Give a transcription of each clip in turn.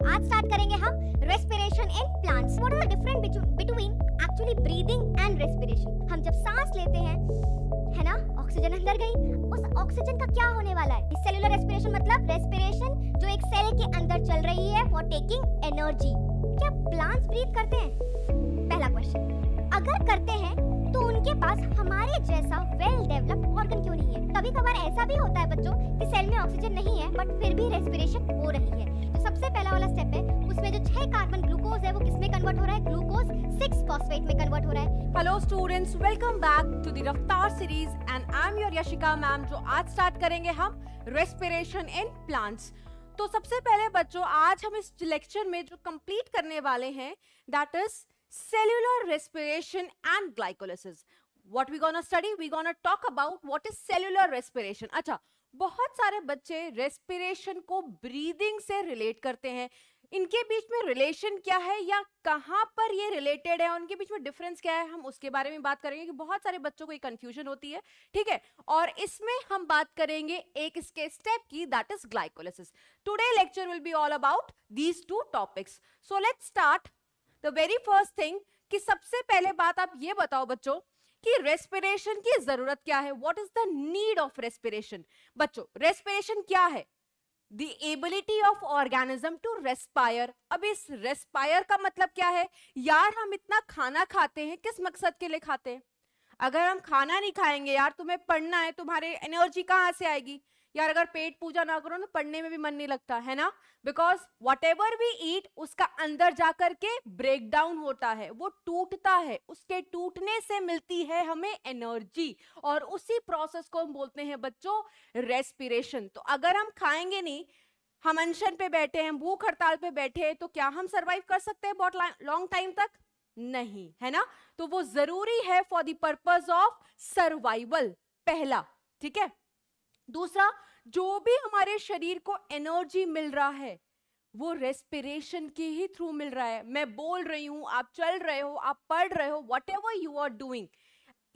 आज स्टार्ट करेंगे हम respiration in plants what are the difference between actually breathing and respiration हम जब सांस लेते हैं है ना ऑक्सीजन अंदर गई उस ऑक्सीजन का क्या होने वाला है सेलुलर रेस्पिरेशन मतलब रेस्पिरेशन जो एक सेल के अंदर चल रही है फॉर टेकिंग एनर्जी क्या प्लांट्स ब्रीथ करते हैं पहला क्वेश्चन अगर करते हैं तो उनके पास हमारे जैसा वेल डेवलप्ड ऑर्गन क्यों नहीं है कभी कभार ऐसा भी होता है बच्चों कि सेल में ऑक्सीजन नहीं है बट फिर भी रेस्पिरेशन हो रही है तो सबसे पहला वाला स्टेप है उसमें जो छह कार्बन ग्लूकोज है वो किसमें कन्वर्ट हो रहा है ग्लूकोज सिक्स फॉस्फेट में कन्वर्ट हो रहा है hello students welcome back to the Raftaar series and I am your Yashika ma'am जो आज स्टार्ट करेंगे हम रेस्पिरेशन इन प्लांट्स तो सबसे पहले बच्चों आज हम इस लेक्चर में जो कंप्लीट करने वाले हैं that is cellular respiration and glycolysis. What we gonna study? We gonna talk about what is cellular respiration. अच्छा बहुत सारे बच्चे respiration को breathing से रिलेट करते हैं इनके बीच में रिलेशन क्या है या कहाँ पर ये रिलेटेड है उनके बीच में डिफरेंस क्या है हम उसके बारे में बात करेंगे कि बहुत सारे बच्चों को ये कंफ्यूजन होती है ठीक है और इसमें हम बात करेंगे एक इसके स्टेप की that is glycolysis today lecture will be all about these two topics so let's start the very first thing कि सबसे पहले बात आप ये बताओ बच्चों कि रेस्पिरेशन की जरूरत क्या है what is the need of respiration बच्चों रेस्पिरेशन क्या है the ability of organism to respire अब इस रेस्पायर का मतलब क्या है यार हम इतना खाना खाते हैं किस मकसद के लिए खाते हैं अगर हम खाना नहीं खाएंगे यार तुम्हें पढ़ना है तुम्हारे एनर्जी कहाँ से आएगी यार अगर पेट पूजा ना करो ना तो पढ़ने में भी मन नहीं लगता है ना because whatever we eat उसका अंदर जाकर के ब्रेक डाउन होता है वो टूटता है उसके टूटने से मिलती है हमें एनर्जी और उसी प्रोसेस को हम बोलते हैं बच्चों रेस्पिरेशन तो अगर हम खाएंगे नहीं हम अनशन पे बैठे हैं भूख हड़ताल पे बैठे हैं तो क्या हम सर्वाइव कर सकते हैं बहुत लॉन्ग टाइम तक नहीं है ना तो वो जरूरी है फॉर दर्पज ऑफ सर्वाइवल पहला ठीक है दूसरा जो भी हमारे शरीर को एनर्जी मिल रहा है वो रेस्पिरेशन के ही थ्रू मिल रहा है मैं बोल रही हूँ आप चल रहे हो आप पढ़ रहे हो whatever you are doing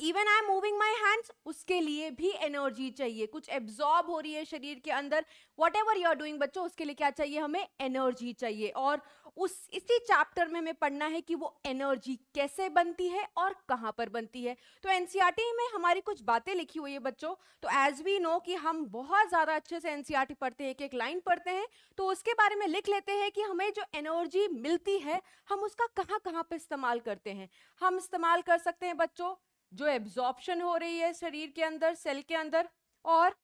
even I am moving my hands उसके लिए भी एनर्जी चाहिए कुछ एब्जॉर्ब हो रही है शरीर के अंदर whatever you are doing बच्चों उसके लिए क्या चाहिए हमें एनर्जी चाहिए और उस इसी चैप्टर में हमें पढ़ना है कि वो एनर्जी कैसे बनती है और कहाँ पर बनती है तो एन e में हमारी कुछ बातें लिखी हुई है बच्चों तो एज वी नो कि हम बहुत ज़्यादा अच्छे से एन e पढ़ते हैं एक एक लाइन पढ़ते हैं तो उसके बारे में लिख लेते हैं कि हमें जो एनर्जी मिलती है हम उसका कहाँ कहाँ पर इस्तेमाल करते हैं हम इस्तेमाल कर सकते हैं बच्चों जो एब्जॉर्प्शन हो रही है शरीर के अंदर सेल के अंदर और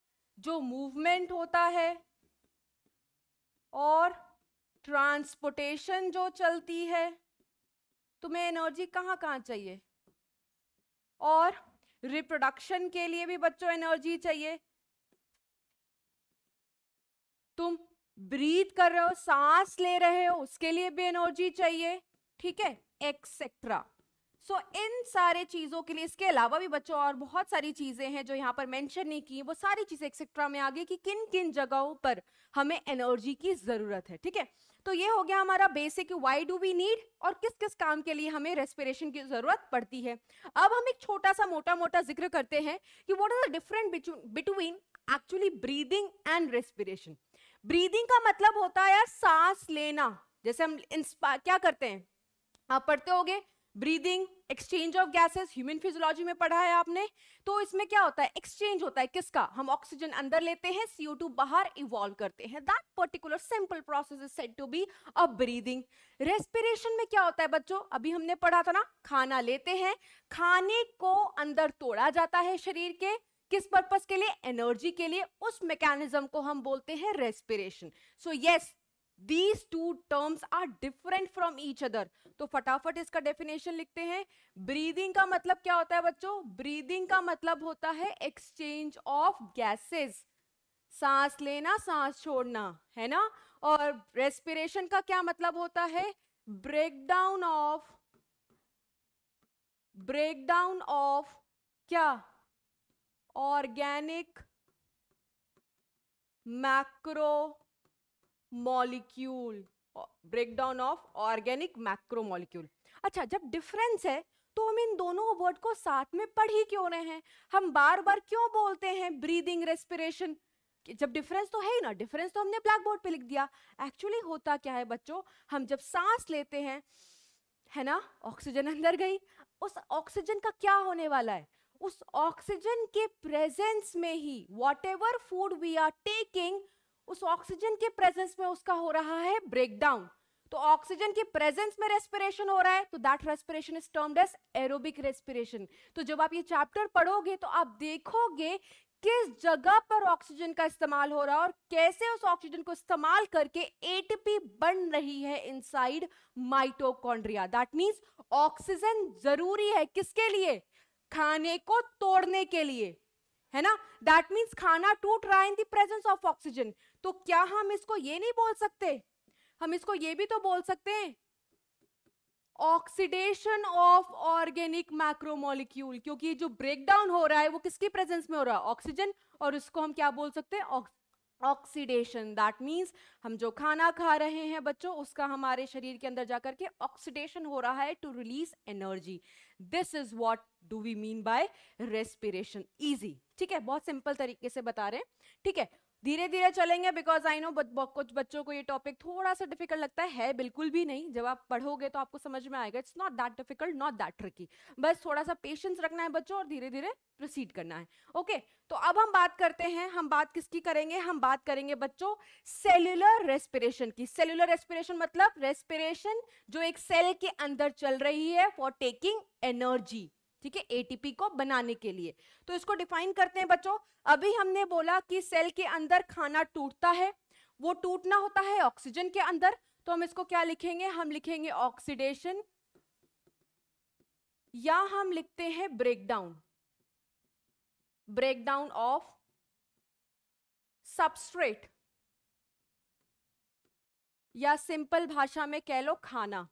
जो मूवमेंट होता है और ट्रांसपोर्टेशन जो चलती है तुम्हें एनर्जी कहाँ कहाँ चाहिए और रिप्रोडक्शन के लिए भी बच्चों एनर्जी चाहिए तुम ब्रीथ कर रहे हो सांस ले रहे हो उसके लिए भी एनर्जी चाहिए ठीक है एक्सेट्रा सो so, इन सारे चीज़ों के लिए इसके अलावा भी बच्चों और बहुत सारी चीज़ें हैं जो यहाँ पर मेंशन नहीं की वो सारी चीज़ें एक्सेट्रा में आ गई कि किन किन जगहों पर हमें एनर्जी की ज़रूरत है ठीक है तो ये हो गया हमारा basic why do we need और किस किस काम के लिए हमें रेस्पिरेशन की जरूरत पड़ती है अब हम एक छोटा सा मोटा मोटा जिक्र करते हैं कि what are the different between actually breathing and respiration breathing का मतलब होता है यार सांस लेना जैसे हम इंस्पा क्या करते हैं आप पढ़ते होगे breathing exchange of gases human physiology में पढ़ा है आपने तो इसमें क्या होता है एक्सचेंज होता है किसका हम ऑक्सीजन अंदर लेते हैं सीओ टू बाहर इवॉल्व करते हैं that particular simple process is said to be a breathing respiration में क्या होता है बच्चों अभी हमने पढ़ा था ना खाना लेते हैं खाने को अंदर तोड़ा जाता है शरीर के किस पर्पज के लिए एनर्जी के लिए उस मैकेनिज्म को हम बोलते हैं respiration so yes these two terms are different from each other तो फटाफट इसका डेफिनेशन लिखते हैं ब्रीदिंग का मतलब क्या होता है बच्चों ब्रीदिंग का मतलब होता है एक्सचेंज ऑफ गैसेस सांस लेना सांस छोड़ना है ना और रेस्पिरेशन का क्या मतलब होता है ब्रेकडाउन ऑफ ब्रेकडाउन ऑफ क्या organic macro molecule breakdown of organic macromolecule अच्छा जब डिफरेंस है तो हम इन दोनों वर्ड को साथ में पढ़ ही क्यों रहे हैं हम बार बार क्यों बोलते हैं ब्रीदिंग रेस्पिरेशन जब डिफरेंस तो है ही ना डिफरेंस तो हमने ब्लैक बोर्ड पे लिख दिया एक्चुअली होता क्या है बच्चों हम जब सांस लेते हैं है ना ऑक्सीजन अंदर गई उस ऑक्सीजन का क्या होने वाला है उस ऑक्सीजन के प्रेजेंस में ही whatever food we are taking उस ऑक्सीजन के प्रेजेंस में उसका हो रहा है ब्रेकडाउन तो ऑक्सीजन के प्रेजेंस में रेस्पिरेशन हो रहा है तो that respiration is termed as aerobic respiration तो जब आप ये चैप्टर पढ़ोगे तो आप देखोगे किस जगह पर ऑक्सीजन का इस्तेमाल हो रहा है और कैसे उस ऑक्सीजन को इस्तेमाल करके एटीपी बन रही है inside mitochondria that means oxygen जरूरी है किसके लिए खाने को तोड़ने के लिए है ना दैट मींस खाना टूट रहा है in the presence of oxygen तो क्या हम इसको ये नहीं बोल सकते हम इसको ये भी तो बोल सकते हैं ऑक्सीडेशन ऑफ ऑर्गेनिक मैक्रोमोलिक्यूल क्योंकि जो ब्रेकडाउन हो रहा है वो किसकी प्रेजेंस में हो रहा है ऑक्सीजन और इसको हम क्या बोल सकते हैं ऑक्सीडेशन दैट मींस हम जो खाना खा रहे हैं बच्चों उसका हमारे शरीर के अंदर जाकर के ऑक्सीडेशन हो रहा है to release energy this is what do we mean by respiration easy ठीक है बहुत सिंपल तरीके से बता रहे हैं ठीक है धीरे धीरे चलेंगे बिकॉज आई नो कुछ बच्चों को ये टॉपिक थोड़ा सा डिफिकल्ट लगता है बिल्कुल भी नहीं जब आप पढ़ोगे तो आपको समझ में आएगा it's not that difficult not that tricky बस थोड़ा सा पेशेंस रखना है बच्चों और धीरे धीरे प्रोसीड करना है ओके okay, तो अब हम बात करते हैं हम बात किसकी करेंगे हम बात करेंगे बच्चों सेल्यूलर रेस्पिरेशन की सेल्युलर रेस्पिरेशन मतलब रेस्पिरेशन जो एक सेल के अंदर चल रही है फॉर टेकिंग एनर्जी ठीक है एटीपी को बनाने के लिए तो इसको डिफाइन करते हैं बच्चों अभी हमने बोला कि सेल के अंदर खाना टूटता है वो टूटना होता है ऑक्सीजन के अंदर तो हम इसको क्या लिखेंगे हम लिखेंगे ऑक्सीडेशन या हम लिखते हैं ब्रेकडाउन ब्रेकडाउन ऑफ सबस्ट्रेट या सिंपल भाषा में कह लो खाना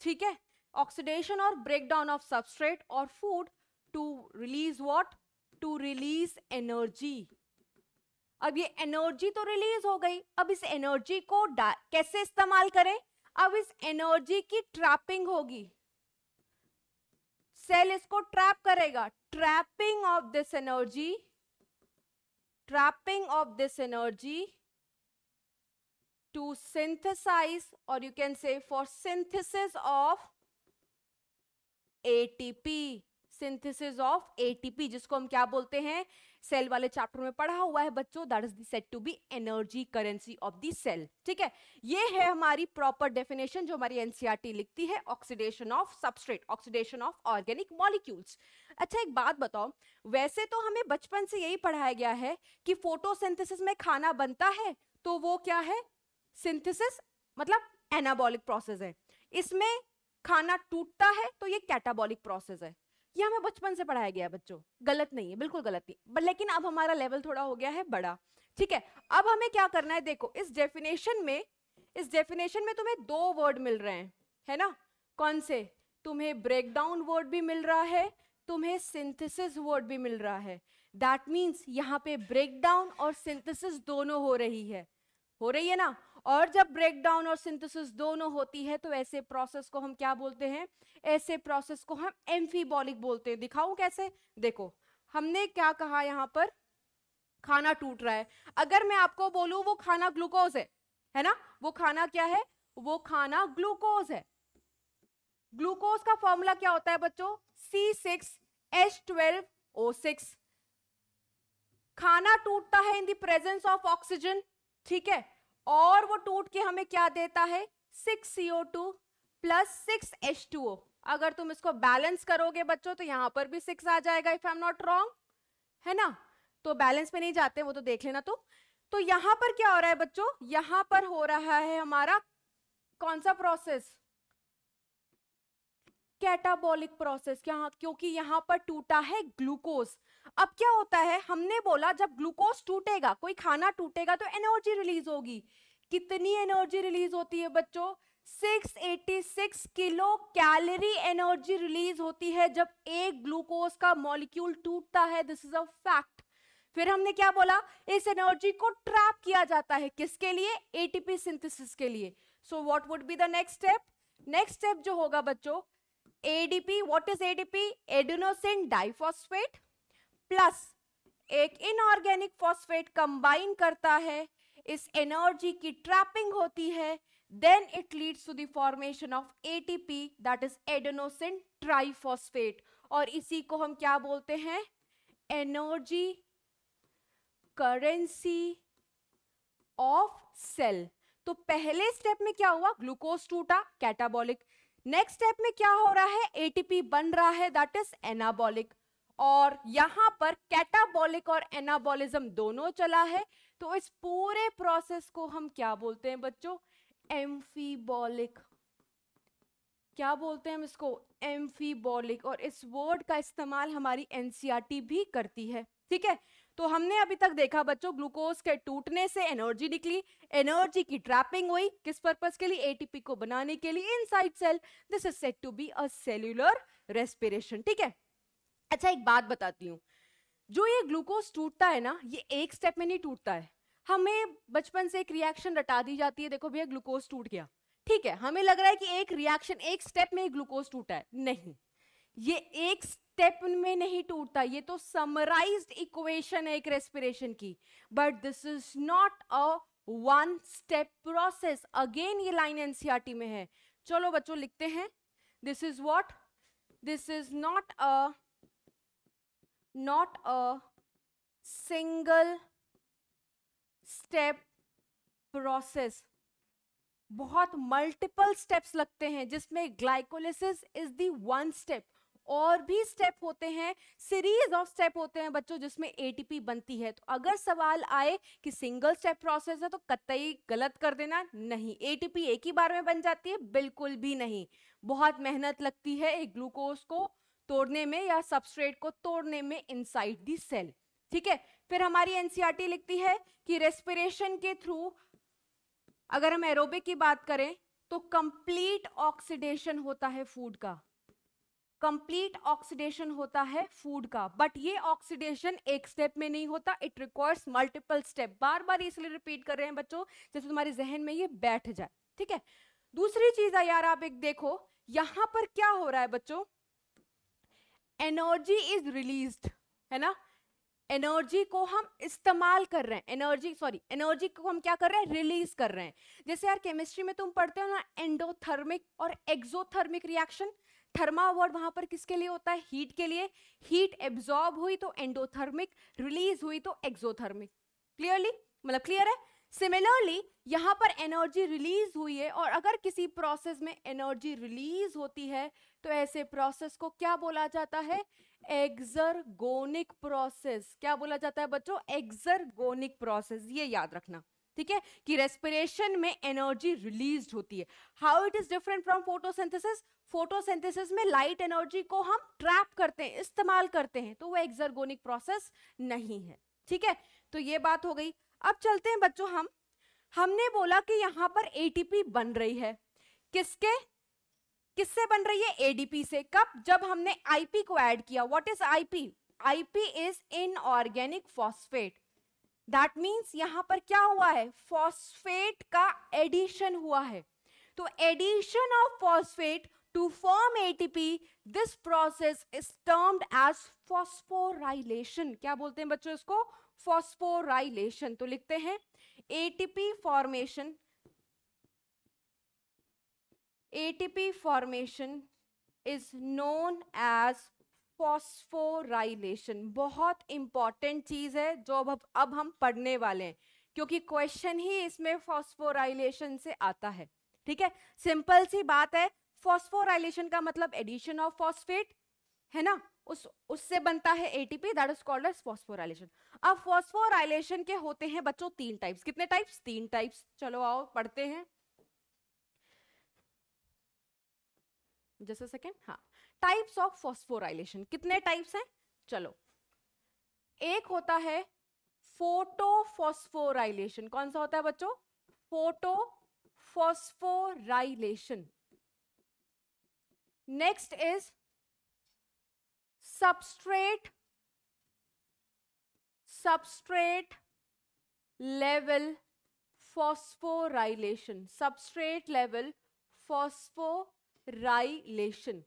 ठीक है ऑक्सीडेशन और ब्रेक डाउन ऑफ सबस्ट्रेट और food to release what to release energy अब ये एनर्जी तो रिलीज हो गई अब इस एनर्जी को कैसे इस्तेमाल करें अब इस एनर्जी की ट्रैपिंग होगी सेल इसको ट्रैप करेगा trapping of this energy trapping of this energy to synthesize और you can say for synthesis of ATP synthesis of ATP जिसको हम क्या बोलते हैं सेल वाले चैप्टर में पढ़ा हुआ है बच्चों that is said to be energy currency of the cell ठीक है ये है हमारी प्रॉपर डेफिनेशन जो हमारी एनसीईआरटी e लिखती है oxidation of substrate oxidation of organic molecules अच्छा एक बात बताओ वैसे तो हमें बचपन से यही पढ़ाया गया है कि फोटोसिंथेसिस में खाना बनता है तो वो क्या है सिंथेसिस मतलब एनाबॉलिक प्रोसेस है इसमें खाना टूटता है तो ये कैटाबॉलिक प्रोसेस है ये हमें बचपन से पढ़ाया गया है बच्चों गलत नहीं है बिल्कुल गलत नहीं बट लेकिन अब हमारा लेवल थोड़ा हो गया है बड़ा ठीक है अब हमें क्या करना है देखो इस डेफिनेशन में इस डेफिनेशन में तुम्हें दो वर्ड मिल रहे हैं है ना कौन से तुम्हें ब्रेकडाउन वर्ड भी मिल रहा है तुम्हें सिंथेसिस वर्ड भी मिल रहा है दैट मीन्स यहाँ पे ब्रेकडाउन और सिंथेसिस दोनों हो रही है हो रही है ना और जब ब्रेकडाउन और सिंथेसिस दोनों होती है तो ऐसे प्रोसेस को हम क्या बोलते हैं ऐसे प्रोसेस को हम एम्फीबॉलिक बोलते हैं दिखाऊं कैसे देखो हमने क्या कहा यहाँ पर खाना टूट रहा है अगर मैं आपको बोलूँ वो खाना ग्लूकोज है है ना वो खाना क्या है वो खाना ग्लूकोज है ग्लूकोज का फॉर्मूला क्या होता है बच्चों C six H twelve O six खाना टूटता है in the presence of oxygen ठीक है और वो टूट के हमें क्या देता है six CO two plus six H two O अगर तुम इसको बैलेंस करोगे बच्चों तो यहाँ पर भी सिक्स आ जाएगा if I am not wrong है ना तो बैलेंस में नहीं जाते वो तो देख लेना तुम तो यहाँ पर क्या हो रहा है बच्चों यहाँ पर हो रहा है हमारा कौन सा प्रोसेस कैटाबॉलिक प्रोसेस क्या क्योंकि यहाँ पर टूटा है ग्लूकोज अब क्या होता है हमने बोला जब ग्लूकोज टूटेगा कोई खाना टूटेगा तो एनर्जी रिलीज होगी कितनी एनर्जी रिलीज होती है बच्चों 686 किलो कैलोरी एनर्जी रिलीज होती है जब एक ग्लूकोज का मॉलिक्यूल टूटता है दिस इज अ फैक्ट फिर हमने क्या बोला इस एनर्जी को ट्रैप किया जाता है किसके लिए एटीपी सिंथेसिस के लिए so what would be the next step next step जो होगा बच्चों ADP what is ADP adenosine diphosphate plus एक इनऑर्गेनिक फॉस्फेट कंबाइन करता है इस एनर्जी की ट्रैपिंग होती है then it leads to the formation of ATP that is adenosine triphosphate और इसी को हम क्या बोलते हैं एनर्जी करेंसी ऑफ सेल तो पहले स्टेप में क्या हुआ ग्लूकोज टूटा कैटाबॉलिक नेक्स्ट स्टेप में क्या हो रहा है एटीपी बन रहा है दैट इज एनाबॉलिक और यहाँ पर कैटाबॉलिक और एनाबॉलिज्म दोनों चला है तो इस पूरे प्रोसेस को हम क्या बोलते हैं बच्चों एम्फीबॉलिक क्या बोलते हैं हम इसको एम्फीबॉलिक और इस वर्ड का इस्तेमाल हमारी एनसीईआरटी e भी करती है ठीक है तो हमने अभी तक देखा बच्चों ग्लूकोज के टूटने से एनर्जी निकली एनर्जी की ट्रैपिंग हुई किस पर्पज के लिए एटीपी को बनाने के लिए inside cell this is said to be a cellular respiration ठीक है अच्छा एक बात बताती हूँ जो ये ग्लूकोज टूटता है ना ये एक स्टेप में नहीं टूटता है हमें बचपन से एक रिएक्शन रटा दी जाती है देखो भैया ग्लूकोज टूट गया ठीक है हमें लग रहा है कि एक रिएक्शन एक स्टेप में ग्लूकोज टूटा है नहीं ये एक स्टेप में नहीं टूटता ये तो समराइज इक्वेशन है एक रेस्पिरेशन की but this is not a one step process again ये लाइन एनसीआर e में है चलो बच्चों लिखते हैं this is what this is not a not a single step process बहुत मल्टीपल स्टेप्स लगते हैं जिसमें glycolysis is the one step और भी स्टेप होते हैं सीरीज ऑफ स्टेप होते हैं बच्चों जिसमें एटीपी बनती है तो अगर सवाल आए कि सिंगल स्टेप प्रोसेस है तो कतई गलत कर देना नहीं एटीपी एक ही बार में बन जाती है बिल्कुल भी नहीं बहुत मेहनत लगती है एक ग्लूकोज को तोड़ने में या सबस्ट्रेट को तोड़ने में इनसाइड दी सेल ठीक है फिर हमारी एनसीईआरटी e लिखती है कि रेस्पिरेशन के थ्रू अगर हम एरोबिक की बात करें तो कंप्लीट ऑक्सीडेशन होता है फूड का कंप्लीट ऑक्सीडेशन होता है फूड का बट ये ऑक्सीडेशन एक स्टेप में नहीं होता इट रिक्वायर्स मल्टीपल स्टेप बार बार इसलिए रिपीट कर रहे हैं बच्चों जैसे तुम्हारे जहन में ये बैठ जाए ठीक है दूसरी चीज है यार आप एक देखो यहां पर क्या हो रहा है बच्चों एनर्जी इज रिलीज्ड है ना एनर्जी को हम इस्तेमाल कर रहे हैं एनर्जी सॉरी एनर्जी को हम क्या कर रहे हैं रिलीज कर रहे हैं जैसे यार केमिस्ट्री में तुम पढ़ते हो ना एंडोथर्मिक और एक्सोथर्मिक रिएक्शन थर्मा वर्ड वहां पर किसके लिए होता है हीट के लिए हीट एब्जॉर्ब हुई तो एंडोथर्मिक रिलीज हुई तो एक्सोथर्मिक क्लियरली मतलब क्लियर है सिमिलरली यहाँ पर एनर्जी रिलीज हुई है और अगर किसी प्रोसेस में एनर्जी रिलीज होती है तो ऐसे प्रोसेस को क्या बोला जाता है एक्सरगोनिक प्रोसेस क्या बोला जाता है बच्चों एक्सरगोनिक प्रोसेस ये याद रखना ठीक है कि रेस्पिरेशन में एनर्जी रिलीज होती है how it is different from photosynthesis photosynthesis में लाइट एनर्जी को हम ट्रैप करते हैं इस्तेमाल करते हैं तो वो एक्सरगोनिक प्रोसेस नहीं है ठीक है तो ये बात हो गई अब चलते हैं बच्चों हम हमने बोला कि यहाँ पर एटीपी बन रही है किसके किससे बन रही है एडीपी से कब जब हमने आईपी को ऐड किया what is IP IP is inorganic phosphate that means यहां पर क्या हुआ है फॉस्फेट का एडिशन हुआ है तो addition of phosphate to form ATP this process is termed as phosphorylation क्या बोलते हैं बच्चों इसको फॉस्फोराइलेशन तो लिखते हैं ATP formation ATP formation is known as phosphorylation बहुत इंपॉर्टेंट चीज़ है जो अब अब हम पढ़ने वाले हैं क्योंकि क्वेश्चन ही इसमें phosphorylation से आता है ठीक है सिंपल सी बात है फॉस्फोराइलेशन का मतलब एडिशन ऑफ फॉस्फेट है ना उस उससे बनता है ATP that is called as phosphorylation. अब phosphorylation के होते हैं बच्चों तीन टाइप्स कितने टाइप्स तीन टाइप्स चलो आओ पढ़ते हैं जैसे सेकेंड हाँ टाइप्स ऑफ फॉस्फोराइलेशन कितने टाइप्स हैं चलो एक होता है फोटोफॉस्फोराइलेशन कौन सा होता है बच्चों photo phosphorylation next is substrate substrate level phosphorylation substrate level phosphorylation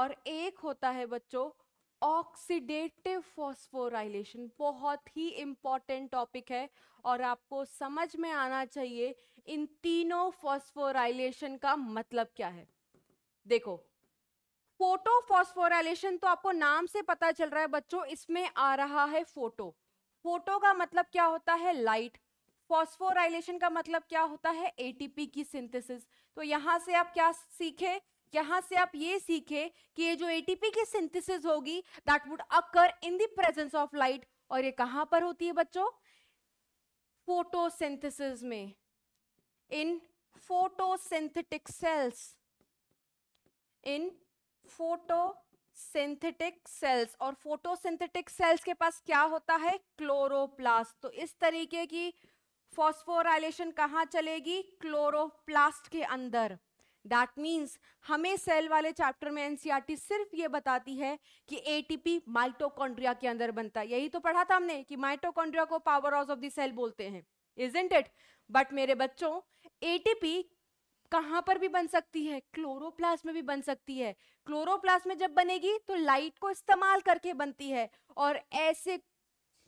और एक होता है बच्चों ऑक्सीडेटिव फॉस्फोराइलेशन बहुत ही इम्पॉर्टेंट टॉपिक है और आपको समझ में आना चाहिए इन तीनों फॉस्फोराइलेशन का मतलब क्या है देखो फोटो फॉस्फोराइलेशन तो आपको नाम से पता चल रहा है बच्चों इसमें आ रहा है फोटो फोटो का मतलब क्या होता है लाइट फॉस्फोराइलेशन का मतलब क्या होता है एटीपी की सिंथेसिस तो यहां से आप क्या सीखे यहाँ से आप ये सीखे कि ये जो एटीपी की सिंथेसिस होगी that would occur in the presence of light और ये कहाँ पर होती है बच्चों फोटोसिंथेसिस में in photosynthetic cells in photosynthetic cells और फोटोसिंथेटिक सेल्स के पास क्या होता है क्लोरोप्लास्ट तो इस तरीके की फॉस्फोराइलेशन कहाँ चलेगी क्लोरोप्लास्ट के अंदर दैट मीन्स हमें सेल वाले चैप्टर में एनसीईआरटी e सिर्फ ये बताती है कि एटीपी माइटोकॉन्ड्रिया के अंदर बनता है यही तो पढ़ा था हमने कि माइटोकॉन्ड्रिया को power house of the cell बोलते हैं इज इंट इट बट मेरे बच्चों एटीपी कहाँ पर भी बन सकती है क्लोरोप्लास्ट में भी बन सकती है क्लोरोप्लास्ट में जब बनेगी तो लाइट को इस्तेमाल करके बनती है और ऐसे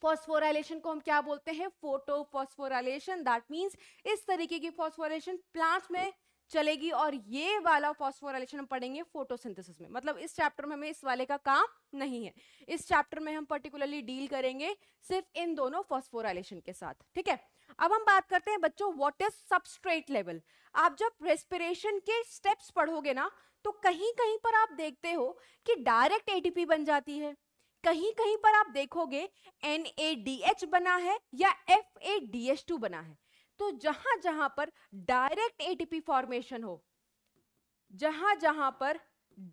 फॉस्फोराइलेशन को हम क्या बोलते हैं फोटो फॉस्फोराइलेशन दैट मीन्स इस तरीके की फॉस्फोराइलेशन प्लांट्स में चलेगी और ये वाला फॉस्फोरेशन हम पढ़ेंगे फोटोसिंथेसिस में मतलब इस चैप्टर में हमें इस वाले का काम नहीं है इस चैप्टर में हम पर्टिकुलरली डील करेंगे सिर्फ इन दोनों फॉस्फोरेशन के साथ ठीक है अब हम बात करते हैं बच्चों व्हाट इज सबस्ट्रेट लेवल आप जब रेस्पिरेशन के स्टेप्स पढ़ोगे ना तो कहीं कहीं पर आप देखते हो कि डायरेक्ट एटीपी बन जाती है कहीं कहीं पर आप देखोगे एन बना है या एफ बना है तो जहां जहां पर डायरेक्ट एटीपी फॉर्मेशन हो जहां जहां पर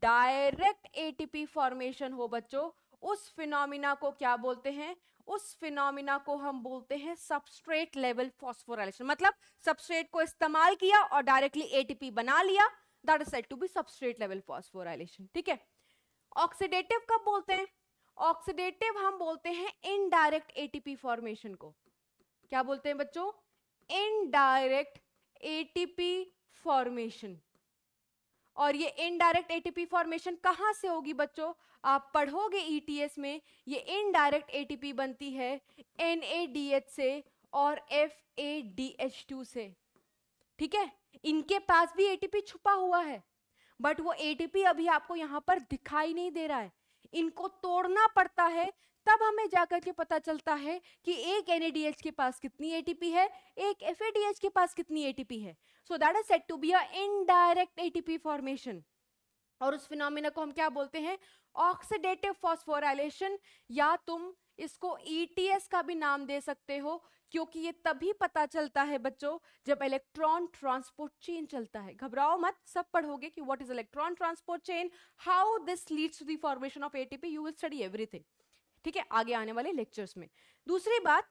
डायरेक्ट एटीपी फॉर्मेशन हो बच्चों उस फिनोमिना को क्या बोलते हैं उस फिनोमिना को हम बोलते हैं सबस्ट्रेट लेवल फॉस्फोराइलेशन मतलब सबस्ट्रेट को इस्तेमाल किया और डायरेक्टली एटीपी बना लिया that is said to be substrate level phosphorylation ठीक है ऑक्सीडेटिव कब बोलते हैं ऑक्सीडेटिव हम बोलते हैं इनडायरेक्ट एटीपी फॉर्मेशन को क्या बोलते हैं बच्चों इनडायरेक्ट एटीपी फॉर्मेशन और ये इनडायरेक्ट एटीपी फॉर्मेशन कहाँ से होगी बच्चों आप पढ़ोगे ईटीएस e में ये इनडायरेक्ट एटीपी बनती है एनएडीएच से और F A D H two से ठीक है इनके पास भी एटीपी छुपा हुआ है बट वो एटीपी अभी आपको यहाँ पर दिखाई नहीं दे रहा है इनको तोड़ना पड़ता है तब हमें जाकर के पता चलता है कि एक एन के पास कितनी एटीपी है एक एफ के पास कितनी एटीपी है so that is said to be a indirect ATP formation और उस फिनोमिना को हम क्या बोलते हैं ऑक्सीडेटिव फॉस्फोराइलेशन या तुम इसको ई e का भी नाम दे सकते हो क्योंकि ये तभी पता चलता है बच्चों जब इलेक्ट्रॉन ट्रांसपोर्ट चेन चलता है घबराओ मत सब पढ़ोगे कि what is electron transport chain how this leads to the formation of ATP you will study everything ठीक है आगे आने वाले लेक्चर्स में दूसरी बात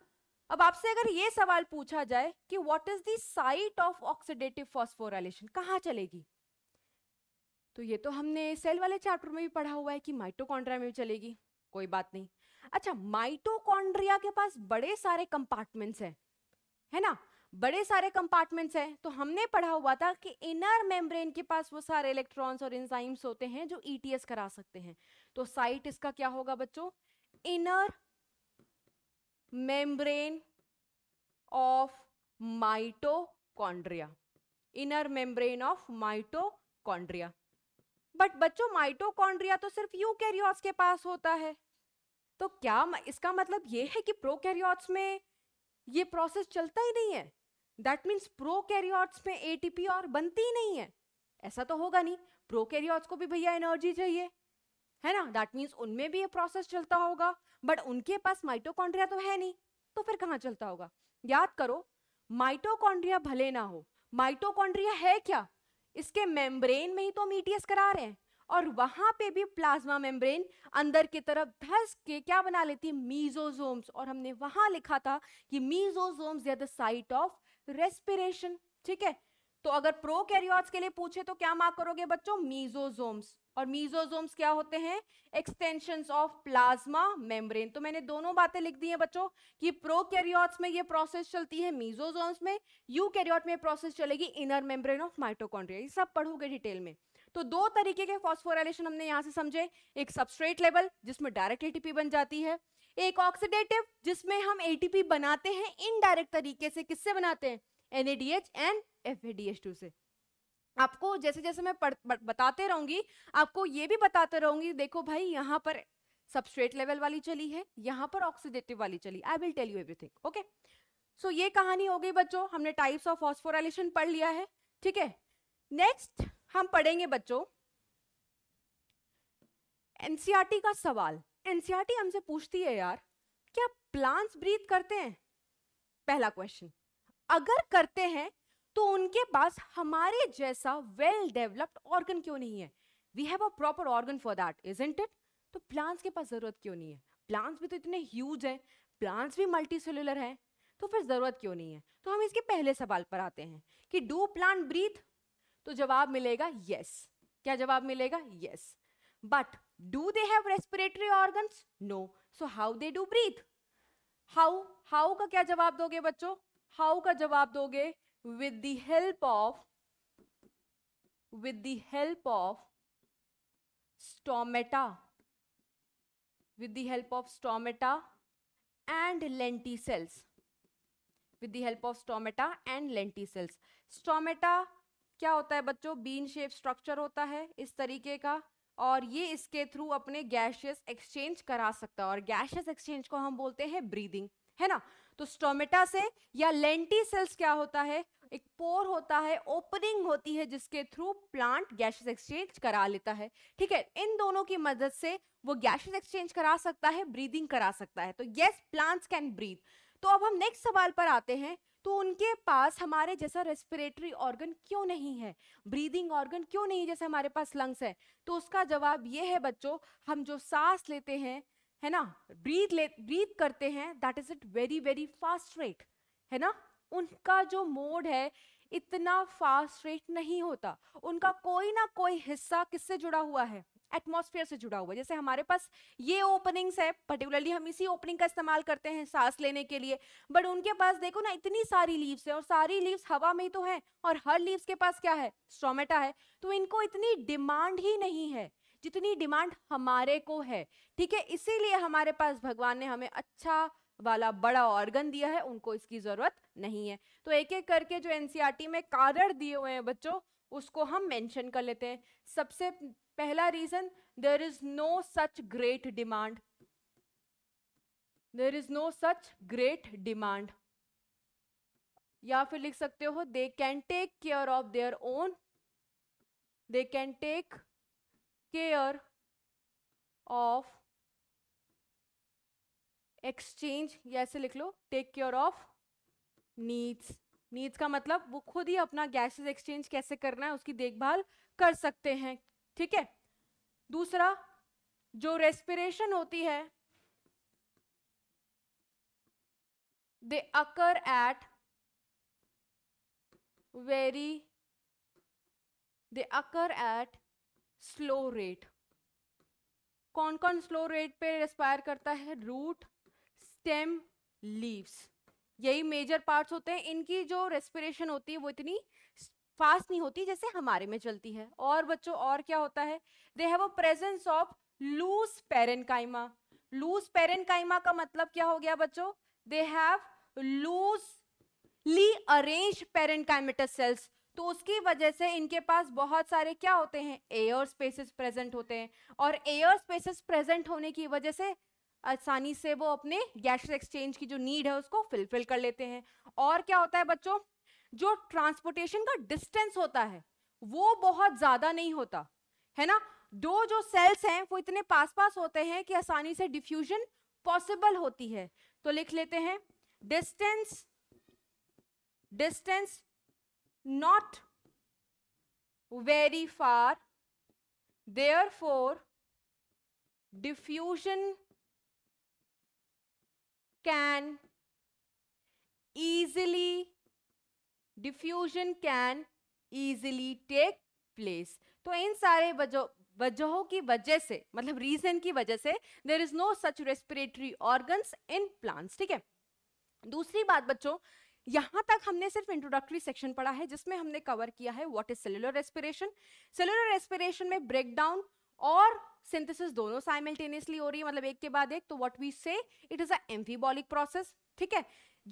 अब आपसे अगर ये सवाल पूछा जाए कि what is the site of oxidative phosphorylation कहाँ चलेगी तो ये तो हमने सेल वाले चैप्टर में भी पढ़ा हुआ है कि माइटोकॉन्ड्रिया में भी चलेगी कोई बात नहीं अच्छा माइटोकॉन्ड्रिया के पास बड़े सारे कंपार्टमेंट्स हैं है ना बड़े सारे कंपार्टमेंट्स हैं तो हमने पढ़ा हुआ था कि इनर मेम्ब्रेन के पास वो सारे इलेक्ट्रॉन्स और इंजाइम्स होते हैं जो ईटीएस e करा सकते हैं तो साइट इसका क्या होगा बच्चों inner membrane of mitochondria inner membrane of mitochondria but बच्चों माइटोकॉन्ड्रिया तो सिर्फ यूकैरियोट्स के पास होता है तो क्या इसका मतलब यह है कि प्रोकैरियोट्स में यह प्रोसेस चलता ही नहीं है दैट मीन्स प्रोकैरियोट्स में एटीपी और बनती ही नहीं है ऐसा तो होगा नहीं प्रोकैरियोट्स को भी भैया एनर्जी चाहिए है ना दैट मीन्स उनमें भी ये प्रोसेस चलता होगा बट उनके पास माइटोकॉन्ड्रिया तो है नहीं तो फिर कहाँ चलता होगा याद करो माइटोकॉन्ड्रिया भले ना हो माइटोकॉन्ड्रिया है क्या इसके मेम्ब्रेन में ही तो मीटियस करा रहे हैं और वहां पे भी प्लाज्मा मेम्ब्रेन अंदर की तरफ धस के क्या बना लेती है मीजोजोम्स और हमने वहां लिखा था कि mesosomes are the site of respiration ठीक है तो अगर प्रोकैरियोट्स के लिए पूछे तो क्या मार्क करोगे बच्चों मीजोजोम्स और मीजोजोम्स क्या होते हैं एक्सटेंशन ऑफ प्लाज्मा मेम्ब्रेन तो मैंने दोनों बातें लिख दी हैं बच्चों कि प्रोकैरियोट्स में ये प्रोसेस चलती है मीजोजोम्स में यूकैरियोट में प्रोसेस चलेगी इनर मेम्ब्रेन ऑफ माइटोकॉन्ड्रिया ये सब पढ़ोगे डिटेल में तो दो तरीके के फॉस्फोराइलेशन हमने यहाँ से समझे एक सबस्ट्रेट लेवल जिसमें डायरेक्ट एटीपी बन जाती है एक ऑक्सीडेटिव जिसमें हम एटीपी बनाते हैं इनडायरेक्ट तरीके से किससे बनाते हैं एनएडीएच एंड एफएडीएच2 से आपको जैसे जैसे मैं पढ़, बताते रहूंगी आपको ये भी बताते रहूंगी देखो भाई यहाँ पर सबस्ट्रेट लेवल वाली चली है यहाँ पर ऑक्सीडेटिव वाली चली I will tell you everything okay so ये कहानी हो गई बच्चों हमने टाइप्स ऑफ फॉस्फोराइलेशन पढ़ लिया है ठीक है नेक्स्ट हम पढ़ेंगे बच्चों एनसीआरटी e का सवाल एनसीआरटी e हमसे पूछती है यार क्या प्लांट्स ब्रीथ करते हैं पहला क्वेश्चन अगर करते हैं तो उनके पास हमारे जैसा वेल डेवलप्ड ऑर्गन क्यों नहीं है we have a proper organ for that is int isn't it plants के पास ज़रूरत क्यों नहीं है प्लांट्स भी तो इतने ह्यूज हैं प्लांट्स भी मल्टी सेलुलर हैं तो फिर ज़रूरत क्यों नहीं है तो हम इसके पहले सवाल पर आते हैं कि डू प्लांट ब्रीथ तो जवाब मिलेगा यस yes. क्या जवाब मिलेगा yes but do they have respiratory organ no so how they do breathe how how का क्या जवाब दोगे बच्चों हाउ का जवाब दोगे with the help of with the help of stomata with the help of stomata and lenticels with the help of stomata and lenticels stomata क्या होता है बच्चों बीन शेप स्ट्रक्चर होता है इस तरीके का और ये इसके थ्रू अपने गैशियस एक्सचेंज करा सकता है और गैशियस एक्सचेंज को हम बोलते हैं ब्रीदिंग है ना तो स्टोमेटा से या लेंटी सेल्स क्या होता है एक पोर होता है ओपनिंग होती है जिसके थ्रू प्लांट गैसेस एक्सचेंज करा लेता है ठीक है इन दोनों की मदद से वो गैसेस एक्सचेंज करा सकता है ब्रीदिंग करा सकता है तो यस प्लांट्स कैन ब्रीद तो अब हम नेक्स्ट सवाल पर आते हैं तो उनके पास हमारे जैसा रेस्पिरेटरी ऑर्गन क्यों नहीं है ब्रीदिंग ऑर्गन क्यों नहीं है जैसे हमारे पास लंग्स है तो उसका जवाब ये है बच्चों हम जो सांस लेते हैं है ना ब्रीथ ले ब्रीथ करते हैं that is it very very fast rate है ना उनका जो मोड है इतना फास्ट रेट नहीं होता उनका कोई ना कोई हिस्सा किससे जुड़ा हुआ है एटमॉस्फेयर से जुड़ा हुआ है जैसे हमारे पास ये ओपनिंग्स है पर्टिकुलरली हम इसी ओपनिंग का इस्तेमाल करते हैं सांस लेने के लिए बट उनके पास देखो ना इतनी सारी लीव्स है और सारी लीव्स हवा में ही तो हैं और हर लीव्स के पास क्या है स्टोमेटा है तो इनको इतनी डिमांड ही नहीं है जितनी डिमांड हमारे को है ठीक है इसीलिए हमारे पास भगवान ने हमें अच्छा वाला बड़ा ऑर्गन दिया है उनको इसकी ज़रूरत नहीं है तो एक एक करके जो एनसीईआरटी e में कारण दिए हुए हैं बच्चों उसको हम मेंशन कर लेते हैं सबसे पहला reason there is no such great demand there is no such great demand या फिर लिख सकते हो they can take care of their own they can take care of exchange या ऐसे लिख लो take care of needs needs का मतलब वो खुद ही अपना गैसेस एक्सचेंज कैसे करना है उसकी देखभाल कर सकते हैं ठीक है दूसरा जो रेस्पिरेशन होती है they occur at very they occur at slow rate कौन कौन स्लो रेट पे रेस्पायर करता है रूट स्टेम लीव्स यही मेजर पार्ट्स होते हैं इनकी जो रेस्पिरेशन होती है वो इतनी फास्ट नहीं होती जैसे हमारे में चलती है और बच्चों और क्या होता है they have a presence of loose parenchyma loose parenchyma का मतलब क्या हो गया बच्चों they have loosely arrange parenchymatous cells तो उसकी वजह से इनके पास बहुत सारे क्या होते हैं एयर स्पेसेस प्रेजेंट होते हैं और एयर स्पेसेस प्रेजेंट होने की वजह से आसानी से वो अपने गैस एक्सचेंज की जो नीड है उसको फुलफिल कर लेते हैं और क्या होता है बच्चों जो ट्रांसपोर्टेशन का डिस्टेंस होता है वो बहुत ज़्यादा नहीं होता है ना दो जो सेल्स हैं वो इतने पास पास होते हैं कि आसानी से डिफ्यूजन पॉसिबल होती है तो लिख लेते हैं distance distance not very far. Therefore, diffusion can easily diffusion can easily take place. तो इन सारे वजहों की वजह से मतलब रीजन की वजह से there is no such respiratory organ in plants ठीक है दूसरी बात बच्चों यहाँ तक हमने सिर्फ इंट्रोडक्टरी सेक्शन पढ़ा है जिसमें हमने कवर किया है what is cellular respiration cellular respiration में ब्रेकडाउन और सिंथेसिस दोनों साइमल्टेनियसली हो रही है मतलब एक के बाद एक तो what we say it is amphibolic process ठीक है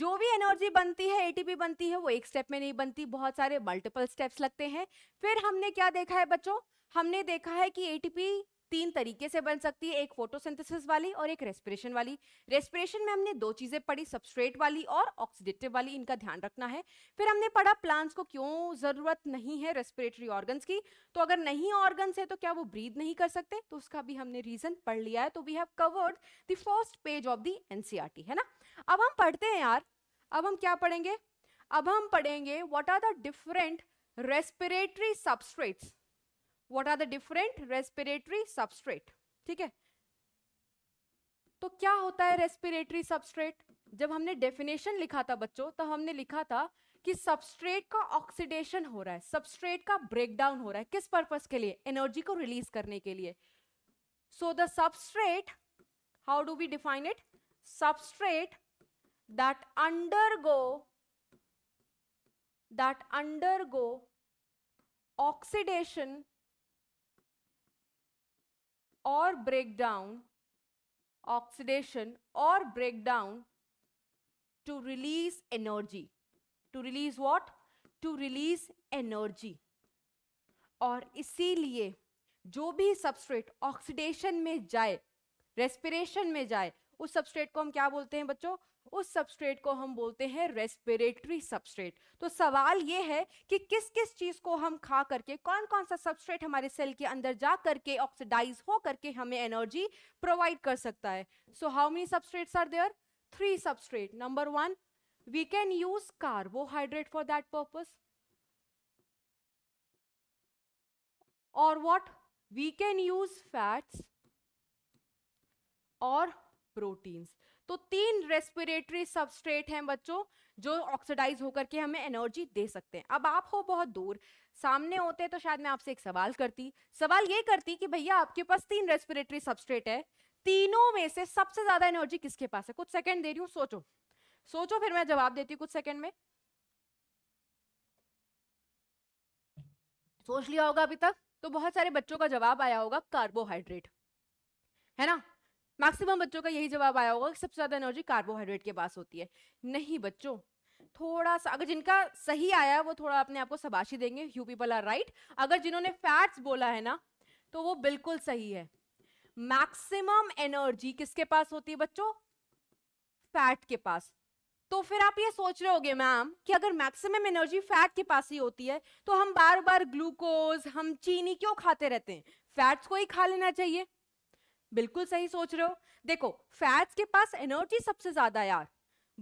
जो भी एनर्जी बनती है एटीपी बनती है वो एक स्टेप में नहीं बनती बहुत सारे मल्टीपल स्टेप्स लगते हैं फिर हमने क्या देखा है बच्चों हमने देखा है कि एटीपी तीन तरीके से बन सकती है एक फोटोसिंथेसिस वाली और एक रेस्पिरेशन वाली रेस्पिरेशन में हमने दो चीज़ें पढ़ी सबस्ट्रेट वाली और ऑक्सीडेटिव वाली इनका ध्यान रखना है फिर हमने पढ़ा प्लांट्स को क्यों ज़रूरत नहीं है रेस्पिरेटरी ऑर्गन्स की तो अगर नहीं ऑर्गन्स है तो क्या वो ब्रीद नहीं कर सकते तो उसका भी हमने रीज़न पढ़ लिया है तो we have covered the first page of the एन है ना अब हम पढ़ते हैं यार अब हम क्या पढ़ेंगे अब हम पढ़ेंगे what are the different respiratory substrates what are the different respiratory substrate ठीक है तो क्या होता है रेस्पिरेटरी सबस्ट्रेट जब हमने डेफिनेशन लिखा था बच्चों तो हमने लिखा था कि सबस्ट्रेट का ऑक्सीडेशन हो रहा है सबस्ट्रेट का ब्रेकडाउन हो रहा है किस परपज के लिए एनर्जी को रिलीज करने के लिए so the substrate how do we define it substrate that undergo that undergo oxidation or breakdown, oxidation or breakdown to release energy. To release what? To release energy. और इसीलिए जो भी substrate oxidation में जाए respiration में जाए उस substrate को हम क्या बोलते हैं बच्चों उस सबस्ट्रेट को हम बोलते हैं रेस्पिरेटरी सबस्ट्रेट तो सवाल ये है कि किस किस चीज़ को हम खा करके कौन कौन सा सबस्ट्रेट हमारे सेल के अंदर जा करके ऑक्सीडाइज हो करके हमें एनर्जी प्रोवाइड कर सकता है so how many substrates are there three substrate number one we can use carbohydrate for that purpose और what we can use fats और प्रोटीन्स तो तीन रेस्पिरेटरी सबस्ट्रेट हैं बच्चों जो ऑक्सीडाइज होकर के हमें एनर्जी दे सकते हैं अब आप हो बहुत दूर सामने होते तो शायद मैं आपसे एक सवाल करती सवाल ये करती कि भैया आपके पास तीन रेस्पिरेटरी सबस्ट्रेट है तीनों में से सबसे ज्यादा एनर्जी किसके पास है कुछ सेकंड दे रही हूँ सोचो सोचो फिर मैं जवाब देती हूँ कुछ सेकंड में सोच लिया होगा अभी तक तो बहुत सारे बच्चों का जवाब आया होगा कार्बोहाइड्रेट है ना मैक्सिमम बच्चों का यही जवाब आया होगा कि सबसे ज़्यादा एनर्जी कार्बोहाइड्रेट के पास होती है नहीं बच्चों थोड़ा सा अगर जिनका सही आया वो थोड़ा अपने आप को शबाशी देंगे यू पीपल आर राइट अगर जिन्होंने फैट्स बोला है ना तो वो बिल्कुल सही है मैक्सिमम एनर्जी किसके पास होती है बच्चों फैट के पास तो फिर आप ये सोच रहे होगे मैम कि अगर मैक्सिमम एनर्जी फैट के पास ही होती है तो हम बार बार ग्लूकोज हम चीनी क्यों खाते रहते हैं फैट्स को ही खा लेना चाहिए बिल्कुल सही सोच रहे हो देखो फैट्स के पास एनर्जी सबसे ज्यादा यार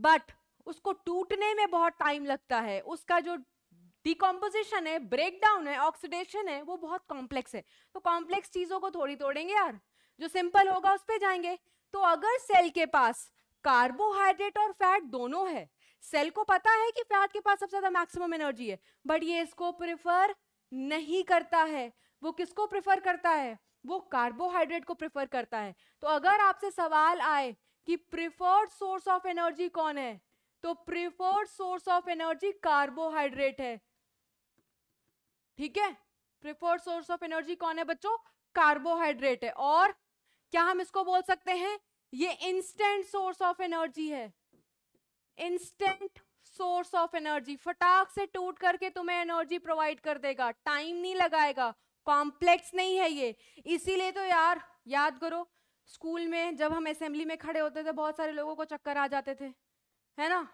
बट उसको टूटने में बहुत टाइम लगता है उसका जो डिकम्पोजिशन है ब्रेकडाउन है ऑक्सीडेशन है वो बहुत कॉम्प्लेक्स है तो कॉम्प्लेक्स चीजों को थोड़ी तोड़ेंगे यार जो सिंपल होगा उस पर जाएंगे तो अगर सेल के पास कार्बोहाइड्रेट और फैट दोनों है सेल को पता है कि फैट के पास सबसे ज्यादा मैक्सिमम एनर्जी है बट ये इसको प्रिफर नहीं करता है वो किसको प्रिफर करता है वो कार्बोहाइड्रेट को प्रेफर करता है तो अगर आपसे सवाल आए कि प्रिफर्ड सोर्स ऑफ एनर्जी कौन है तो preferred source of energy carbohydrate है ठीक है प्रिफर्ड सोर्स ऑफ एनर्जी कौन है बच्चों कार्बोहाइड्रेट है और क्या हम इसको बोल सकते हैं ये इंस्टेंट सोर्स ऑफ एनर्जी है इंस्टेंट सोर्स ऑफ एनर्जी फटाक से टूट करके तुम्हें एनर्जी प्रोवाइड कर देगा टाइम नहीं लगाएगा कॉम्प्लेक्स नहीं है ये इसीलिए तो यार याद करो स्कूल में जब हम असेंबली में खड़े होते थे बहुत सारे लोगों को चक्कर आ जाते थे है ना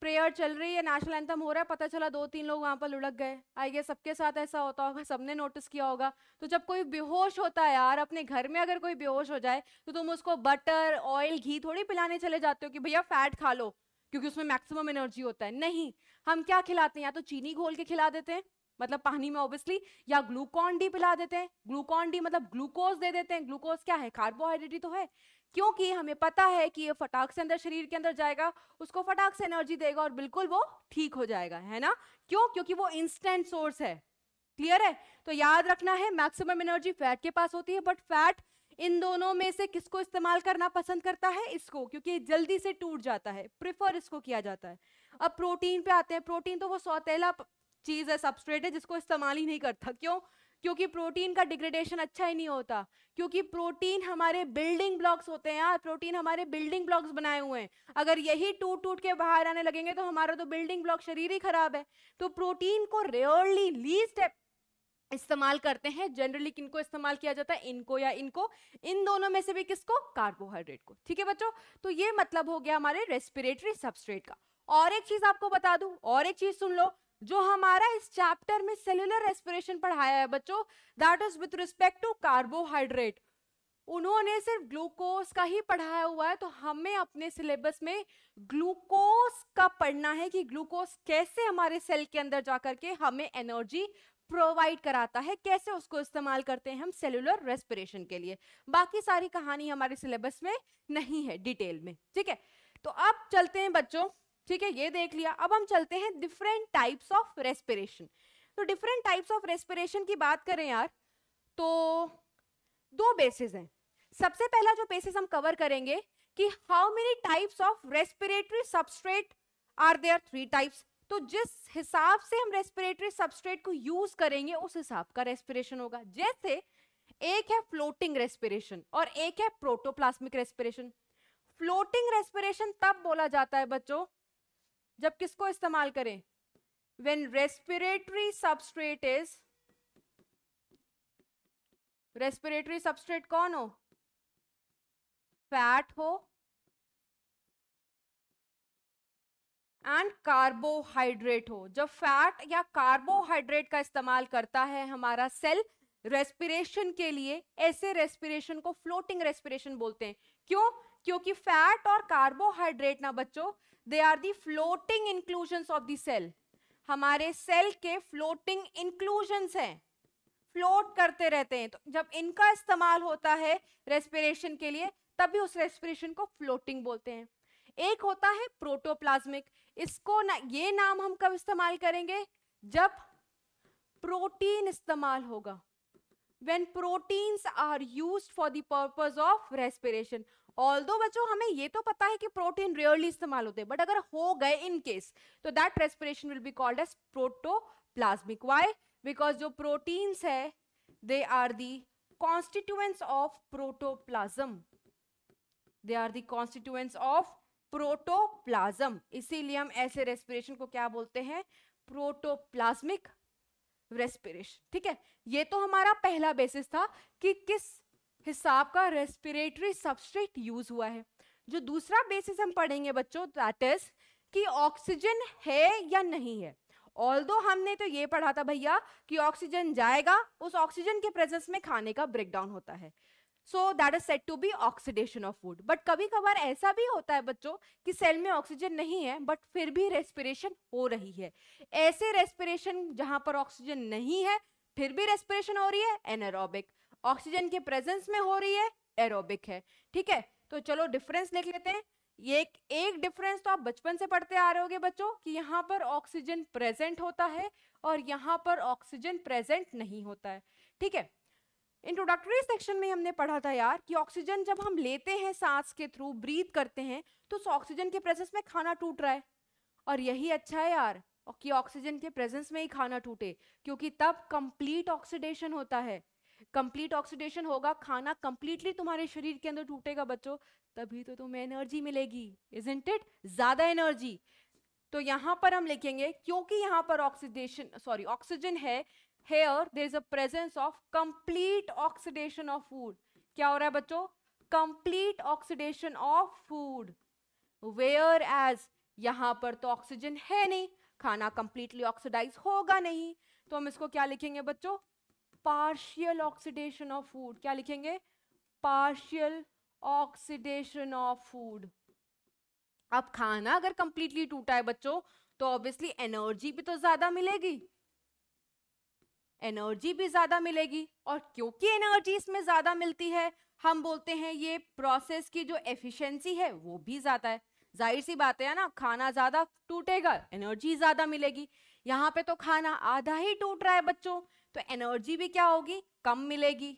प्रेयर चल रही है नेशनल एंथम हो रहा है पता चला दो तीन लोग वहाँ पर लुढ़क गए आई गेस सबके साथ ऐसा होता होगा सबने नोटिस किया होगा तो जब कोई बेहोश होता है यार अपने घर में अगर कोई बेहोश हो जाए तो तुम उसको बटर ऑयल घी थोड़ी पिलाने चले जाते हो कि भैया फैट खा लो क्योंकि उसमें मैक्सिमम एनर्जी होता है नहीं हम क्या खिलाते हैं या तो चीनी घोल के खिला देते हैं मतलब पानी में ऑब्वियसली या ग्लूकॉन डी पिला देते हैं ग्लूकॉन डी मतलब ग्लूकोज दे देते हैं ग्लूकोज क्या है कार्बोहाइड्रेट ही तो है क्योंकि हमें पता है कि ये फटाक से अंदर शरीर के अंदर जाएगा उसको फटाक से एनर्जी देगा और बिल्कुल वो ठीक हो जाएगा है ना क्यों क्योंकि वो इंस्टेंट सोर्स है क्लियर है तो याद रखना है मैक्सिमम एनर्जी फैट के पास होती है बट फैट इन दोनों में से किसको इस्तेमाल करना पसंद करता है इसको क्योंकि जल्दी से टूट जाता है प्रिफर इसको किया जाता है अब प्रोटीन पे आते हैं प्रोटीन तो वो सौतेला चीज़ है सबस्ट्रेट है जिसको इस्तेमाल ही नहीं करता क्यों क्योंकि प्रोटीन का डिग्रेडेशन अच्छा ही नहीं होता क्योंकि प्रोटीन हमारे बिल्डिंग ब्लॉक्स होते हैं यार प्रोटीन हमारे बिल्डिंग ब्लॉक्स बनाए हुए हैं अगर यही टूट टूट के बाहर आने लगेंगे तो हमारा तो बिल्डिंग ब्लॉक शरीर ही खराब है तो प्रोटीन को रेयरली लीस्ट इस्तेमाल करते हैं जनरली किनको इस्तेमाल किया जाता है इनको या इनको इन दोनों में से भी किसको कार्बोहाइड्रेट को ठीक है बच्चों तो ये मतलब हो गया हमारे रेस्पिरेटरी सबस्ट्रेट का और एक चीज आपको बता दूं और एक चीज सुन लो जो हमारा इस चैप्टर में सेलुलर रेस्पिरेशन पढ़ाया है बच्चों that is with respect to carbohydrate उन्होंने सिर्फ ग्लूकोज का ही पढ़ाया हुआ है तो हमें अपने सिलेबस में ग्लूकोज का पढ़ना है कि ग्लूकोज कैसे हमारे सेल के अंदर जाकर के हमें एनर्जी प्रोवाइड कराता है कैसे उसको इस्तेमाल करते हैं हम सेलुलर रेस्पिरेशन के लिए बाकी सारी कहानी हमारे सिलेबस में नहीं है डिटेल में ठीक है तो अब चलते हैं बच्चों ठीक है ये देख लिया अब हम चलते हैं डिफरेंट टाइप्स ऑफ रेस्पिरेशन तो डिफरेंट टाइप्स ऑफ रेस्पिरेशन की बात करें यार तो दो बेसिस हैं सबसे पहला जो बेसिस हम कवर करेंगे कि how many types of respiratory substrate are there three types तो जिस हिसाब से हम रेस्पिरेटरी सबस्ट्रेट को यूज करेंगे उस हिसाब का रेस्पिरेशन होगा जैसे एक है फ्लोटिंग रेस्पिरेशन और एक है प्रोटोप्लास्मिक रेस्पिरेशन फ्लोटिंग रेस्पिरेशन तब बोला जाता है बच्चों जब किसको इस्तेमाल करें when respiratory substrate is respiratory substrate कौन हो फैट हो एंड कार्बोहाइड्रेट हो जब फैट या कार्बोहाइड्रेट का इस्तेमाल करता है हमारा सेल रेस्पिरेशन के लिए ऐसे रेस्पिरेशन को फ्लोटिंग रेस्पिरेशन बोलते हैं क्यों क्योंकि फैट और कार्बोहाइड्रेट ना बच्चों they are the floating inclusion of the cell हमारे सेल के फ्लोटिंग इंक्लूजन हैं फ्लोट करते रहते हैं तो जब इनका इस्तेमाल होता है रेस्पिरेशन के लिए तभी उस रेस्पिरेशन को फ्लोटिंग बोलते हैं एक होता है प्रोटोप्लाज्मिक इसको ना ये नाम हम कब इस्तेमाल करेंगे जब प्रोटीन इस्तेमाल होगा when proteins are used for the purpose of respiration although बच्चों हमें ये तो पता है कि प्रोटीन रेयरली इस्तेमाल होते हैं बट अगर हो गए इन केस तो that respiration will be called as protoplasmic why because जो प्रोटीन्स है they are the constituents of protoplasm they are the constituents of protoplasm इसीलिए हम ऐसे रेस्पिरेशन को क्या बोलते हैं प्रोटोप्लाज्मिक रेस्पिरेशन ठीक है ये तो हमारा पहला बेसिस था कि किस हिसाब का रेस्पिरेटरी सबस्ट्रेट यूज हुआ है जो दूसरा बेसिस हम पढ़ेंगे बच्चों दैट इज कि ऑक्सीजन है या नहीं है ऑल हमने तो ये पढ़ा था भैया कि ऑक्सीजन जाएगा उस ऑक्सीजन के प्रेजेंस में खाने का ब्रेकडाउन होता है so that is said to be oxidation of food but कभी कभार ऐसा भी होता है बच्चों कि सेल में ऑक्सीजन नहीं है बट फिर भी रेस्पिरेशन हो रही है ऐसे रेस्पिरेशन जहां पर ऑक्सीजन नहीं है फिर भी रेस्पिरेशन हो रही है एनरोबिक ऑक्सीजन के प्रेजेंस में हो रही है एरोबिक है ठीक है तो चलो डिफरेंस लिख लेते हैं ये एक एक डिफरेंस तो आप बचपन से पढ़ते आ रहे होगे बच्चों कि यहाँ पर ऑक्सीजन प्रेजेंट होता है और यहाँ पर ऑक्सीजन प्रेजेंट नहीं होता है ठीक है इंट्रोडक्टरी सेक्शन में हमने पढ़ा था यार कि ऑक्सीजन जब हम लेते हैं सांस के थ्रू ब्रीथ करते हैं तो उस ऑक्सीजन के प्रेजेंस में खाना टूट रहा है और यही अच्छा है यार कि ऑक्सीजन के प्रेजेंस में ही खाना टूटे क्योंकि तब कंप्लीट ऑक्सीडेशन होता है कंप्लीट ऑक्सीडेशन होगा खाना कंप्लीटली तुम्हारे शरीर के अंदर टूटेगा बच्चों तभी तो तुम्हें एनर्जी मिलेगी इज इंट इट ज्यादा एनर्जी तो यहां पर हम लिखेंगे क्योंकि यहां पर ऑक्सीडेशन सॉरी ऑक्सीजन है here there is a presence of complete oxidation of food क्या हो रहा है बच्चों complete oxidation of food whereas यहां पर तो ऑक्सीजन है नहीं खाना कंप्लीटली ऑक्सीडाइज होगा नहीं तो हम इसको क्या लिखेंगे बच्चों पार्शियल ऑक्सीडेशन ऑफ फूड क्या लिखेंगे पार्शियल ऑक्सीडेशन ऑफ फूड अब खाना अगर कंप्लीटली टूटा है बच्चों तो ऑब्वियसली एनर्जी भी तो ज्यादा मिलेगी एनर्जी भी ज्यादा मिलेगी और क्योंकि एनर्जी इसमें ज्यादा मिलती है हम बोलते हैं ये प्रोसेस की जो एफिशिएंसी है वो भी ज्यादा है जाहिर सी बात है ना खाना ज्यादा टूटेगा एनर्जी ज्यादा मिलेगी यहाँ पे तो खाना आधा ही टूट रहा है बच्चों तो एनर्जी भी क्या होगी कम मिलेगी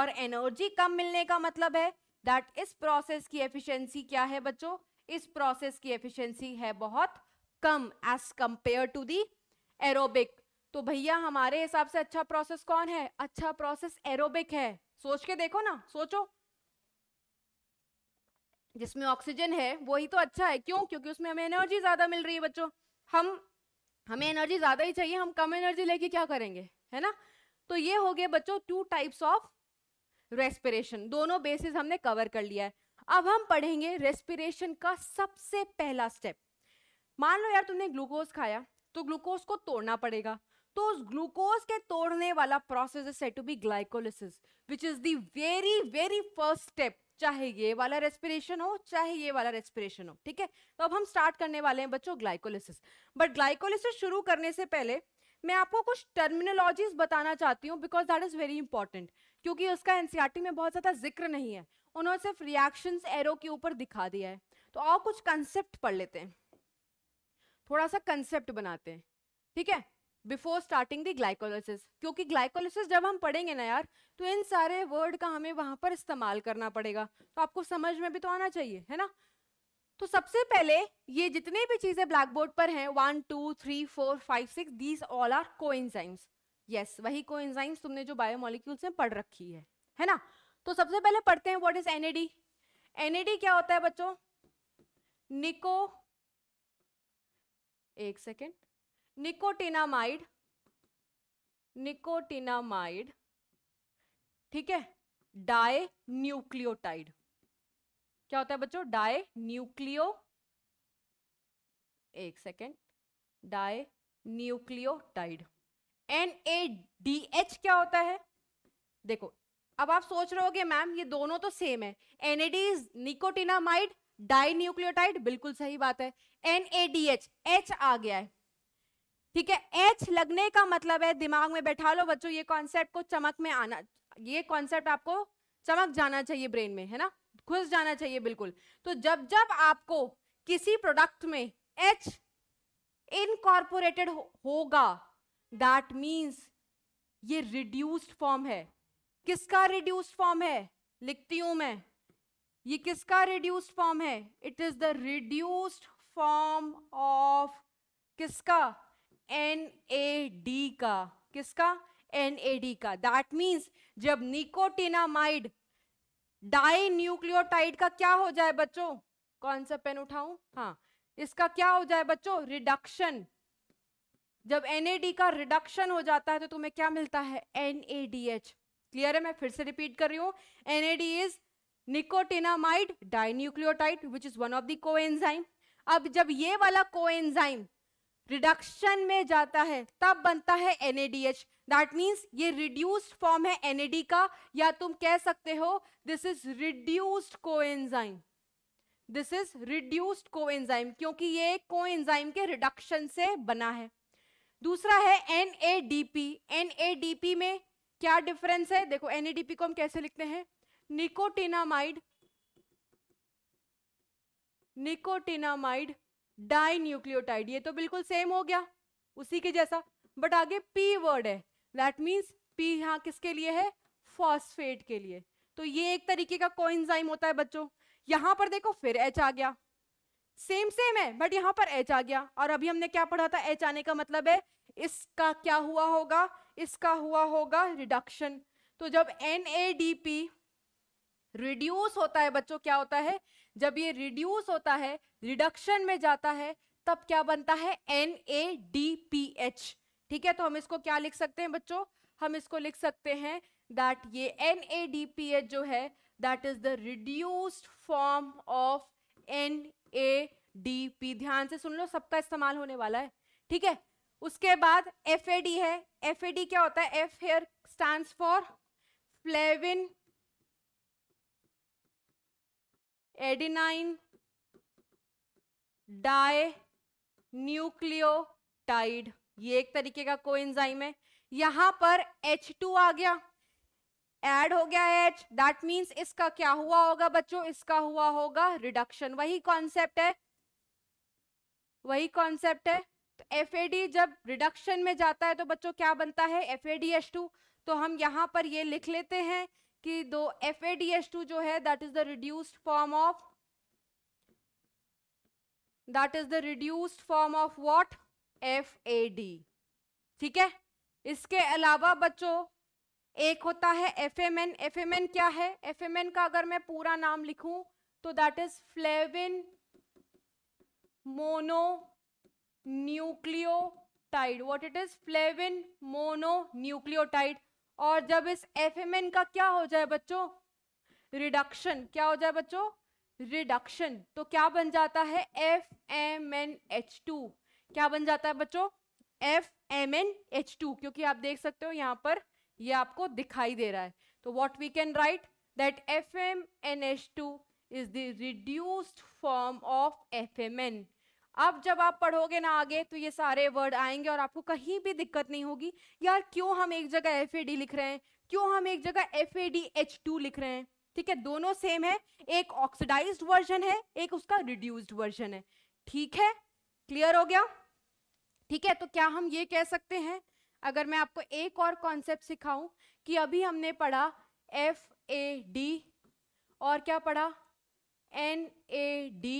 और एनर्जी कम मिलने का मतलब है दैट इस प्रोसेस की एफिशिएंसी क्या है बच्चों इस प्रोसेस की एफिशिएंसी है बहुत कम as compare to the aerobic तो भैया हमारे हिसाब से अच्छा प्रोसेस कौन है अच्छा प्रोसेस एरोबिक है सोच के देखो ना सोचो जिसमें ऑक्सीजन है वही तो अच्छा है क्यों क्योंकि उसमें हमें एनर्जी ज्यादा मिल रही है बच्चों हम हमें एनर्जी ज्यादा ही चाहिए हम कम एनर्जी लेके क्या करेंगे है ना तो ये हो गया बच्चों टू टाइप्स ऑफ रेस्पिरेशन दोनों बेसिस हमने कवर कर लिया है अब हम पढ़ेंगे रेस्पिरेशन का सबसे पहला स्टेप मान लो यार तुमने ग्लूकोज खाया तो ग्लूकोज को तोड़ना पड़ेगा तो उस ग्लूकोज के तोड़ने वाला process is said to be glycolysis which is the very very first step चाहे ये वाला रेस्पिरेशन हो चाहे ये वाला रेस्पिरेशन हो ठीक है तो अब हम स्टार्ट करने वाले हैं बच्चों ग्लाइकोलिसिस बट ग्लाइकोलिसिस शुरू करने से पहले मैं आपको कुछ टर्मिनोलॉजीज बताना चाहती हूँ because that is very important क्योंकि उसका एनसीआरटी e में बहुत ज़्यादा जिक्र नहीं है उन्होंने सिर्फ रिएक्शन एरो के ऊपर दिखा दिया है तो और कुछ कंसेप्ट पढ़ लेते हैं थोड़ा सा कंसेप्ट बनाते हैं ठीक है बिफोर स्टार्टिंग दी ग्लाइकोलिसिस क्योंकि ग्लाइकोलिसिस जब हम पढ़ेंगे ना यार तो इन सारे वर्ड का हमें वहां पर इस्तेमाल करना पड़ेगा तो आपको समझ में भी तो आना चाहिए है ना तो सबसे पहले ये जितने भी चीज़ें ब्लैक बोर्ड पर हैं one two three four five six these all are coenzymes yes वही को एंजाइम्स तुमने जो बायोमोलिक्यूल्स में पढ़ रखी है है ना तो सबसे पहले पढ़ते हैं व्हाट इज एनएडी एनएडी क्या होता है बच्चों निको एक सेकेंड निकोटिनामाइड निकोटिनामाइड ठीक है डाय न्यूक्लियोटाइड क्या होता है बच्चों डाय न्यूक्लियो एक second dinucleotide N A D H क्या होता है देखो अब आप सोच रहे होगे मैम ये दोनों तो सेम है N A D is nicotinamide डाई न्यूक्लियोटाइड बिल्कुल सही बात है N A D H H आ गया है ठीक है एच लगने का मतलब है दिमाग में बैठा लो बच्चों ये कॉन्सेप्ट को चमक में आना ये कॉन्सेप्ट आपको चमक जाना चाहिए ब्रेन में है ना घुस जाना चाहिए बिल्कुल तो जब जब आपको किसी प्रोडक्ट में एच इनकॉर्पोरेटेड होगा दैट मीन्स ये रिड्यूस्ड फॉर्म है किसका रिड्यूस्ड फॉर्म है लिखती हूं मैं ये किसका रिड्यूस्ड फॉर्म है it is the reduced form of किसका एन ए डी का किसका एन ए डी का दैट मीन्स जब निकोटिनामाइड डाई न्यूक्लियोटाइड का क्या हो जाए बच्चों कौन सा पेन उठाऊं हाँ इसका क्या हो जाए बच्चों रिडक्शन जब एनएडी का रिडक्शन हो जाता है तो तुम्हें क्या मिलता है एनएडीएच क्लियर है मैं फिर से रिपीट कर रही हूँ NAD is nicotinamide nucleotide which is one of the co अब जब ये वाला को रिडक्शन में जाता है तब बनता है एनएडीएच दैट मीन्स ये रिड्यूस्ड फॉर्म है एनएडी का या तुम कह सकते हो this is reduced coenzyme this is reduced coenzyme क्योंकि ये को के रिडक्शन से बना है दूसरा है एनएडीपी एनएडीपी में क्या डिफरेंस है देखो एनएडीपी को हम कैसे लिखते हैं निकोटिनामाइड निकोटिनामाइड डाई न्यूक्लियोटाइड ये तो बिल्कुल सेम हो गया उसी के जैसा बट आगे पी वर्ड है दैट मीन्स पी यहाँ किसके लिए है फॉस्फेट के लिए तो ये एक तरीके का कोइंजाइम होता है बच्चों यहाँ पर देखो फिर एच आ गया सेम सेम है बट यहाँ पर एच आ गया और अभी हमने क्या पढ़ा था एच आने का मतलब है इसका क्या हुआ होगा इसका हुआ होगा रिडक्शन तो जब एन रिड्यूस होता है बच्चों क्या होता है जब ये रिड्यूस होता है रिडक्शन में जाता है तब क्या बनता है N A D P H ठीक है तो हम इसको क्या लिख सकते हैं बच्चों हम इसको लिख सकते हैं दैट ये N A D P H जो है that is the reduced form of N A D P ध्यान से सुन लो सबका इस्तेमाल होने वाला है ठीक है उसके बाद एफ ए डी है एफ ए डी क्या होता है F here stand for flavin adenine डाय न्यूक्लियोटाइड ये एक तरीके का को है यहां पर H2 आ गया एड हो गया एच दैट मीन्स इसका क्या हुआ होगा बच्चों इसका हुआ होगा रिडक्शन वही कॉन्सेप्ट है वही कॉन्सेप्ट है तो एफ जब रिडक्शन में जाता है तो बच्चों क्या बनता है एफ तो हम यहाँ पर ये लिख लेते हैं कि दो एफ जो है that is the reduced form of that is the reduced form of what F A D ठीक है इसके अलावा बच्चों एक होता है F M N F M N क्या है एफ एम एन का अगर मैं पूरा नाम लिखूं तो that is flavin mononucleotide what it is flavin mononucleotide और जब इस एफ एम एन का क्या हो जाए बच्चों रिडक्शन क्या हो जाए बच्चों रिडक्शन तो क्या बन जाता है F M N H two क्या बन जाता है बच्चों F M N H two क्योंकि आप देख सकते हो यहाँ पर ये आपको दिखाई दे रहा है तो what we can write that F M N H two is the reduced form of F M N अब जब आप पढ़ोगे ना आगे तो ये सारे वर्ड आएंगे और आपको कहीं भी दिक्कत नहीं होगी यार क्यों हम एक जगह एफ ए डी लिख रहे हैं क्यों हम एक जगह F A D H two लिख रहे हैं ठीक है दोनों सेम है एक ऑक्सीडाइज्ड वर्जन है एक उसका रिड्यूस्ड वर्जन है ठीक है क्लियर हो गया ठीक है तो क्या हम ये कह सकते हैं अगर मैं आपको एक और कॉन्सेप्ट सिखाऊं कि अभी हमने पढ़ा एफ ए डी और क्या पढ़ा एन ए डी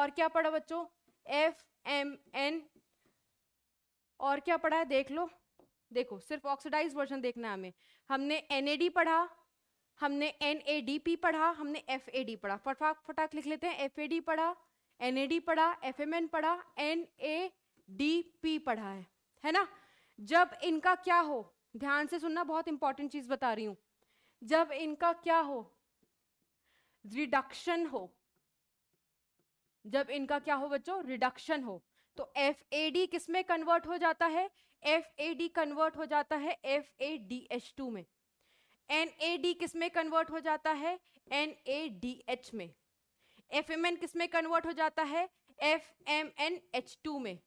और क्या पढ़ा बच्चों एफ एम एन और क्या पढ़ा है देख लो देखो सिर्फ ऑक्सीडाइज वर्जन देखना है हमें हमने एन ए डी पढ़ा हमने एन ए डी पी पढ़ा हमने एफ ए डी पढ़ा फटाक फटाक लिख लेते हैं एफ ए डी पढ़ा एन पढ़ा एफ पढ़ा एन ए डी पी पढ़ा है है ना जब इनका क्या हो ध्यान से सुनना बहुत इंपॉर्टेंट चीज बता रही हूं जब इनका क्या हो रिडक्शन हो जब इनका क्या हो बच्चों रिडक्शन हो तो एफ ए डी किस में कन्वर्ट हो जाता है एफ ए डी कन्वर्ट हो जाता है F A D H two में एन ए डी किस में कन्वर्ट हो जाता है एन ए डी एच में एफ एम एन किस में कन्वर्ट हो जाता है F M N H two में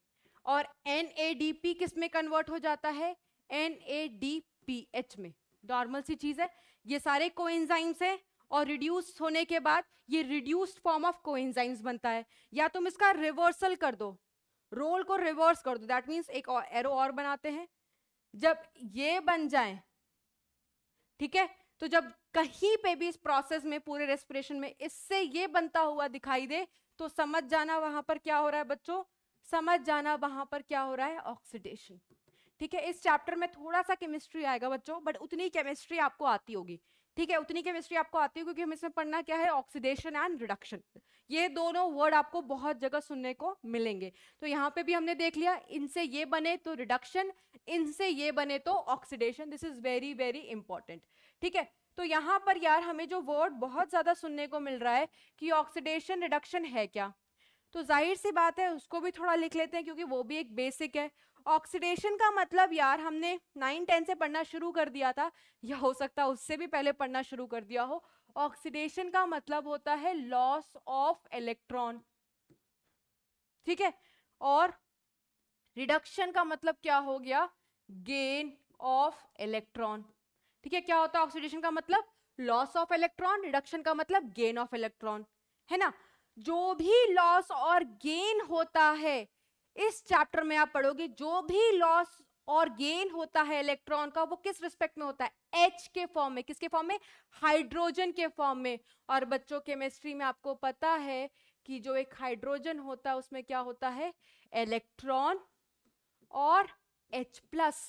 और एन ए डी पी किस में कन्वर्ट हो जाता है N A D P H में नॉर्मल सी चीज़ है ये सारे कोएंजाइम्स हैं और रिड्यूस होने के बाद ये रिड्यूस्ड फॉर्म ऑफ कोएंजाइम्स बनता है या तुम इसका रिवर्सल कर दो रोल को रिवर्स कर दो दैट मीन्स एक और एरो और बनाते हैं जब ये बन जाए ठीक है तो जब कहीं पे भी इस प्रोसेस में पूरे रेस्पिरेशन में इससे ये बनता हुआ दिखाई दे तो समझ जाना वहां पर क्या हो रहा है बच्चों समझ जाना वहां पर क्या हो रहा है ऑक्सीडेशन ठीक है इस चैप्टर में थोड़ा सा केमिस्ट्री आएगा बच्चों बट उतनी केमिस्ट्री आपको आती होगी ठीक है उतनी केमिस्ट्री आपको आती होगी क्योंकि हम इसमें पढ़ना क्या है ऑक्सीडेशन एंड रिडक्शन ये दोनों वर्ड आपको बहुत जगह सुनने को मिलेंगे तो यहाँ पे भी हमने देख लिया इनसे ये बने तो रिडक्शन इनसे ये बने तो oxidation this is very very important ठीक है तो यहाँ पर यार हमें जो वर्ड बहुत ज़्यादा सुनने को मिल रहा है कि ऑक्सीडेशन रिडक्शन है क्या तो जाहिर सी बात है उसको भी थोड़ा लिख लेते हैं क्योंकि वो भी एक बेसिक है ऑक्सीडेशन का मतलब यार हमने नाइन टेन से पढ़ना शुरू कर दिया था या हो सकता है उससे भी पहले पढ़ना शुरू कर दिया हो ऑक्सीडेशन का मतलब होता है लॉस ऑफ इलेक्ट्रॉन ठीक है और रिडक्शन का मतलब क्या हो गया गेन ऑफ इलेक्ट्रॉन ठीक है क्या होता है ऑक्सीडेशन का मतलब लॉस ऑफ इलेक्ट्रॉन रिडक्शन का मतलब गेन ऑफ इलेक्ट्रॉन है ना जो भी लॉस और गेन होता है इस चैप्टर में आप पढ़ोगे जो भी लॉस और गेन होता है इलेक्ट्रॉन का वो किस रिस्पेक्ट में होता है एच के फॉर्म में किसके फॉर्म में हाइड्रोजन के फॉर्म में और बच्चों केमिस्ट्री में आपको पता है कि जो एक हाइड्रोजन होता है उसमें क्या होता है इलेक्ट्रॉन और एच प्लस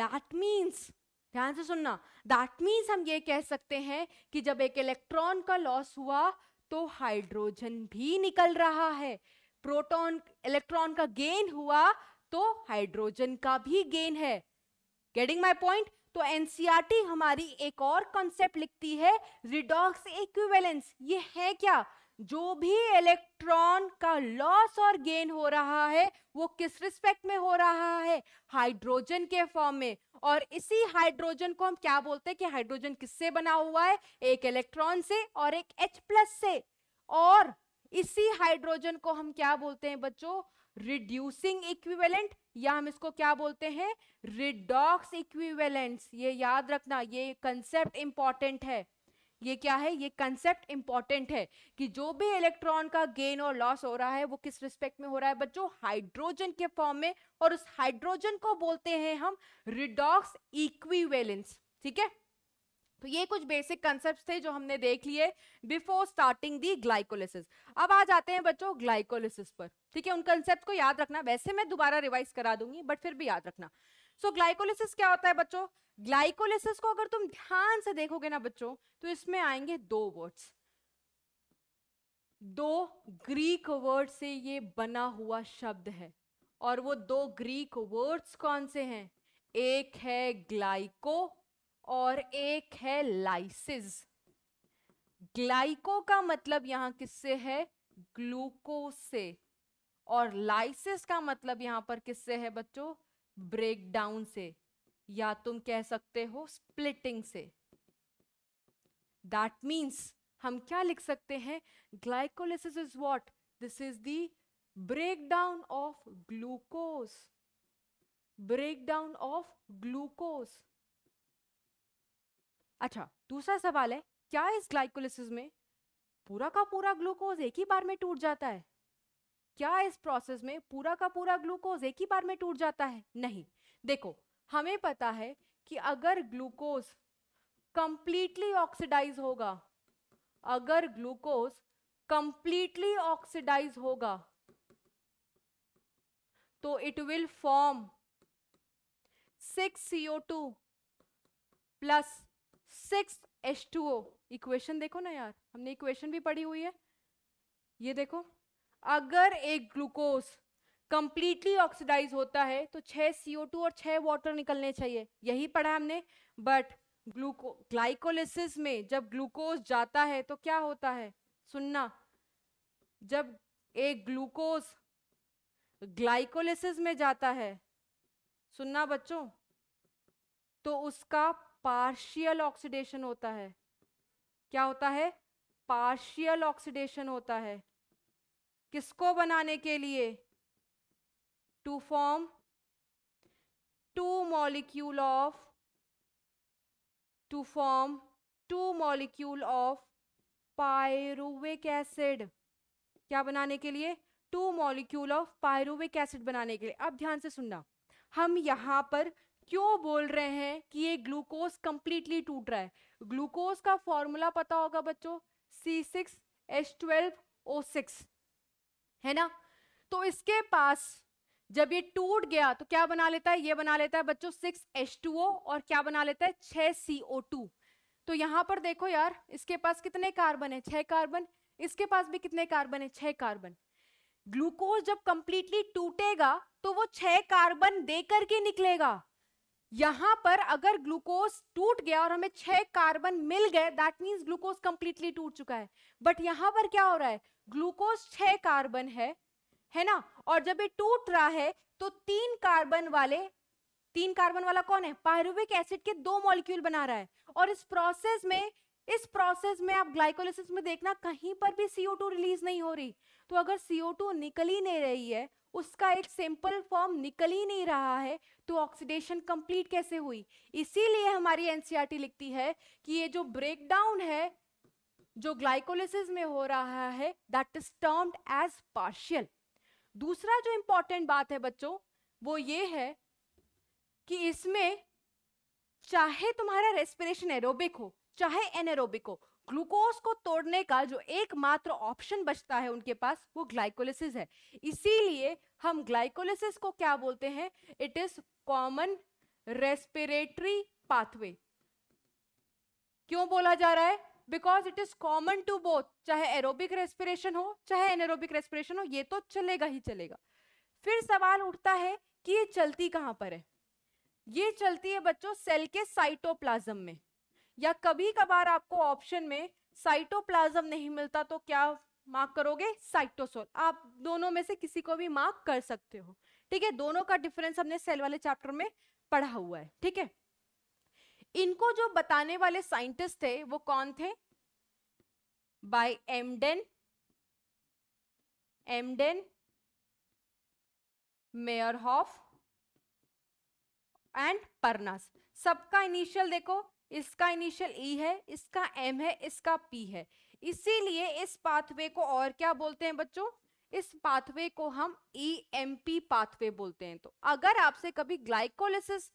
दैट मीन्स ध्यान से सुनना दैट मीन्स हम ये कह सकते हैं कि जब एक इलेक्ट्रॉन का लॉस हुआ तो हाइड्रोजन भी निकल रहा है प्रोटॉन इलेक्ट्रॉन का गेन हुआ तो हाइड्रोजन का भी गेन है गेटिंग माई पॉइंट तो एनसीआरटी e हमारी एक और कॉन्सेप्ट लिखती है रिडॉक्स इक्विवेलेंस ये है क्या जो भी इलेक्ट्रॉन का लॉस और गेन हो रहा है वो किस रिस्पेक्ट में हो रहा है हाइड्रोजन के फॉर्म में और इसी हाइड्रोजन को हम क्या बोलते हैं कि हाइड्रोजन किससे बना हुआ है एक इलेक्ट्रॉन से और एक H प्लस से और इसी हाइड्रोजन को हम क्या बोलते हैं बच्चों रिड्यूसिंग इक्विवेलेंट या हम इसको क्या बोलते हैं रिडॉक्स इक्विवेलेंट ये याद रखना ये कंसेप्ट इंपॉर्टेंट है ये क्या है ये कंसेप्ट इंपॉर्टेंट है कि जो भी इलेक्ट्रॉन का गेन और लॉस हो रहा है वो किस रिस्पेक्ट में हो रहा है बच्चों हाइड्रोजन के फॉर्म में और उस हाइड्रोजन को बोलते हैं हम रिडॉक्स इक्विवेलेंस ठीक है तो ये कुछ बेसिक कंसेप्ट थे जो हमने देख लिए बिफोर स्टार्टिंग दी ग्लाइकोलिसिस अब आ जाते हैं बच्चों ग्लाइकोलिसिस पर ठीक है उन कंसेप्ट को याद रखना वैसे मैं दोबारा रिवाइज करा दूंगी बट फिर भी याद रखना सो so, ग्लाइकोलिसिस क्या होता है बच्चों ग्लाइकोलिसिस को अगर तुम ध्यान से देखोगे ना बच्चों तो इसमें आएंगे दो वर्ड्स दो ग्रीक वर्ड से ये बना हुआ शब्द है और वो दो ग्रीक वर्ड्स कौन से हैं एक है ग्लाइको और एक है लाइसिस ग्लाइको का मतलब यहां किससे है ग्लूकोज से और लाइसिस का मतलब यहाँ पर किससे है बच्चों ब्रेक डाउन से या तुम कह सकते हो स्प्लिटिंग से दैट मीन्स हम क्या लिख सकते हैं glycolysis is what this is the break down of glucose break down of glucose अच्छा दूसरा सवाल है क्या इस ग्लाइकोलिसिस में पूरा का पूरा ग्लूकोज एक ही बार में टूट जाता है क्या इस प्रोसेस में पूरा का पूरा ग्लूकोज एक ही बार में टूट जाता है नहीं देखो हमें पता है कि अगर ग्लूकोज कंप्लीटली ऑक्सीडाइज होगा अगर ग्लूकोज कंप्लीटली ऑक्सीडाइज होगा तो it will form six CO two plus six H two O equation देखो ना यार हमने इक्वेशन भी पढ़ी हुई है ये देखो अगर एक ग्लूकोज कंप्लीटली ऑक्सीडाइज होता है तो सीओ टू और छह वाटर निकलने चाहिए यही पढ़ा हमने बट ग्लूको ग्लाइकोलिसिस में जब ग्लूकोज जाता है तो क्या होता है सुनना जब एक ग्लूकोज ग्लाइकोलिसिस में जाता है सुनना बच्चों तो उसका पार्शियल ऑक्सीडेशन होता है क्या होता है पार्शियल ऑक्सीडेशन होता है किसको बनाने के लिए to form two molecule of to form two molecule of pyruvic acid क्या बनाने के लिए two molecule of pyruvic acid बनाने के लिए अब ध्यान से सुनना हम यहां पर क्यों बोल रहे हैं कि ये ग्लूकोज कंप्लीटली टूट रहा है ग्लूकोज का फॉर्मूला पता होगा बच्चों C six H twelve O six है ना तो इसके पास जब ये टूट गया तो क्या बना लेता है ये बना लेता है बच्चों सिक्स एच टू ओ और क्या बना लेता है छह सी ओ टू तो यहाँ पर देखो यार इसके पास कितने कार्बन है छह कार्बन इसके पास भी कितने कार्बन है छह कार्बन ग्लूकोज जब कंप्लीटली टूटेगा तो वो छह कार्बन दे करके निकलेगा यहाँ पर अगर ग्लूकोज टूट गया और हमें छह कार्बन मिल गए दैट मीन्स ग्लूकोज कंप्लीटली टूट चुका है बट यहाँ पर क्या हो रहा है ग्लूकोज छह कार्बन है है ना और जब ये टूट रहा है तो तीन कार्बन वाले तीन कार्बन वाला कौन है पायरुविक एसिड के दो मॉलिक्यूल बना रहा है और इस प्रोसेस में इस प्रोसेस में आप ग्लाइकोलिसिस में देखना कहीं पर भी CO2 रिलीज नहीं हो रही तो अगर CO2 निकल ही नहीं रही है उसका एक सिंपल फॉर्म निकल ही नहीं रहा है तो ऑक्सीडेशन कंप्लीट कैसे हुई इसीलिए हमारी एनसीईआरटी e लिखती है कि ये जो ब्रेकडाउन है जो ग्लाइकोलिसिस में हो रहा है that is termed as partial दूसरा जो इंपॉर्टेंट बात है बच्चों वो ये है कि इसमें चाहे तुम्हारा रेस्पिरेशन एरोबिक हो चाहे एनएरोबिक हो ग्लूकोज को तोड़ने का जो एकमात्र ऑप्शन बचता है उनके पास वो ग्लाइकोलिसिस है इसीलिए हम ग्लाइकोलिसिस को क्या बोलते हैं it is common respiratory pathway क्यों बोला जा रहा है because it is common to both चाहे एरोबिक रेस्पिरेशन हो चाहे एनरोबिक रेस्पिरेशन हो ये तो चलेगा ही चलेगा फिर सवाल उठता है कि ये चलती कहाँ पर है ये चलती है बच्चों सेल के साइटोप्लाज्म में या कभी कभार आपको ऑप्शन में साइटोप्लाज्म नहीं मिलता तो क्या मार्क करोगे साइटोसोल आप दोनों में से किसी को भी मार्क कर सकते हो ठीक है दोनों का डिफरेंस हमने सेल वाले चैप्टर में पढ़ा हुआ है ठीक है इनको जो बताने वाले साइंटिस्ट थे वो कौन थे by Embden Embden Meyerhof and Parnas सबका इनिशियल देखो इसका इनिशियल ई e है इसका एम है इसका पी है इसीलिए इस पाथवे को और क्या बोलते हैं बच्चों इस पाथवे को हम ई एम पी पाथवे बोलते हैं तो अगर आपसे कभी ग्लाइकोलिसिस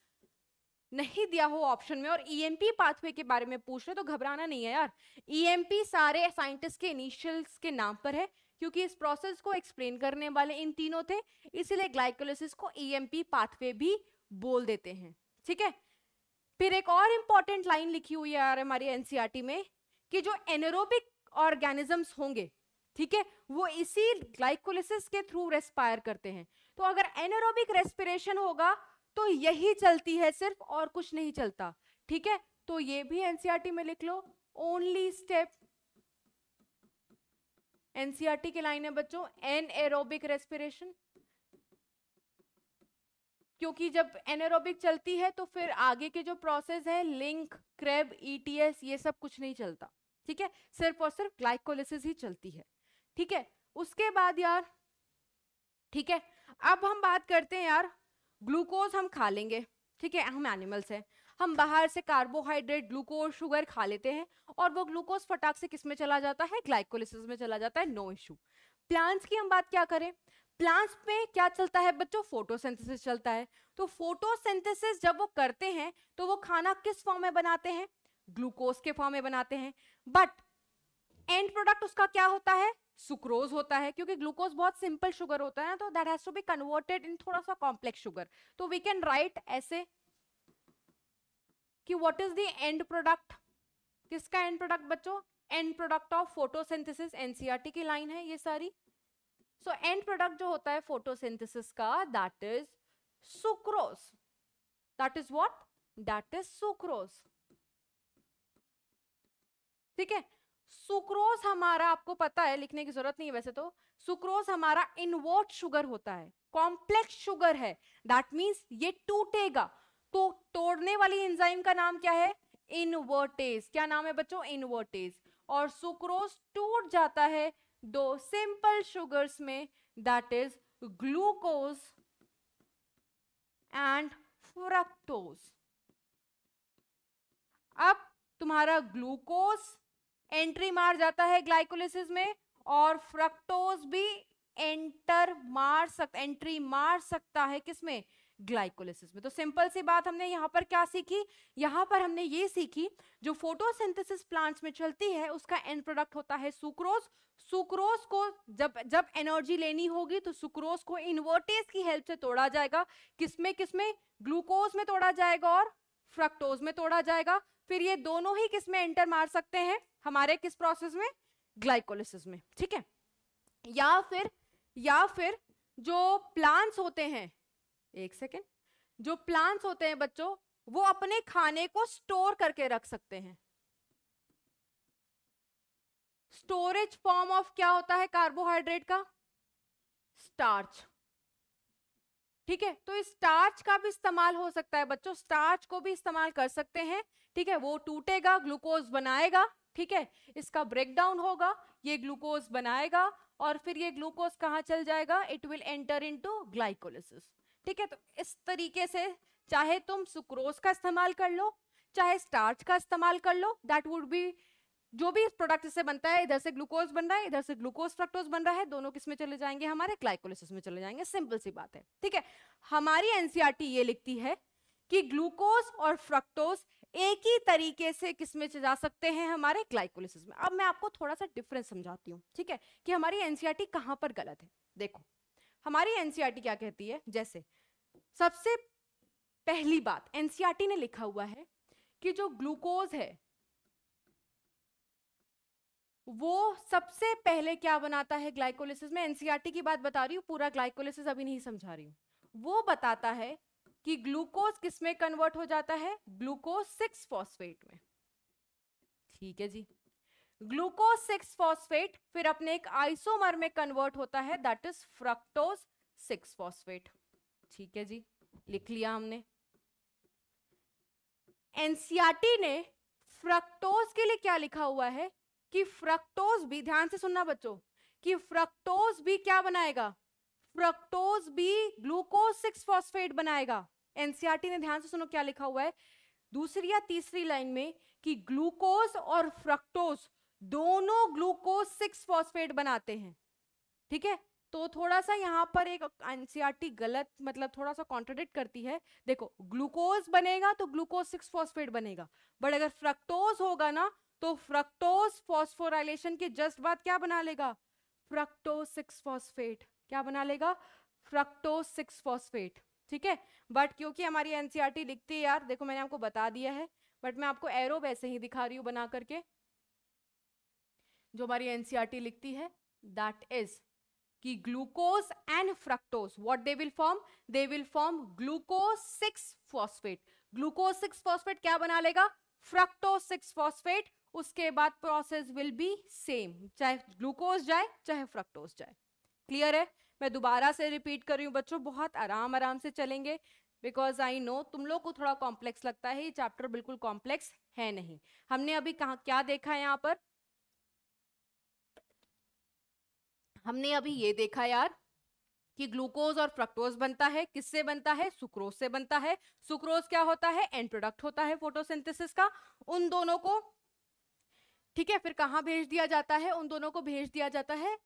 नहीं दिया हो ऑप्शन में और ईएमपी e पाथवे के बारे में पूछ रहे तो घबराना नहीं है यार ईएमपी e सारे साइंटिस्ट के इनिशियल्स के नाम पर है क्योंकि इस प्रोसेस को एक्सप्लेन करने वाले इन तीनों थे इसीलिए ग्लाइकोलिसिस को ईएमपी e पाथवे भी बोल देते हैं ठीक है फिर एक और इंपॉर्टेंट लाइन लिखी हुई है यार हमारी एनसीआरटी में कि जो एनरोबिक ऑर्गेनिजम्स होंगे ठीक है वो इसी ग्लाइकोलिसिस के थ्रू रेस्पायर करते हैं तो अगर एनरोबिक रेस्पिरेशन होगा तो यही चलती है सिर्फ और कुछ नहीं चलता ठीक है तो ये भी एनसीआरटी e में लिख लो ओनली स्टेप एनसीआरटी की लाइन है बच्चों एन एरोबिक रेस्पिरेशन क्योंकि जब एनारोबिक चलती है तो फिर आगे के जो प्रोसेस है लिंक क्रेब ईटीएस ये सब कुछ नहीं चलता ठीक है सिर्फ और सिर्फ ग्लाइकोलिसिस ही चलती है ठीक है उसके बाद यार ठीक है अब हम बात करते हैं यार ग्लूकोज हम खा लेंगे ठीक है हम एनिमल्स हैं हम बाहर से कार्बोहाइड्रेट ग्लूकोज शुगर खा लेते हैं और वो ग्लूकोज फटाक से किस में चला जाता है ग्लाइकोलिसिस में चला जाता है नो इशू प्लांट्स की हम बात क्या करें प्लांट्स में क्या चलता है बच्चों फोटोसिंथेसिस चलता है तो फोटोसिंथेसिस जब वो करते हैं तो वो खाना किस फॉर्म में बनाते हैं ग्लूकोज के फॉर्म में बनाते हैं बट एंड प्रोडक्ट उसका क्या होता है सुक्रोज होता है क्योंकि ग्लूकोज बहुत सिंपल शुगर होता है ना तो that has to be converted in थोड़ा सा कॉम्प्लेक्स शुगर तो वी कैन राइट ऐसे कि what is the end product किसका एंड प्रोडक्ट बच्चों end product of photosynthesis NCERT की लाइन है ये सारी सो एंड प्रोडक्ट जो होता है फोटोसिंथेसिस का that is sucrose that is what that is sucrose ठीक है सुक्रोज हमारा आपको पता है लिखने की जरूरत नहीं है वैसे तो सुक्रोज हमारा इनवर्ट शुगर होता है कॉम्प्लेक्स शुगर है दैट मीन्स ये टूटेगा तो तोड़ने वाली एंजाइम का नाम क्या है इनवर्टेज क्या नाम है बच्चों इनवर्टेज और सुक्रोज टूट जाता है दो सिंपल शुगर्स में that is glucose and fructose अब तुम्हारा ग्लूकोज एंट्री मार जाता है ग्लाइकोलिसिस में और फ्रक्टोज भी एंटर मार सक एंट्री मार सकता है किसमें ग्लाइकोलिसिस में तो सिंपल सी बात हमने यहाँ पर क्या सीखी यहाँ पर हमने ये सीखी जो फोटोसिंथेसिस प्लांट्स में चलती है उसका एंड प्रोडक्ट होता है सुक्रोज सुक्रोज को जब जब एनर्जी लेनी होगी तो सुक्रोज को इन्वर्टेज की हेल्प से तोड़ा जाएगा किसमें किसमें ग्लूकोज में तोड़ा जाएगा और फ्रक्टोज में तोड़ा जाएगा फिर ये दोनों ही किस में एंटर मार सकते हैं हमारे किस प्रोसेस में ग्लाइकोलिसिस में ठीक है या फिर या फिर जो प्लांट्स होते हैं एक सेकेंड जो प्लांट्स होते हैं बच्चों वो अपने खाने को स्टोर करके रख सकते हैं स्टोरेज फॉर्म ऑफ क्या होता है कार्बोहाइड्रेट का स्टार्च ठीक है तो स्टार्च का भी इस्तेमाल हो सकता है बच्चों स्टार्च को भी इस्तेमाल कर सकते हैं ठीक है वो टूटेगा ग्लूकोज बनाएगा ठीक है इसका ब्रेकडाउन होगा ये ग्लूकोज बनाएगा और फिर ये ग्लूकोज कहाँ चल जाएगा it will enter into glycolysis ठीक है तो इस तरीके से चाहे तुम सुक्रोज का इस्तेमाल कर लो चाहे स्टार्च का इस्तेमाल कर लो दैट वुड बी जो भी प्रोडक्ट इससे बनता है इधर से ग्लूकोज बन रहा है इधर से ग्लूकोज फ्रक्टोज बन रहा है दोनों किस में चले जाएंगे हमारे ग्लाइकोलिसिस में चले जाएंगे सिंपल सी बात है ठीक है हमारी एनसीआरटी e ये लिखती है कि ग्लूकोज और फ्रक्टोज एक ही तरीके से किसमें जा सकते हैं हमारे ग्लाइकोलिसिस में अब मैं आपको थोड़ा सा डिफरेंस समझाती हूँ ठीक है कि हमारी एनसीआरटी e कहाँ पर गलत है देखो हमारी एनसीआरटी e क्या कहती है जैसे सबसे पहली बात एनसीआरटी ने लिखा हुआ है कि जो ग्लूकोज है वो सबसे पहले क्या बनाता है ग्लाइकोलिसिस में एनसीआरटी e की बात बता रही हूँ पूरा ग्लाइकोलिसिस अभी नहीं समझा रही हूँ वो बताता है कि ग्लूकोज किस में कन्वर्ट हो जाता है ग्लूकोज सिक्स फॉस्फेट में ठीक है जी ग्लूकोज सिक्स फॉस्फेट फिर अपने एक आइसोमर में कन्वर्ट होता है that is fructose six phosphate ठीक है जी लिख लिया हमने एनसीआरटी e ने फ्रक्टोज के लिए क्या लिखा हुआ है कि फ्रक्टोज भी ध्यान से सुनना बच्चों कि फ्रक्टोज भी क्या बनाएगा फ्रक्टोज भी ग्लूकोज सिक्स फॉस्फेट बनाएगा एनसीआरटी e ने ध्यान से सुनो क्या लिखा हुआ है दूसरी या तीसरी लाइन में कि ग्लूकोज और फ्रक्टोज दोनों ग्लूकोज सिक्स फॉस्फेट बनाते हैं ठीक है तो थोड़ा सा यहाँ पर एक एनसीआरटी e गलत मतलब थोड़ा सा कॉन्ट्रोडिक्ट करती है देखो ग्लूकोज बनेगा तो ग्लूकोज सिक्स फॉस्फेट बनेगा बट अगर फ्रक्टोज होगा ना तो फ्रक्टोज फॉस्फोराइलेशन के जस्ट बाद क्या बना लेगा फ्रक्टोज सिक्स फॉस्फेट क्या बना लेगा फ्रक्टोज सिक्स फॉस्फेट ठीक है बट क्योंकि हमारी एनसीआरटी e लिखती है यार देखो मैंने आपको बता दिया है बट मैं आपको एरो वैसे ही दिखा रही हूँ बना करके जो हमारी एनसीआरटी e लिखती है दैट इज कि glucose and fructose what they will form they will form glucose six phosphate glucose six phosphate क्या बना लेगा फ्रक्टोज सिक्स फॉस्फेट उसके बाद प्रोसेस विल बी सेम चाहे ग्लूकोज जाए चाहे फ्रक्टोज जाए क्लियर है मैं दोबारा से रिपीट कर रही हूँ बच्चों बहुत आराम आराम से चलेंगे बिकॉज आई नो तुम लोग को थोड़ा कॉम्प्लेक्स लगता है ये चैप्टर बिल्कुल कॉम्प्लेक्स है नहीं हमने अभी कहा क्या देखा है यहाँ पर हमने अभी ये देखा यार कि ग्लूकोज और फ्रक्टोज बनता है किससे बनता है सुक्रोज से बनता है सुक्रोज क्या होता है एंड प्रोडक्ट होता है फोटोसिंथेसिस का उन दोनों को ठीक है फिर कहां भेज दिया जाता है उन दोनों को भेज दिया जाता है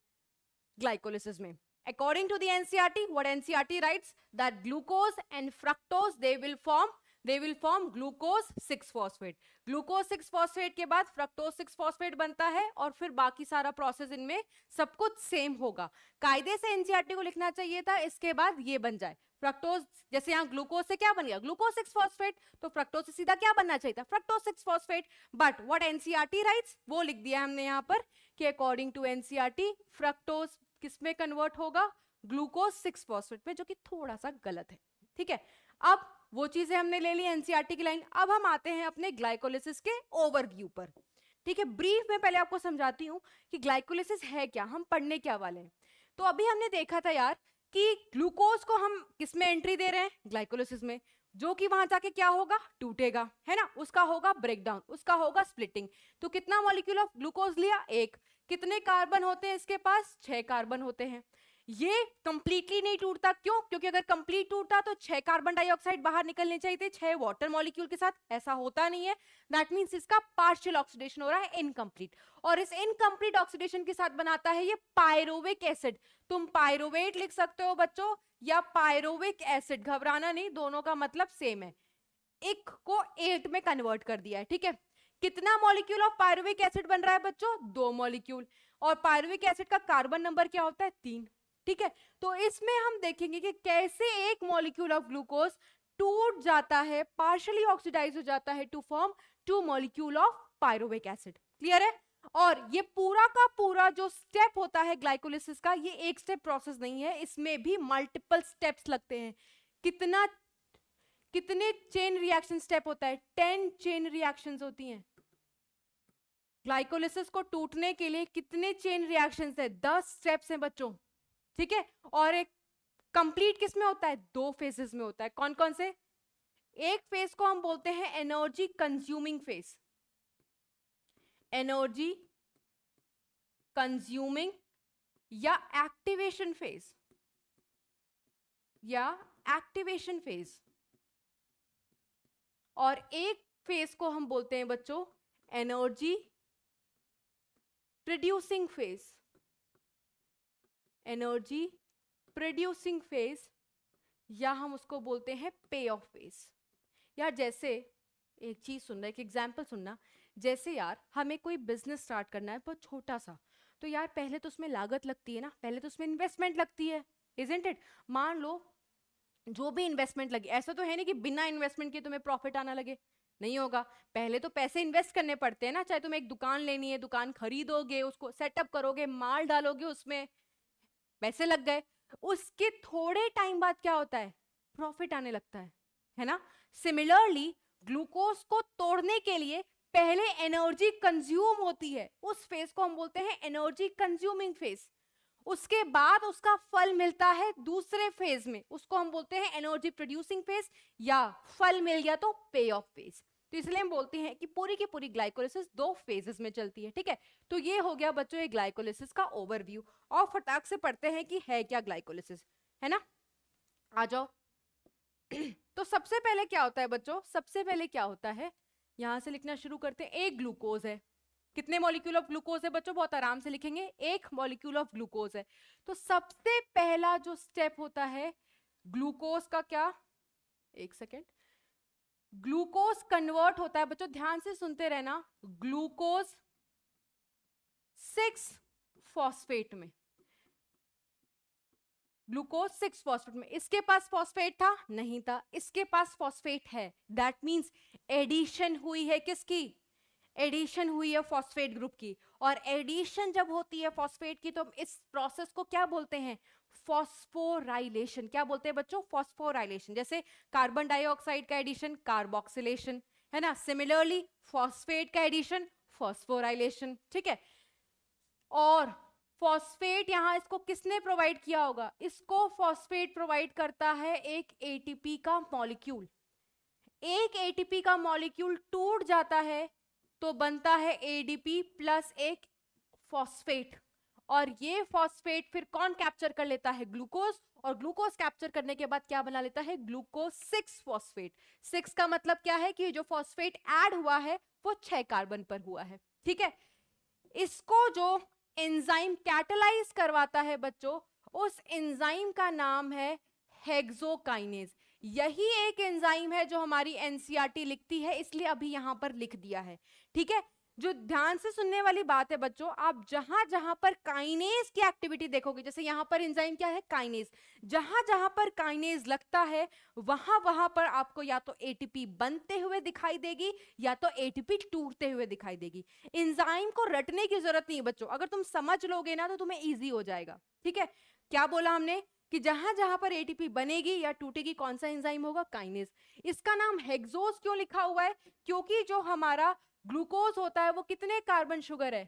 ग्लाइकोलिसिस में अकॉर्डिंग टू दीआरटी what NCERT write that glucose and fructose they will form they will form glucose six phosphate glucose six phosphate के बाद फ्रक्टोज सिक्स फॉस्फेट बनता है और फिर बाकी सारा प्रोसेस इनमें सब कुछ सेम होगा कायदे से एनसीआरटी e को लिखना चाहिए था इसके बाद ये बन जाए फ्रक्टोज जैसे यहाँ ग्लूकोज से क्या बन गया ग्लूकोज सिक्स फॉस्फेट तो फ्रक्टोज से सीधा क्या बनना चाहिए था fructose six phosphate but what NCERT writes वो लिख दिया हमने यहाँ पर कि अकॉर्डिंग टू एनसीआरटी फ्रक्टोज किसमें कन्वर्ट होगा ग्लूकोज सिक्स फॉस्फेट में जो कि थोड़ा सा गलत है ठीक है अब वो चीजें हमने ले ली एनसीआरटी e की लाइन अब हम आते हैं अपने ग्लाइकोलिसिस के ओवरव्यू पर ठीक है ब्रीफ में पहले आपको समझाती हूँ कि ग्लाइकोलिसिस है क्या हम पढ़ने क्या वाले हैं तो अभी हमने देखा था यार कि ग्लूकोज को हम किस में एंट्री दे रहे हैं ग्लाइकोलोसिस में जो कि वहां जाके क्या होगा टूटेगा है ना उसका होगा ब्रेकडाउन उसका होगा स्प्लिटिंग तो कितना मॉलिक्यूल ऑफ ग्लूकोज लिया एक कितने कार्बन होते हैं इसके पास छह कार्बन होते हैं ये कंप्लीटली नहीं टूटता क्यों क्योंकि अगर कंप्लीट टूटता तो छह कार्बन डाइऑक्साइड बाहर निकलने चाहिए थे छह वाटर मॉलिक्यूल के साथ ऐसा होता नहीं है दैट मींस इसका पार्शियल ऑक्सीडेशन हो रहा है इनकम्प्लीट और इस इनकम्प्लीट ऑक्सीडेशन के साथ बनाता है ये पायरोविक एसिड तुम पायरोवेट लिख सकते हो बच्चों या पायरोविक एसिड घबराना नहीं दोनों का मतलब सेम है एक को एट में कन्वर्ट कर दिया है ठीक है कितना मॉलिक्यूल ऑफ पायरोविक एसिड बन रहा है बच्चों दो मॉलिक्यूल और पायरोविक एसिड का कार्बन नंबर क्या होता है तीन ठीक है तो इसमें हम देखेंगे कि कैसे एक मॉलिक्यूल ऑफ ग्लूकोज टूट जाता है पार्शली ऑक्सीडाइज हो जाता है to form two molecule of pyruvic acid clear है और ये पूरा का पूरा जो स्टेप होता है ग्लाइकोलिसिस का ये एक स्टेप प्रोसेस नहीं है इसमें भी मल्टीपल स्टेप्स लगते हैं कितना कितने चेन रिएक्शन स्टेप होता है टेन चेन रिएक्शन होती हैं ग्लाइकोलिसिस को टूटने के लिए कितने चेन रिएक्शन है दस स्टेप्स हैं बच्चों ठीक है और एक कंप्लीट किस में होता है दो फेजेस में होता है कौन कौन से एक फेज को हम बोलते हैं energy consuming phase energy consuming या एक्टिवेशन फेज या एक्टिवेशन फेज और एक फेज को हम बोलते हैं बच्चों energy producing phase energy producing phase या हम उसको बोलते हैं पे ऑफ फेज यार जैसे एक चीज़ सुनना एक एग्जाम्पल सुनना जैसे यार हमें कोई बिजनेस स्टार्ट करना है पर छोटा सा तो यार पहले तो उसमें लागत लगती है ना पहले तो उसमें इन्वेस्टमेंट लगती है इजेंट इट मान लो जो भी इन्वेस्टमेंट लगे ऐसा तो है नहीं कि बिना इन्वेस्टमेंट के तुम्हें प्रॉफिट आना लगे नहीं होगा पहले तो पैसे इन्वेस्ट करने पड़ते हैं ना चाहे तुम्हें एक दुकान लेनी है दुकान खरीदोगे उसको सेटअप करोगे माल डालोगे उसमें पैसे लग गए उसके थोड़े टाइम बाद क्या होता है प्रॉफिट आने लगता है है ना सिमिलरली ग्लूकोज को तोड़ने के लिए पहले एनर्जी कंज्यूम होती है उस फेज को हम बोलते हैं एनर्जी कंज्यूमिंग फेज उसके बाद उसका फल मिलता है दूसरे फेज में उसको हम बोलते हैं एनर्जी प्रोड्यूसिंग फेज या फल मिल गया तो पे ऑफ फेज तो इसलिए हम बोलते हैं कि पूरी की पूरी ग्लाइकोलिसिस दो फेजेस में चलती है ठीक है तो ये हो गया बच्चों ये ग्लाइकोलिसिस का ओवरव्यू और फटाक से पढ़ते हैं कि है क्या ग्लाइकोलिसिस है ना आ जाओ तो सबसे पहले क्या होता है बच्चों सबसे पहले क्या होता है यहाँ से लिखना शुरू करते हैं एक ग्लूकोज है कितने मॉलिक्यूल ऑफ ग्लूकोज है बच्चों बहुत आराम से लिखेंगे एक मॉलिक्यूल ऑफ ग्लूकोज है तो सबसे पहला जो स्टेप होता है ग्लूकोज का क्या एक सेकेंड ग्लूकोज कन्वर्ट होता है बच्चों ध्यान से सुनते रहना ग्लूकोज सिक्स फॉस्फेट में ग्लूकोज सिक्स फॉस्फेट में इसके पास फॉस्फेट था नहीं था इसके पास फॉस्फेट है दैट मीन्स एडिशन हुई है किसकी एडिशन हुई है फॉस्फेट ग्रुप की और एडिशन जब होती है फॉस्फेट की तो हम इस प्रोसेस को क्या बोलते हैं फॉस्फोराइलेशन क्या बोलते हैं बच्चों फॉस्फोराइलेशन जैसे कार्बन डाइऑक्साइड का एडिशन कार्बोक्सिलेशन है ना सिमिलरली फॉस्फेट का एडिशन फॉस्फोराइलेशन ठीक है और फॉस्फेट यहाँ इसको किसने प्रोवाइड किया होगा इसको फॉस्फेट प्रोवाइड करता है एक एटीपी का मॉलिक्यूल एक एटीपी का मॉलिक्यूल टूट जाता है तो बनता है एडीपी प्लस एक फॉस्फेट और ये फॉस्फेट फिर कौन कैप्चर कर लेता है ग्लूकोज और ग्लूकोज कैप्चर करने के बाद क्या बना लेता है ग्लूकोज सिक्स फॉस्फेट सिक्स का मतलब क्या है कि जो फॉस्फेट एड हुआ है वो छह कार्बन पर हुआ है ठीक है इसको जो एंजाइम कैटलाइज करवाता है बच्चों उस एंजाइम का नाम है हेग्जोकाइनेज यही एक एंजाइम है जो हमारी एनसीआरटी e लिखती है इसलिए अभी यहां पर लिख दिया है ठीक है जो ध्यान से सुनने वाली बात है बच्चों आप जहां जहां पर काइनेज की एक्टिविटी देखोगे जैसे यहां पर इंजाइम क्या है काइनेज जहां जहां पर काइनेज लगता है वहां वहां पर आपको या तो एटीपी बनते हुए दिखाई देगी या तो एटीपी टूटते हुए दिखाई देगी इंजाइम को रटने की जरूरत नहीं बच्चों अगर तुम समझ लोगे ना तो तुम्हें ईजी हो जाएगा ठीक है क्या बोला हमने कि जहां जहां पर एटीपी बनेगी या टूटेगी कौन सा एंजाइम होगा काइनेज इसका नाम हेग्जोस क्यों लिखा हुआ है क्योंकि जो हमारा ग्लूकोज होता है वो कितने कार्बन शुगर है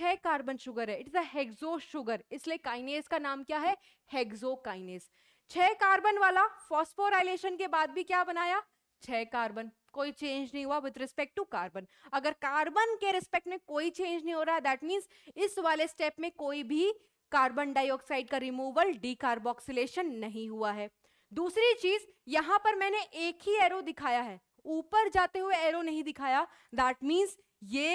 छह कार्बन शुगर है इट इज अ शुगर इसलिए काइनेस का नाम क्या है हेग्जो काइनेस छह कार्बन वाला फॉस्फोराइलेशन के बाद भी क्या बनाया छह कार्बन कोई चेंज नहीं हुआ विथ रिस्पेक्ट टू कार्बन अगर कार्बन के रिस्पेक्ट में कोई चेंज नहीं हो रहा दैट मीन्स इस वाले स्टेप में कोई भी कार्बन डाइऑक्साइड का रिमूवल डीकार्बोक्सिलेशन नहीं हुआ है दूसरी चीज यहां पर मैंने एक ही एरो दिखाया है ऊपर जाते हुए एरो नहीं दिखाया दैट मीन्स ये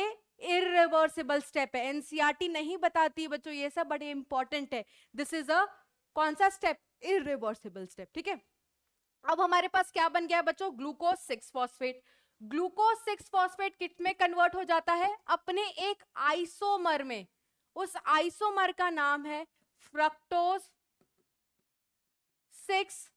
इरिवर्सिबल स्टेप है एनसीआरटी e नहीं बताती बच्चों ये सब बड़े इंपॉर्टेंट है दिस इज अ कौन सा स्टेप इरिवर्सिबल स्टेप ठीक है अब हमारे पास क्या बन गया बच्चों glucose six phosphate glucose six phosphate किट में कन्वर्ट हो जाता है अपने एक आइसोमर में उस आइसोमर का नाम है फ्रक्टोज सिक्स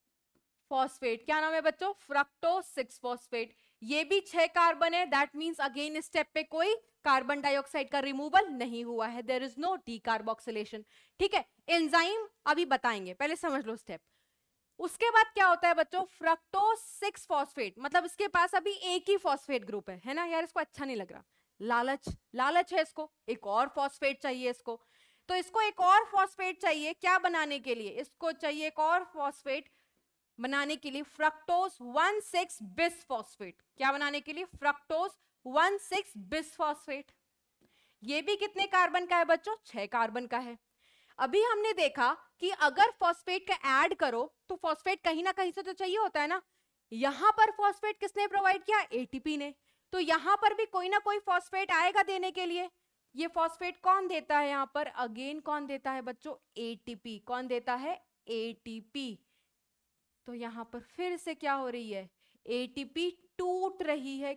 फॉस्फेट क्या नाम है बच्चों फ्रक्टो सिक्स फॉस्फेट ये भी छह कार्बन है दैट मीन्स अगेन स्टेप पे कोई कार्बन डाइऑक्साइड का रिमूवल नहीं हुआ है there is no decarboxylation ठीक है एंजाइम अभी बताएंगे पहले समझ लो स्टेप उसके बाद क्या होता है बच्चों फ्रक्टो सिक्स फॉस्फेट मतलब इसके पास अभी एक ही फॉस्फेट ग्रुप है है ना यार इसको अच्छा नहीं लग रहा लालच लालच है इसको एक और फॉस्फेट चाहिए इसको तो इसको एक और फॉस्फेट चाहिए क्या बनाने के लिए इसको चाहिए एक और फॉस्फेट बनाने के लिए फ्रक्टोस वन सिक्स बिस्फॉस्फेट क्या बनाने के लिए फ्रक्टोस वन सिक्स बिस्फॉस्फेट ये भी कितने कार्बन का है बच्चों छह कार्बन का है अभी हमने देखा कि अगर फॉस्फेट का ऐड करो तो फॉस्फेट कहीं ना कहीं से तो चाहिए होता है ना यहाँ पर फॉस्फेट किसने प्रोवाइड किया एटीपी ने तो यहाँ पर भी कोई ना कोई फॉस्फेट आएगा देने के लिए ये फॉस्फेट कौन देता है यहाँ पर अगेन कौन देता है बच्चों एटीपी कौन देता है एटीपी तो यहाँ पर फिर से क्या हो रही है एटीपी टूट रही है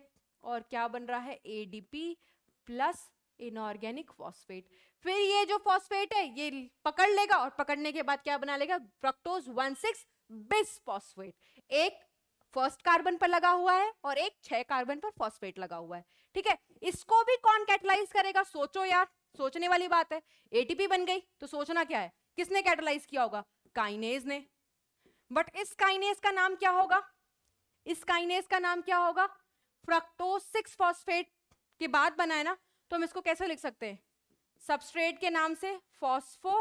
और क्या बन रहा है एडीपी प्लस इनऑर्गेनिक फॉस्फेट फिर ये जो फॉस्फेट है ये पकड़ लेगा और पकड़ने के बाद क्या बना लेगा fructose one six bis phosphate एक फर्स्ट कार्बन पर लगा हुआ है और एक छह कार्बन पर फॉस्फेट लगा हुआ है ठीक है इसको भी कौन कैटलाइज करेगा सोचो यार सोचने वाली बात है एटीपी बन गई तो सोचना क्या है किसने कैटलाइज किया होगा काइनेज ने बट इस काइनेस का नाम क्या होगा इस काइनेस का नाम क्या होगा फ्रक्टोज सिक्स फॉस्फेट के बाद बनाए ना तो हम इसको कैसे लिख सकते हैं सबस्ट्रेट के नाम से फॉस्फो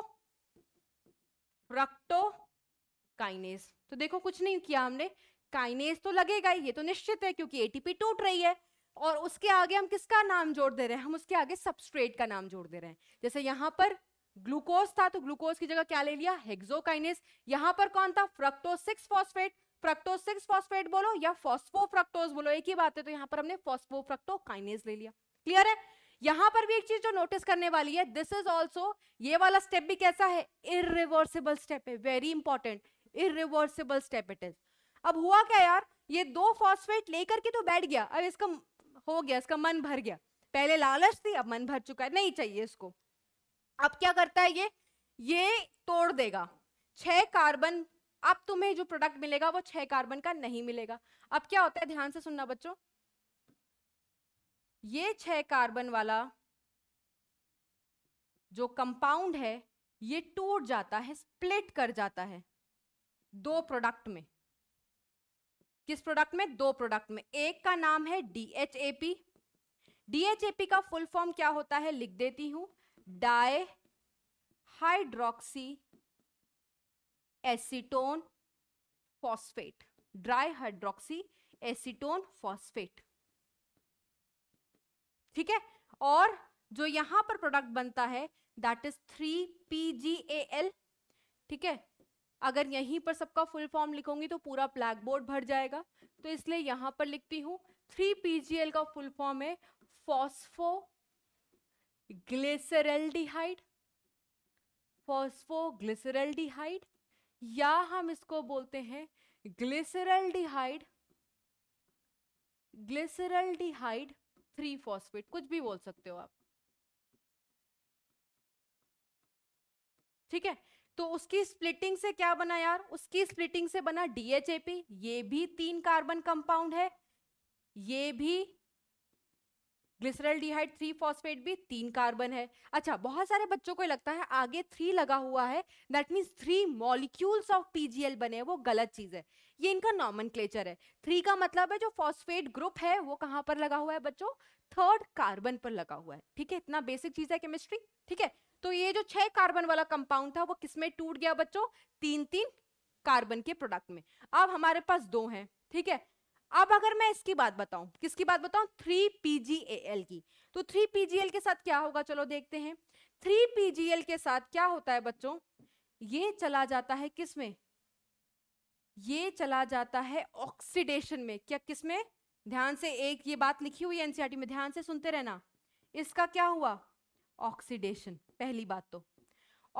फ्रक्टो काइनेस तो देखो कुछ नहीं किया हमने काइनेस तो लगेगा ये तो निश्चित है क्योंकि एटीपी टूट रही है और उसके आगे हम किसका नाम जोड़ दे रहे हैं हम उसके आगे सबस्ट्रेट का नाम जोड़ दे रहे हैं जैसे यहाँ पर ग्लूकोज था तो ग्लूकोज की जगह क्या ले लिया हेक्सोकाइनेस यहां पर कौन था fructose six phosphate fructose six phosphate बोलो या फॉस्फो फ्रक्टोज बोलो एक ही बात है तो यहां पर हमने फॉस्फो फॉस्फोफ्रक्टोकाइनेज ले लिया क्लियर है यहां पर भी एक चीज जो नोटिस करने वाली है दिस इज ऑल्सो ये वाला स्टेप भी कैसा है इरिवर्सिबल स्टेप है very important irreversible step it is अब हुआ क्या यार ये दो फॉस्फेट लेकर के तो बैठ गया अब इसका हो गया इसका मन भर गया पहले लालच थी अब मन भर चुका है नहीं चाहिए इसको अब क्या करता है ये ये तोड़ देगा छह कार्बन अब तुम्हें जो प्रोडक्ट मिलेगा वो छह कार्बन का नहीं मिलेगा अब क्या होता है ध्यान से सुनना बच्चों ये छह कार्बन वाला जो कंपाउंड है ये टूट जाता है स्प्लिट कर जाता है दो प्रोडक्ट में किस प्रोडक्ट में दो प्रोडक्ट में एक का नाम है डीएचएपी डीएचएपी का फुल फॉर्म क्या होता है लिख देती हूं di hydroxy acetone phosphate dry hydroxy acetone phosphate ठीक है और जो यहां पर प्रोडक्ट बनता है that is three P G A L ठीक है अगर यहीं पर सबका फुल फॉर्म लिखूंगी तो पूरा ब्लैक बोर्ड भर जाएगा तो इसलिए यहां पर लिखती हूँ थ्री पी जी एल का फुल फॉर्म है फॉस्फो ग्लिसरल्डिहाइड फॉस्फोग्लिसरल्डिहाइड या हम इसको बोलते हैं ग्लिसरल्डिहाइड ग्लिसरल्डिहाइड थ्री फॉस्फेट कुछ भी बोल सकते हो आप ठीक है तो उसकी स्प्लिटिंग से क्या बना यार उसकी स्प्लिटिंग से बना डीएचएपी ये भी तीन कार्बन कंपाउंड है ये भी ग्लिसरल डिहाइड थ्री फॉस्फेट भी तीन कार्बन है अच्छा बहुत सारे बच्चों को लगता है आगे थ्री लगा हुआ है that means three molecules of PGL बने वो गलत चीज़ है ये इनका नॉमन है थ्री का मतलब है जो फॉस्फेट ग्रुप है वो कहाँ पर लगा हुआ है बच्चों थर्ड कार्बन पर लगा हुआ है ठीक है इतना बेसिक चीज़ है केमिस्ट्री ठीक है तो ये जो छह कार्बन वाला कंपाउंड था वो किसमें टूट गया बच्चों तीन तीन कार्बन के प्रोडक्ट में अब हमारे पास दो हैं ठीक है अब अगर मैं इसकी बात बताऊं किसकी बात बताऊं थ्री पीजीएल की तो थ्री पीजीएल के साथ क्या होगा चलो देखते हैं थ्री पीजीएल के साथ क्या होता है बच्चों ये चला जाता है किसमें ये चला जाता है ऑक्सीडेशन में क्या किसमें ध्यान से एक ये बात लिखी हुई है एनसीआरटी e में ध्यान से सुनते रहना इसका क्या हुआ ऑक्सीडेशन पहली बात तो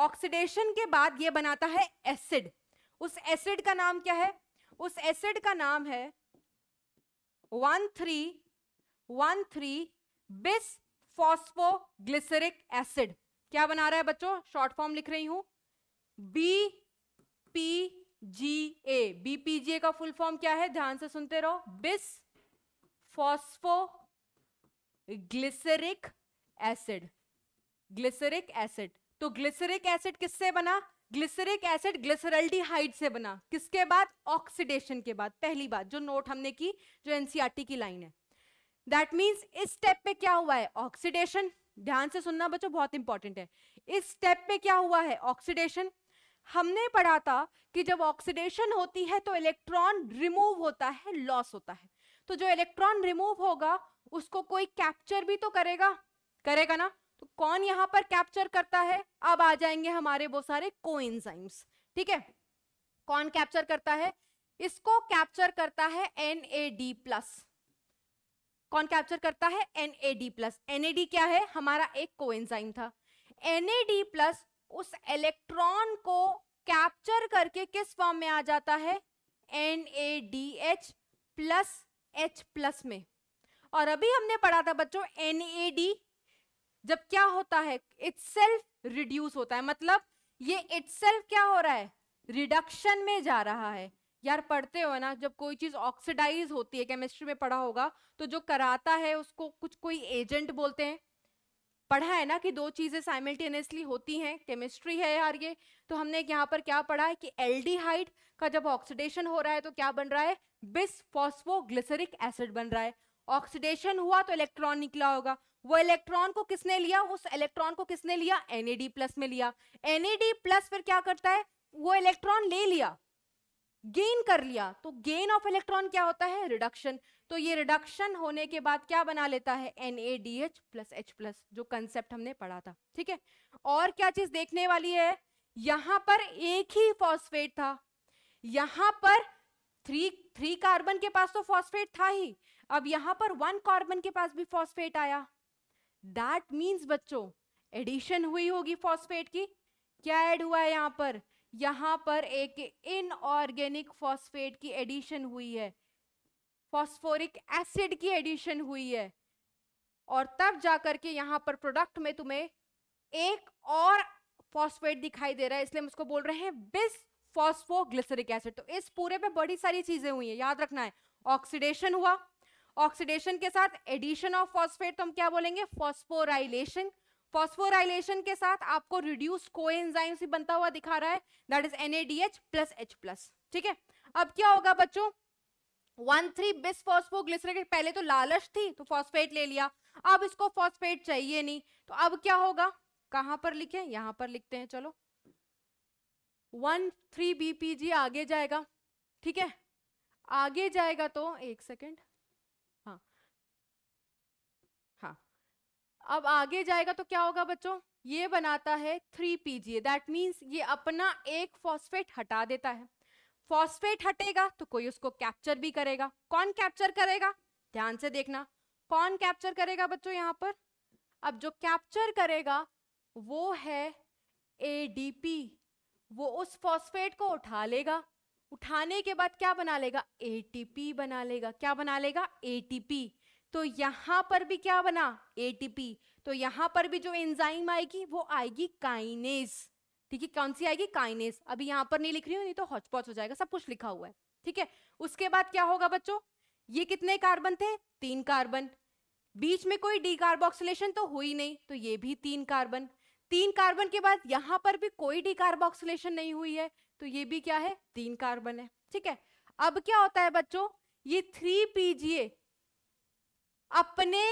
ऑक्सीडेशन के बाद ये बनाता है एसिड उस एसिड का नाम क्या है उस एसिड का नाम है one three one three bis phosphoglyceric acid क्या बना रहा है बच्चों शॉर्ट फॉर्म लिख रही हूं B P G A B P G A का फुल फॉर्म क्या है ध्यान से सुनते रहो bis phospho glyceric acid glyceric acid तो ग्लिसरिक एसिड किससे बना ग्लिसरिक एसिड ग्लिसरल्डिहाइड से बना किसके बाद ऑक्सीडेशन के बाद पहली बात जो नोट हमने की जो एनसीईआरटी e की लाइन है दैट मीन्स इस स्टेप पे क्या हुआ है ऑक्सीडेशन ध्यान से सुनना बच्चों बहुत इंपॉर्टेंट है इस स्टेप पे क्या हुआ है ऑक्सीडेशन हमने पढ़ा था कि जब ऑक्सीडेशन होती है तो इलेक्ट्रॉन रिमूव होता है लॉस होता है तो जो इलेक्ट्रॉन रिमूव होगा उसको कोई कैप्चर भी तो करेगा करेगा ना तो कौन यहाँ पर कैप्चर करता है अब आ जाएंगे हमारे वो सारे को ठीक है कौन कैप्चर करता है इसको कैप्चर करता है एन ए डी प्लस कौन कैप्चर करता है N A D plus N A D क्या है हमारा एक को था एन ए डी प्लस उस इलेक्ट्रॉन को कैप्चर करके किस फॉर्म में आ जाता है N A D H plus H plus में और अभी हमने पढ़ा था बच्चों एन ए डी जब क्या होता है इट्स रिड्यूस होता है मतलब ये इट्स क्या हो रहा है रिडक्शन में जा रहा है यार पढ़ते हो ना जब कोई चीज ऑक्सीडाइज होती है केमिस्ट्री में पढ़ा होगा तो जो कराता है उसको कुछ कोई एजेंट बोलते हैं पढ़ा है ना कि दो चीजें साइमल्टेनियसली होती हैं केमिस्ट्री है यार ये तो हमने यहाँ पर क्या पढ़ा है कि एल्डिहाइड का जब ऑक्सीडेशन हो रहा है तो क्या बन रहा है बिस फॉस्फोग्लिसरिक एसिड बन रहा है ऑक्सीडेशन हुआ तो इलेक्ट्रॉन निकला होगा वो इलेक्ट्रॉन को किसने लिया उस इलेक्ट्रॉन को किसने लिया एनएडी प्लस में लिया एनएडी प्लस फिर क्या करता है वो इलेक्ट्रॉन ले लिया गेन कर लिया तो गेन ऑफ इलेक्ट्रॉन क्या होता है रिडक्शन तो ये रिडक्शन होने के बाद क्या बना लेता है N A D H plus H plus जो कंसेप्ट हमने पढ़ा था ठीक है और क्या चीज देखने वाली है यहां पर एक ही फॉस्फेट था यहां पर थ्री थ्री कार्बन के पास तो फॉस्फेट था ही अब यहां पर वन कार्बन के पास भी फॉस्फेट आया दैट मीन्स बच्चों एडिशन हुई होगी फॉस्फेट की क्या ऐड हुआ है यहाँ पर यहाँ पर एक इनऑर्गेनिक फॉस्फेट की एडिशन हुई है फॉस्फोरिक एसिड की एडिशन हुई है और तब जाकर के यहाँ पर प्रोडक्ट में तुम्हें एक और फॉस्फेट दिखाई दे रहा है इसलिए हम उसको बोल रहे हैं बिस फॉस्फोग्लिसरिक एसिड तो इस पूरे में बड़ी सारी चीजें हुई है याद रखना है ऑक्सीडेशन हुआ ऑक्सीडेशन के साथ एडिशन ऑफ फॉस्फेट तो हम क्या बोलेंगे फॉस्फोराइलेशन फॉस्फोराइलेशन के साथ आपको रिड्यूस कोएंजाइम्स भी बनता हुआ दिखा रहा है that is NADH plus H plus ठीक है अब क्या होगा बच्चों वन थ्री बिस फॉस्फोग्लिसरेट पहले तो लालच थी तो फॉस्फेट ले लिया अब इसको फॉस्फेट चाहिए नहीं तो अब क्या होगा कहां पर लिखे यहां पर लिखते हैं चलो वन थ्री बीपीजी आगे जाएगा ठीक है आगे जाएगा तो एक सेकेंड अब आगे जाएगा तो क्या होगा बच्चों ये बनाता है थ्री पीजीए दैट मीन्स ये अपना एक फॉस्फेट हटा देता है फॉस्फेट हटेगा तो कोई उसको कैप्चर भी करेगा कौन कैप्चर करेगा ध्यान से देखना कौन कैप्चर करेगा बच्चों यहाँ पर अब जो कैप्चर करेगा वो है एडीपी वो उस फॉस्फेट को उठा लेगा उठाने के बाद क्या बना लेगा एटीपी बना लेगा क्या बना लेगा एटीपी तो यहां पर भी क्या बना एटीपी तो यहां पर भी जो एंजाइम आएगी वो आएगी काइनेस ठीक है कौन सी आएगी काइनेस अभी यहां पर नहीं लिख रही हूं नहीं तो हॉचपॉच हो जाएगा सब कुछ लिखा हुआ है ठीक है उसके बाद क्या होगा बच्चों ये कितने कार्बन थे तीन कार्बन बीच में कोई डिकार्बोक्सिलेशन तो हुई नहीं तो ये भी तीन कार्बन तीन कार्बन के बाद यहां पर भी कोई डिकार्बोक्सिलेशन नहीं हुई है तो ये भी क्या है तीन कार्बन है ठीक है अब क्या होता है बच्चों ये थ्री पीजीए अपने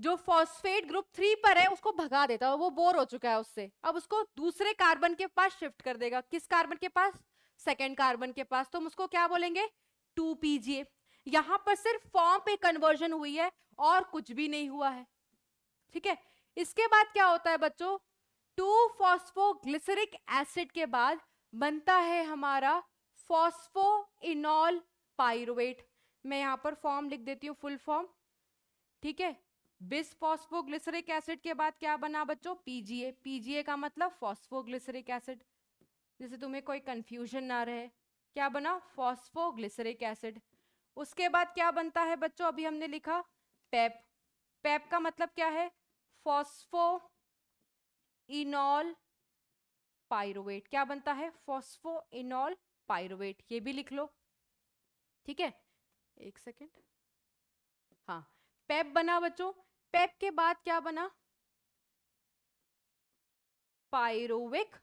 जो फॉस्फेट ग्रुप थ्री पर है उसको भगा देता है वो बोर हो चुका है उससे अब उसको दूसरे कार्बन के पास शिफ्ट कर देगा किस कार्बन के पास सेकेंड कार्बन के पास तो हम उसको क्या बोलेंगे टू पीजीए यहां पर सिर्फ फॉर्म पे कन्वर्जन हुई है और कुछ भी नहीं हुआ है ठीक है इसके बाद क्या होता है बच्चों टू फॉस्फोग्लिसरिक एसिड के बाद बनता है हमारा फॉस्फो इनॉल पाइरोट मैं यहाँ पर फॉर्म लिख देती हूँ फुल फॉर्म ठीक है बिस्फोस्फोग्लिसरिक एसिड के बाद क्या बना बच्चों पीजीए पीजीए का मतलब फॉस्फोग्लिसरिक एसिड जिससे तुम्हें कोई कंफ्यूजन ना रहे क्या बना फॉस्फोग्लिसरिक एसिड उसके बाद क्या बनता है बच्चों अभी हमने लिखा पेप पेप का मतलब क्या है फॉस्फो इनॉल पायरोवेट क्या बनता है फॉस्फो इनॉल पायरोवेट ये भी लिख लो ठीक है एक सेकेंड पेप बना बच्चों पेप के बाद क्या बना pyruvic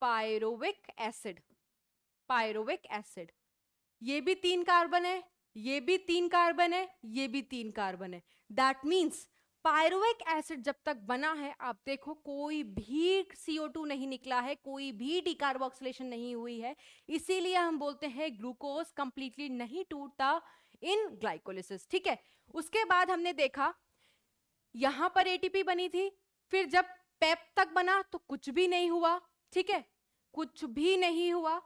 pyruvic acid pyruvic acid ये भी तीन कार्बन है ये भी तीन कार्बन है ये भी तीन कार्बन है दैट मीन्स पायरोविक एसिड जब तक बना है आप देखो कोई भी CO2 नहीं निकला है कोई भी डिकार्बोक्सलेशन नहीं हुई है इसीलिए हम बोलते हैं ग्लूकोज कंप्लीटली नहीं टूटता इन ग्लाइकोलिसिस ठीक है उसके बाद हमने देखा यहां पर एटीपी बनी थी फिर जब पेप e तक बना तो कुछ भी नहीं हुआ ठीक है कुछ भी नहीं हुआ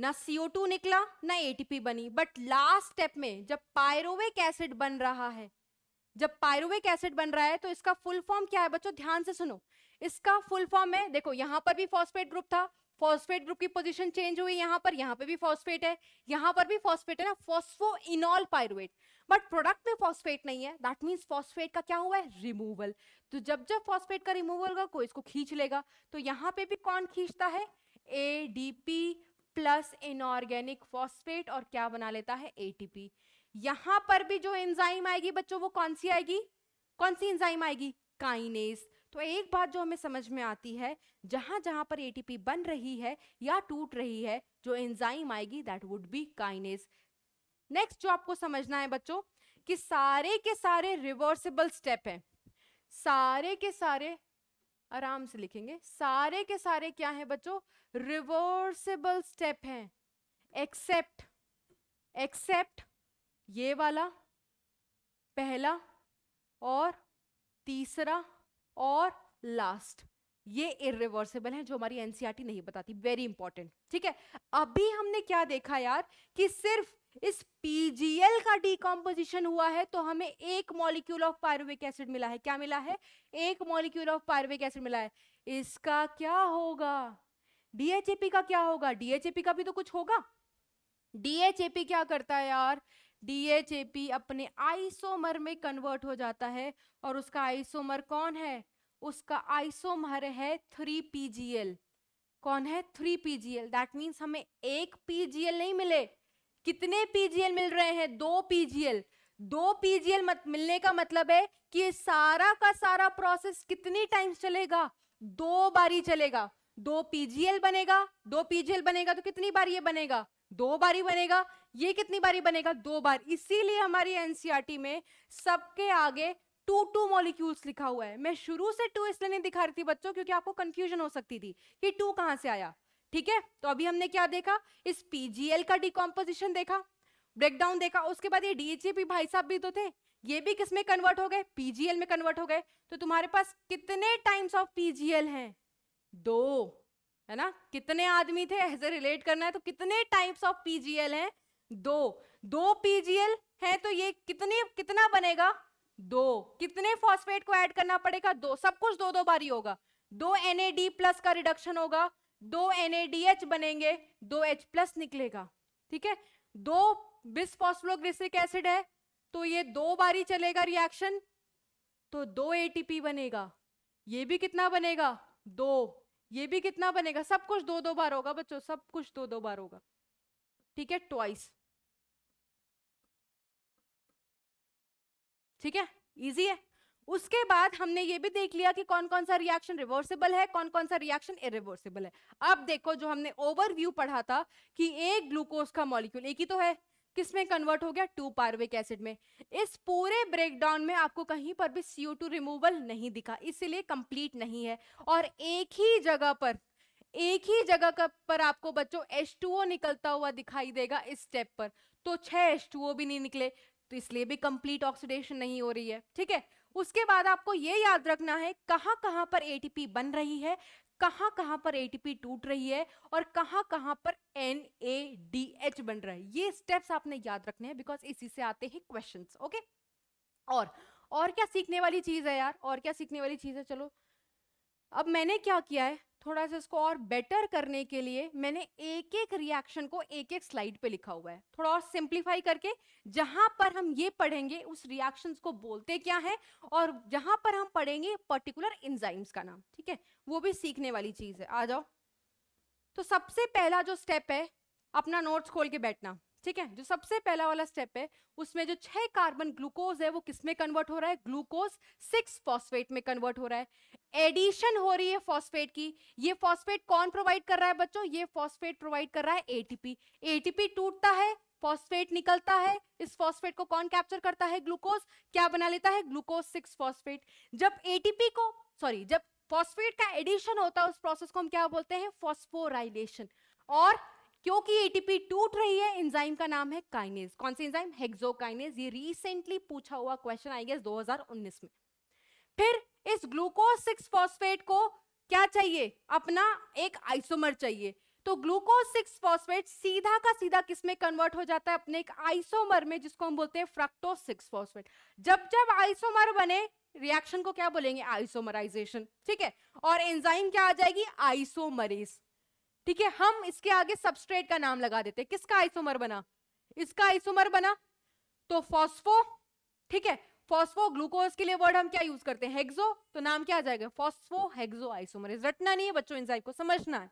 ना CO2 निकला ना एटीपी बनी बट लास्ट स्टेप में जब पायरोविक एसिड बन रहा है जब पायरोविक एसिड बन रहा है तो इसका फुल फॉर्म क्या है बच्चों ध्यान से सुनो इसका फुल फॉर्म है देखो यहां पर भी फॉस्फेट ग्रुप था फॉस्फेट ग्रुप की पोजीशन चेंज हुई यहाँ पर यहाँ पे भी फॉस्फेट है यहाँ पर भी फॉस्फेट है ना phospho enol pyruvate but product में फॉस्फेट नहीं है दैट मीन्स फॉस्फेट का क्या हुआ है रिमूवल तो जब जब फॉस्फेट का रिमूवल होगा कोई इसको खींच लेगा तो यहाँ पे भी कौन खींचता है A D P plus inorganic phosphate और क्या बना लेता है एटीपी यहां पर भी जो एंजाइम आएगी बच्चों वो कौन सी आएगी कौन सी एंजाइम आएगी काइनेस तो एक बात जो हमें समझ में आती है जहां जहां पर एटीपी बन रही है या टूट रही है जो एंजाइम आएगी that would be kinase next जो आपको समझना है बच्चों कि सारे के सारे रिवर्सिबल स्टेप हैं सारे के सारे आराम से लिखेंगे सारे के सारे क्या हैं बच्चों रिवर्सिबल स्टेप हैं एक्सेप्ट एक्सेप्ट ये वाला पहला और तीसरा और लास्ट ये इिवर्सिबल है जो हमारी एनसीआर e नहीं बताती वेरी इंपॉर्टेंट ठीक है अभी हमने क्या देखा यार कि सिर्फ इस पीजीएल का डीकम्पोजिशन हुआ है तो हमें एक मॉलिक्यूल ऑफ पायरविक एसिड मिला है क्या मिला है एक मॉलिक्यूल ऑफ पायरुविक एसिड मिला है इसका क्या होगा डीएचएपी का क्या होगा डीएचएपी का भी तो कुछ होगा डीएचएपी क्या करता है यार डी अपने आइसोमर में कन्वर्ट हो जाता है और उसका आइसोमर कौन है उसका आइसोमर है थ्री पी कौन है थ्री पी दैट मीन्स हमें एक पी नहीं मिले कितने पी मिल रहे हैं दो पी दो पीजीएल मत मिलने का मतलब है कि सारा का सारा प्रोसेस कितनी टाइम्स चलेगा दो बारी चलेगा दो पीजीएल बनेगा दो पीजीएल बनेगा तो कितनी बार ये बनेगा दो बारी बनेगा ये कितनी बारी बनेगा दो बार इसीलिए हमारी एनसीईआरटी e में सबके आगे टू टू मॉलिक्यूल्स लिखा हुआ है मैं शुरू से टू इसलिए नहीं दिखा रही थी बच्चों क्योंकि आपको कंफ्यूजन हो सकती थी कि टू कहां से आया ठीक है तो अभी हमने क्या देखा इस पीजीएल का डिकॉम्पोजिशन देखा ब्रेकडाउन देखा उसके बाद ये डीएचपी भाई साहब भी तो थे ये भी किस में कन्वर्ट हो गए पीजीएल में कन्वर्ट हो गए तो तुम्हारे पास कितने टाइम्स ऑफ पीजीएल हैं दो है ना कितने आदमी थे ऐसे रिलेट करना है तो कितने टाइप्स ऑफ पीजीएल हैं दो दो पीजीएल हैं तो ये कितने कितना बनेगा दो कितने फॉस्फेट को ऐड करना पड़ेगा दो सब कुछ दो दो बारी होगा दो एन प्लस का रिडक्शन होगा दो एन बनेंगे दो एच प्लस निकलेगा ठीक है दो बिस एसिड है तो ये दो बारी चलेगा रिएक्शन तो दो एटीपी बनेगा ये भी कितना बनेगा दो ये भी कितना बनेगा सब कुछ दो दो बार होगा बच्चों सब कुछ दो दो बार होगा ठीक है ट्वाइस ठीक है इजी है उसके बाद हमने ये भी देख लिया कि कौन कौन सा रिएक्शन रिवर्सिबल है कौन कौन सा रिएक्शन इरिवर्सिबल है अब देखो जो हमने ओवरव्यू पढ़ा था कि एक ग्लूकोज का मॉलिक्यूल एक ही तो है किस में कन्वर्ट हो गया टू पार्विक एसिड में इस पूरे ब्रेकडाउन में आपको कहीं पर भी सीओ टू रिमूवल नहीं दिखा इसलिए कंप्लीट नहीं है और एक ही जगह पर एक ही जगह पर आपको बच्चों H2O निकलता हुआ दिखाई देगा इस स्टेप पर तो छह H2O भी नहीं निकले तो इसलिए भी कंप्लीट ऑक्सीडेशन नहीं हो रही है ठीक है उसके बाद आपको ये याद रखना है कहाँ कहाँ पर एटीपी बन रही है कहाँ कहाँ पर एटीपी टूट रही है और कहाँ कहाँ पर एन बन रहा है ये स्टेप्स आपने याद रखने हैं बिकॉज इसी से आते हैं क्वेश्चन ओके और और क्या सीखने वाली चीज़ है यार और क्या सीखने वाली चीज़ है चलो अब मैंने क्या किया है थोड़ा सा इसको और बेटर करने के लिए मैंने एक एक रिएक्शन को एक एक स्लाइड पे लिखा हुआ है थोड़ा और सिंप्लीफाई करके जहां पर हम ये पढ़ेंगे उस रिएक्शंस को बोलते क्या है और जहां पर हम पढ़ेंगे पर्टिकुलर इंजाइम्स का नाम ठीक है वो भी सीखने वाली चीज है आ जाओ तो सबसे पहला जो स्टेप है अपना नोट्स खोल के बैठना ठीक है जो सबसे पहला वाला स्टेप है उसमें जो छह कार्बन ग्लूकोज है वो किस में कन्वर्ट हो रहा है ग्लूकोज सिक्स फॉस्फेट में कन्वर्ट हो रहा है एडिशन हो रही है फॉस्फेट की ये फॉस्फेट कौन प्रोवाइड कर रहा है बच्चों ये फॉस्फेट प्रोवाइड कर रहा है एटीपी एटीपी टूटता है फॉस्फेट निकलता है इस फॉस्फेट को कौन कैप्चर करता है ग्लूकोज क्या बना लेता है ग्लूकोज सिक्स फॉस्फेट जब एटीपी को सॉरी जब फॉस्फेट का एडिशन होता है उस प्रोसेस को हम क्या बोलते हैं फॉस्फोराइलेशन और क्योंकि एटीपी टूट रही है एंजाइम का नाम है काइनेज कौन सी एंजाइम हेक्सोकाइनेज ये रिसेंटली पूछा हुआ क्वेश्चन आई गेस 2019 में फिर इस ग्लूकोज सिक्स फॉस्फेट को क्या चाहिए अपना एक आइसोमर चाहिए तो ग्लूकोज सिक्स फॉस्फेट सीधा का सीधा किसमें कन्वर्ट हो जाता है अपने एक आइसोमर में जिसको हम बोलते हैं फ्रक्टोज सिक्स फॉस्फेट जब जब आइसोमर बने रिएक्शन को क्या बोलेंगे आइसोमराइजेशन ठीक है और एंजाइम क्या आ जाएगी आइसोमरेज ठीक है हम इसके आगे सबस्ट्रेट का नाम लगा देते हैं किसका आइसोमर बना इसका आइसोमर बना तो फॉस्फो ठीक है फॉस्फो ग्लूकोज के लिए वर्ड हम क्या यूज करते हैं हेक्सो तो नाम क्या आ जाएगा फॉस्फो हेक्सो आइसोमरेज रटना नहीं है बच्चों इंजाइम को समझना है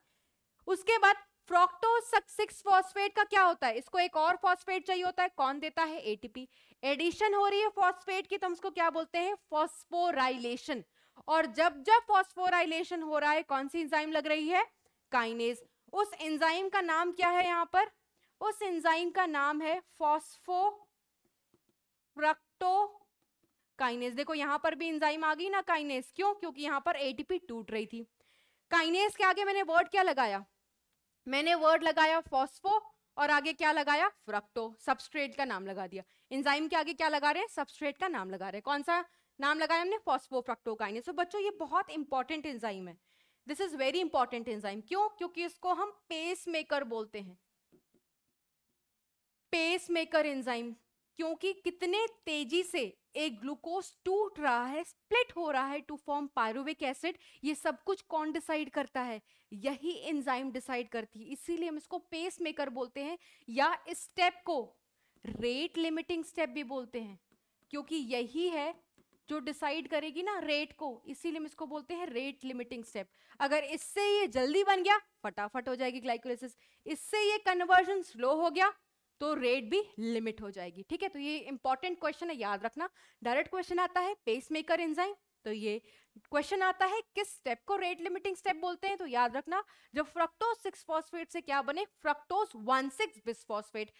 उसके बाद फ्रॉक्टोसिक्स फॉस्फेट का क्या होता है इसको एक और फॉस्फेट चाहिए होता है कौन देता है एटीपी एडिशन हो रही है फॉस्फेट की तो हम इसको क्या बोलते हैं फॉस्फोराइलेशन और जब जब फॉस्फोराइलेशन हो रहा है कौन सी इंजाइम लग रही है काइनेज उस एंजाइम का नाम क्या है यहाँ पर उस एंजाइम का नाम है फॉस्फो फ्रक्टो काइनेस देखो यहाँ पर भी एंजाइम आ गई ना काइनेस क्यों क्योंकि यहाँ पर एटीपी टूट रही थी काइनेस के आगे मैंने वर्ड क्या लगाया मैंने वर्ड लगाया फॉस्फो और आगे क्या लगाया फ्रक्टो सबस्ट्रेट का नाम लगा दिया एंजाइम के आगे क्या लगा रहे हैं सबस्ट्रेट का नाम लगा रहे हैं कौन सा नाम लगाया हमने फॉस्फो फ्रक्टो काइनेस तो बच्चों ये बहुत इंपॉर्टेंट एंजाइम है this is very important enzyme क्यों क्योंकि इसको हम पेस मेकर बोलते हैं पेस मेकर एंजाइम क्योंकि कितने तेजी से एक ग्लूकोज टूट रहा है स्प्लिट हो रहा है टू फॉर्म पायरुविक एसिड ये सब कुछ कौन डिसाइड करता है यही एंजाइम डिसाइड करती है इसीलिए हम इसको पेस मेकर बोलते हैं या इस स्टेप को रेट लिमिटिंग स्टेप भी बोलते हैं क्योंकि यही है जो डिसाइड करेगी ना रेट को इसीलिए हम इसको बोलते हैं रेट लिमिटिंग स्टेप अगर इससे ये जल्दी बन गया फटाफट हो जाएगी ग्लाइकोलाइसिस इससे ये कन्वर्जन स्लो हो गया तो रेट भी लिमिट हो जाएगी ठीक है तो ये इंपॉर्टेंट क्वेश्चन है याद रखना डायरेक्ट क्वेश्चन आता है पेस मेकर एंजाइम तो ये क्वेश्चन आता है किस स्टेप को रेट लिमिटिंग स्टेप बोलते हैं तो याद रखना जब फ्रक्टोज सिक्स फॉस्फेट से क्या बने फ्रक्टोज वन सिक्स बिस्फॉस्फेट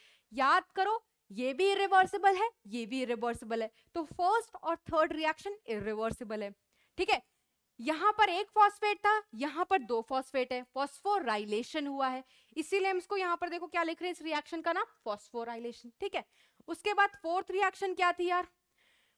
याद करो ये भी इरिवर्सिबल है ये भी इरिवर्सिबल है तो फर्स्ट और थर्ड रिएक्शन इरिवर्सिबल है ठीक है यहाँ पर एक फॉस्फेट था यहाँ पर दो फॉस्फेट है फॉस्फोराइलेशन हुआ है इसीलिए हम इसको यहाँ पर देखो क्या लिख रहे हैं इस रिएक्शन का नाम फॉस्फोराइलेशन ठीक है उसके बाद फोर्थ रिएक्शन क्या थी यार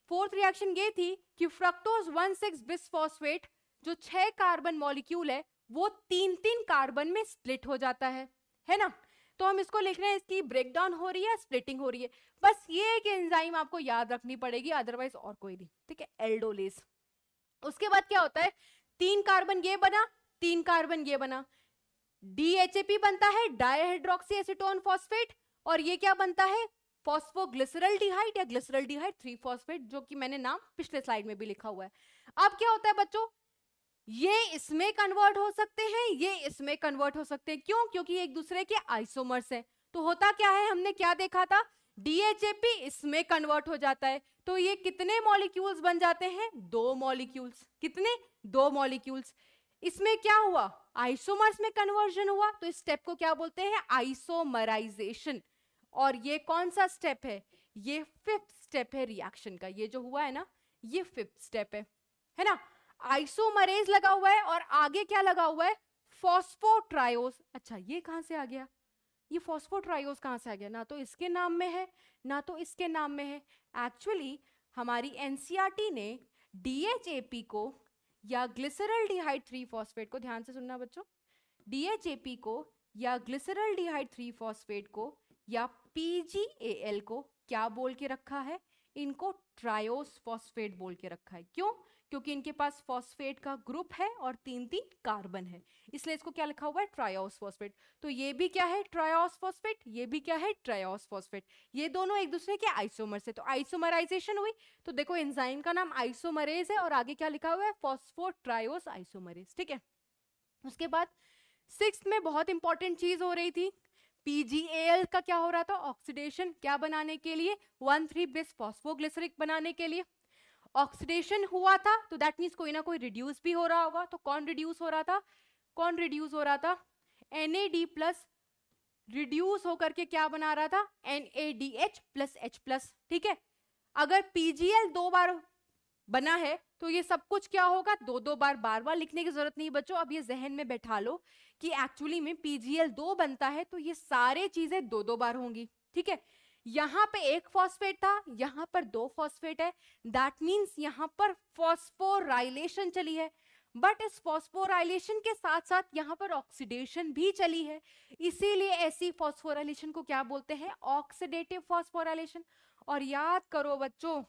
फोर्थ रिएक्शन ये थी कि fructose one six bis phosphate जो छह कार्बन मॉलिक्यूल है वो तीन तीन कार्बन में स्प्लिट हो जाता है है ना तो हम इसको लिख रहे हैं इसकी ब्रेकडाउन हो रही है स्प्लिटिंग हो रही है बस ये एक एंजाइम आपको याद रखनी पड़ेगी अदरवाइज और कोई नहीं ठीक है एल्डोलेस उसके बाद क्या होता है तीन कार्बन ये बना तीन कार्बन ये बना डी बनता है डायहाइड्रोक्सी एसिटोन फॉस्फेट और ये क्या बनता है फॉस्फोग्लिसरल डिहाइट या ग्लिसरल डिहाइट थ्री फॉस्फेट जो कि मैंने नाम पिछले स्लाइड में भी लिखा हुआ है अब क्या होता है बच्चों ये इसमें कन्वर्ट हो सकते हैं ये इसमें कन्वर्ट हो सकते हैं क्यों क्योंकि एक दूसरे के आइसोमर्स हैं तो होता क्या है हमने क्या देखा था डीएचएपी इसमें कन्वर्ट हो जाता है तो ये कितने मॉलिक्यूल्स बन जाते हैं दो मॉलिक्यूल्स कितने दो मॉलिक्यूल्स इसमें क्या हुआ आइसोमर्स में कन्वर्जन हुआ तो इस स्टेप को क्या बोलते हैं आइसोमराइजेशन और ये कौन सा स्टेप है ये फिफ्थ स्टेप है रिएक्शन का ये जो हुआ है ना ये फिफ्थ स्टेप है है ना आइसोमरेज लगा हुआ है और आगे क्या लगा हुआ है फॉस्फोट्रायोस अच्छा ये कहां से आ गया ये फॉस्फोट्रायोस कहाँ से आ गया ना तो इसके नाम में है ना तो इसके नाम में है एक्चुअली हमारी एन e ने डी को या ग्लिसरल डिहाइड थ्री फॉस्फेट को ध्यान से सुनना बच्चों डी को या ग्लिसरल डिहाइड थ्री फॉस्फेट को या पी को क्या बोल के रखा है इनको ट्रायोस फॉस्फेट बोल के रखा है क्यों क्योंकि इनके पास फॉस्फेट का ग्रुप है और तीन तीन कार्बन है इसलिए इसको क्या लिखा हुआ है ट्रायोस फॉस्फेट तो ये भी क्या है ट्रायोस फॉस्फेट ये भी क्या है ट्रायोस फॉस्फेट ये दोनों एक दूसरे के आइसोमर से तो आइसोमराइजेशन हुई तो देखो एंजाइम का नाम आइसोमरेज है और आगे क्या लिखा हुआ है फॉस्फोट्रायोस आइसोमरेज ठीक है उसके बाद सिक्स में बहुत इंपॉर्टेंट चीज हो रही थी PGAL का क्या हो रहा था ऑक्सीडेशन क्या बनाने के लिए वन थ्री बेस फॉस्फोग्लिसरिक बनाने के लिए ऑक्सीडेशन हुआ था तो दैट मीन्स कोई ना कोई रिड्यूस भी हो रहा होगा तो कौन रिड्यूस हो रहा था कौन रिड्यूस हो रहा था एन प्लस रिड्यूस होकर के क्या बना रहा था N A D H plus H plus ठीक है अगर पीजीएल दो बार बना है तो ये सब कुछ क्या होगा दो दो बार बार बार लिखने की जरूरत नहीं बच्चों अब ये जहन में बैठा लो कि एक्चुअली में पीजीएल दो बनता है तो ये सारे चीजें दो दो बार होंगी ठीक है यहाँ पे एक फॉस्फेट था यहाँ पर दो फॉस्फेट है दैट मीन्स यहाँ पर फॉस्फोराइलेशन चली है बट इस फॉस्फोराइलेशन के साथ साथ यहाँ पर ऑक्सीडेशन भी चली है इसीलिए ऐसी फॉस्फोराइलेशन को क्या बोलते हैं ऑक्सीडेटिव फॉस्फोराइलेशन और याद करो बच्चों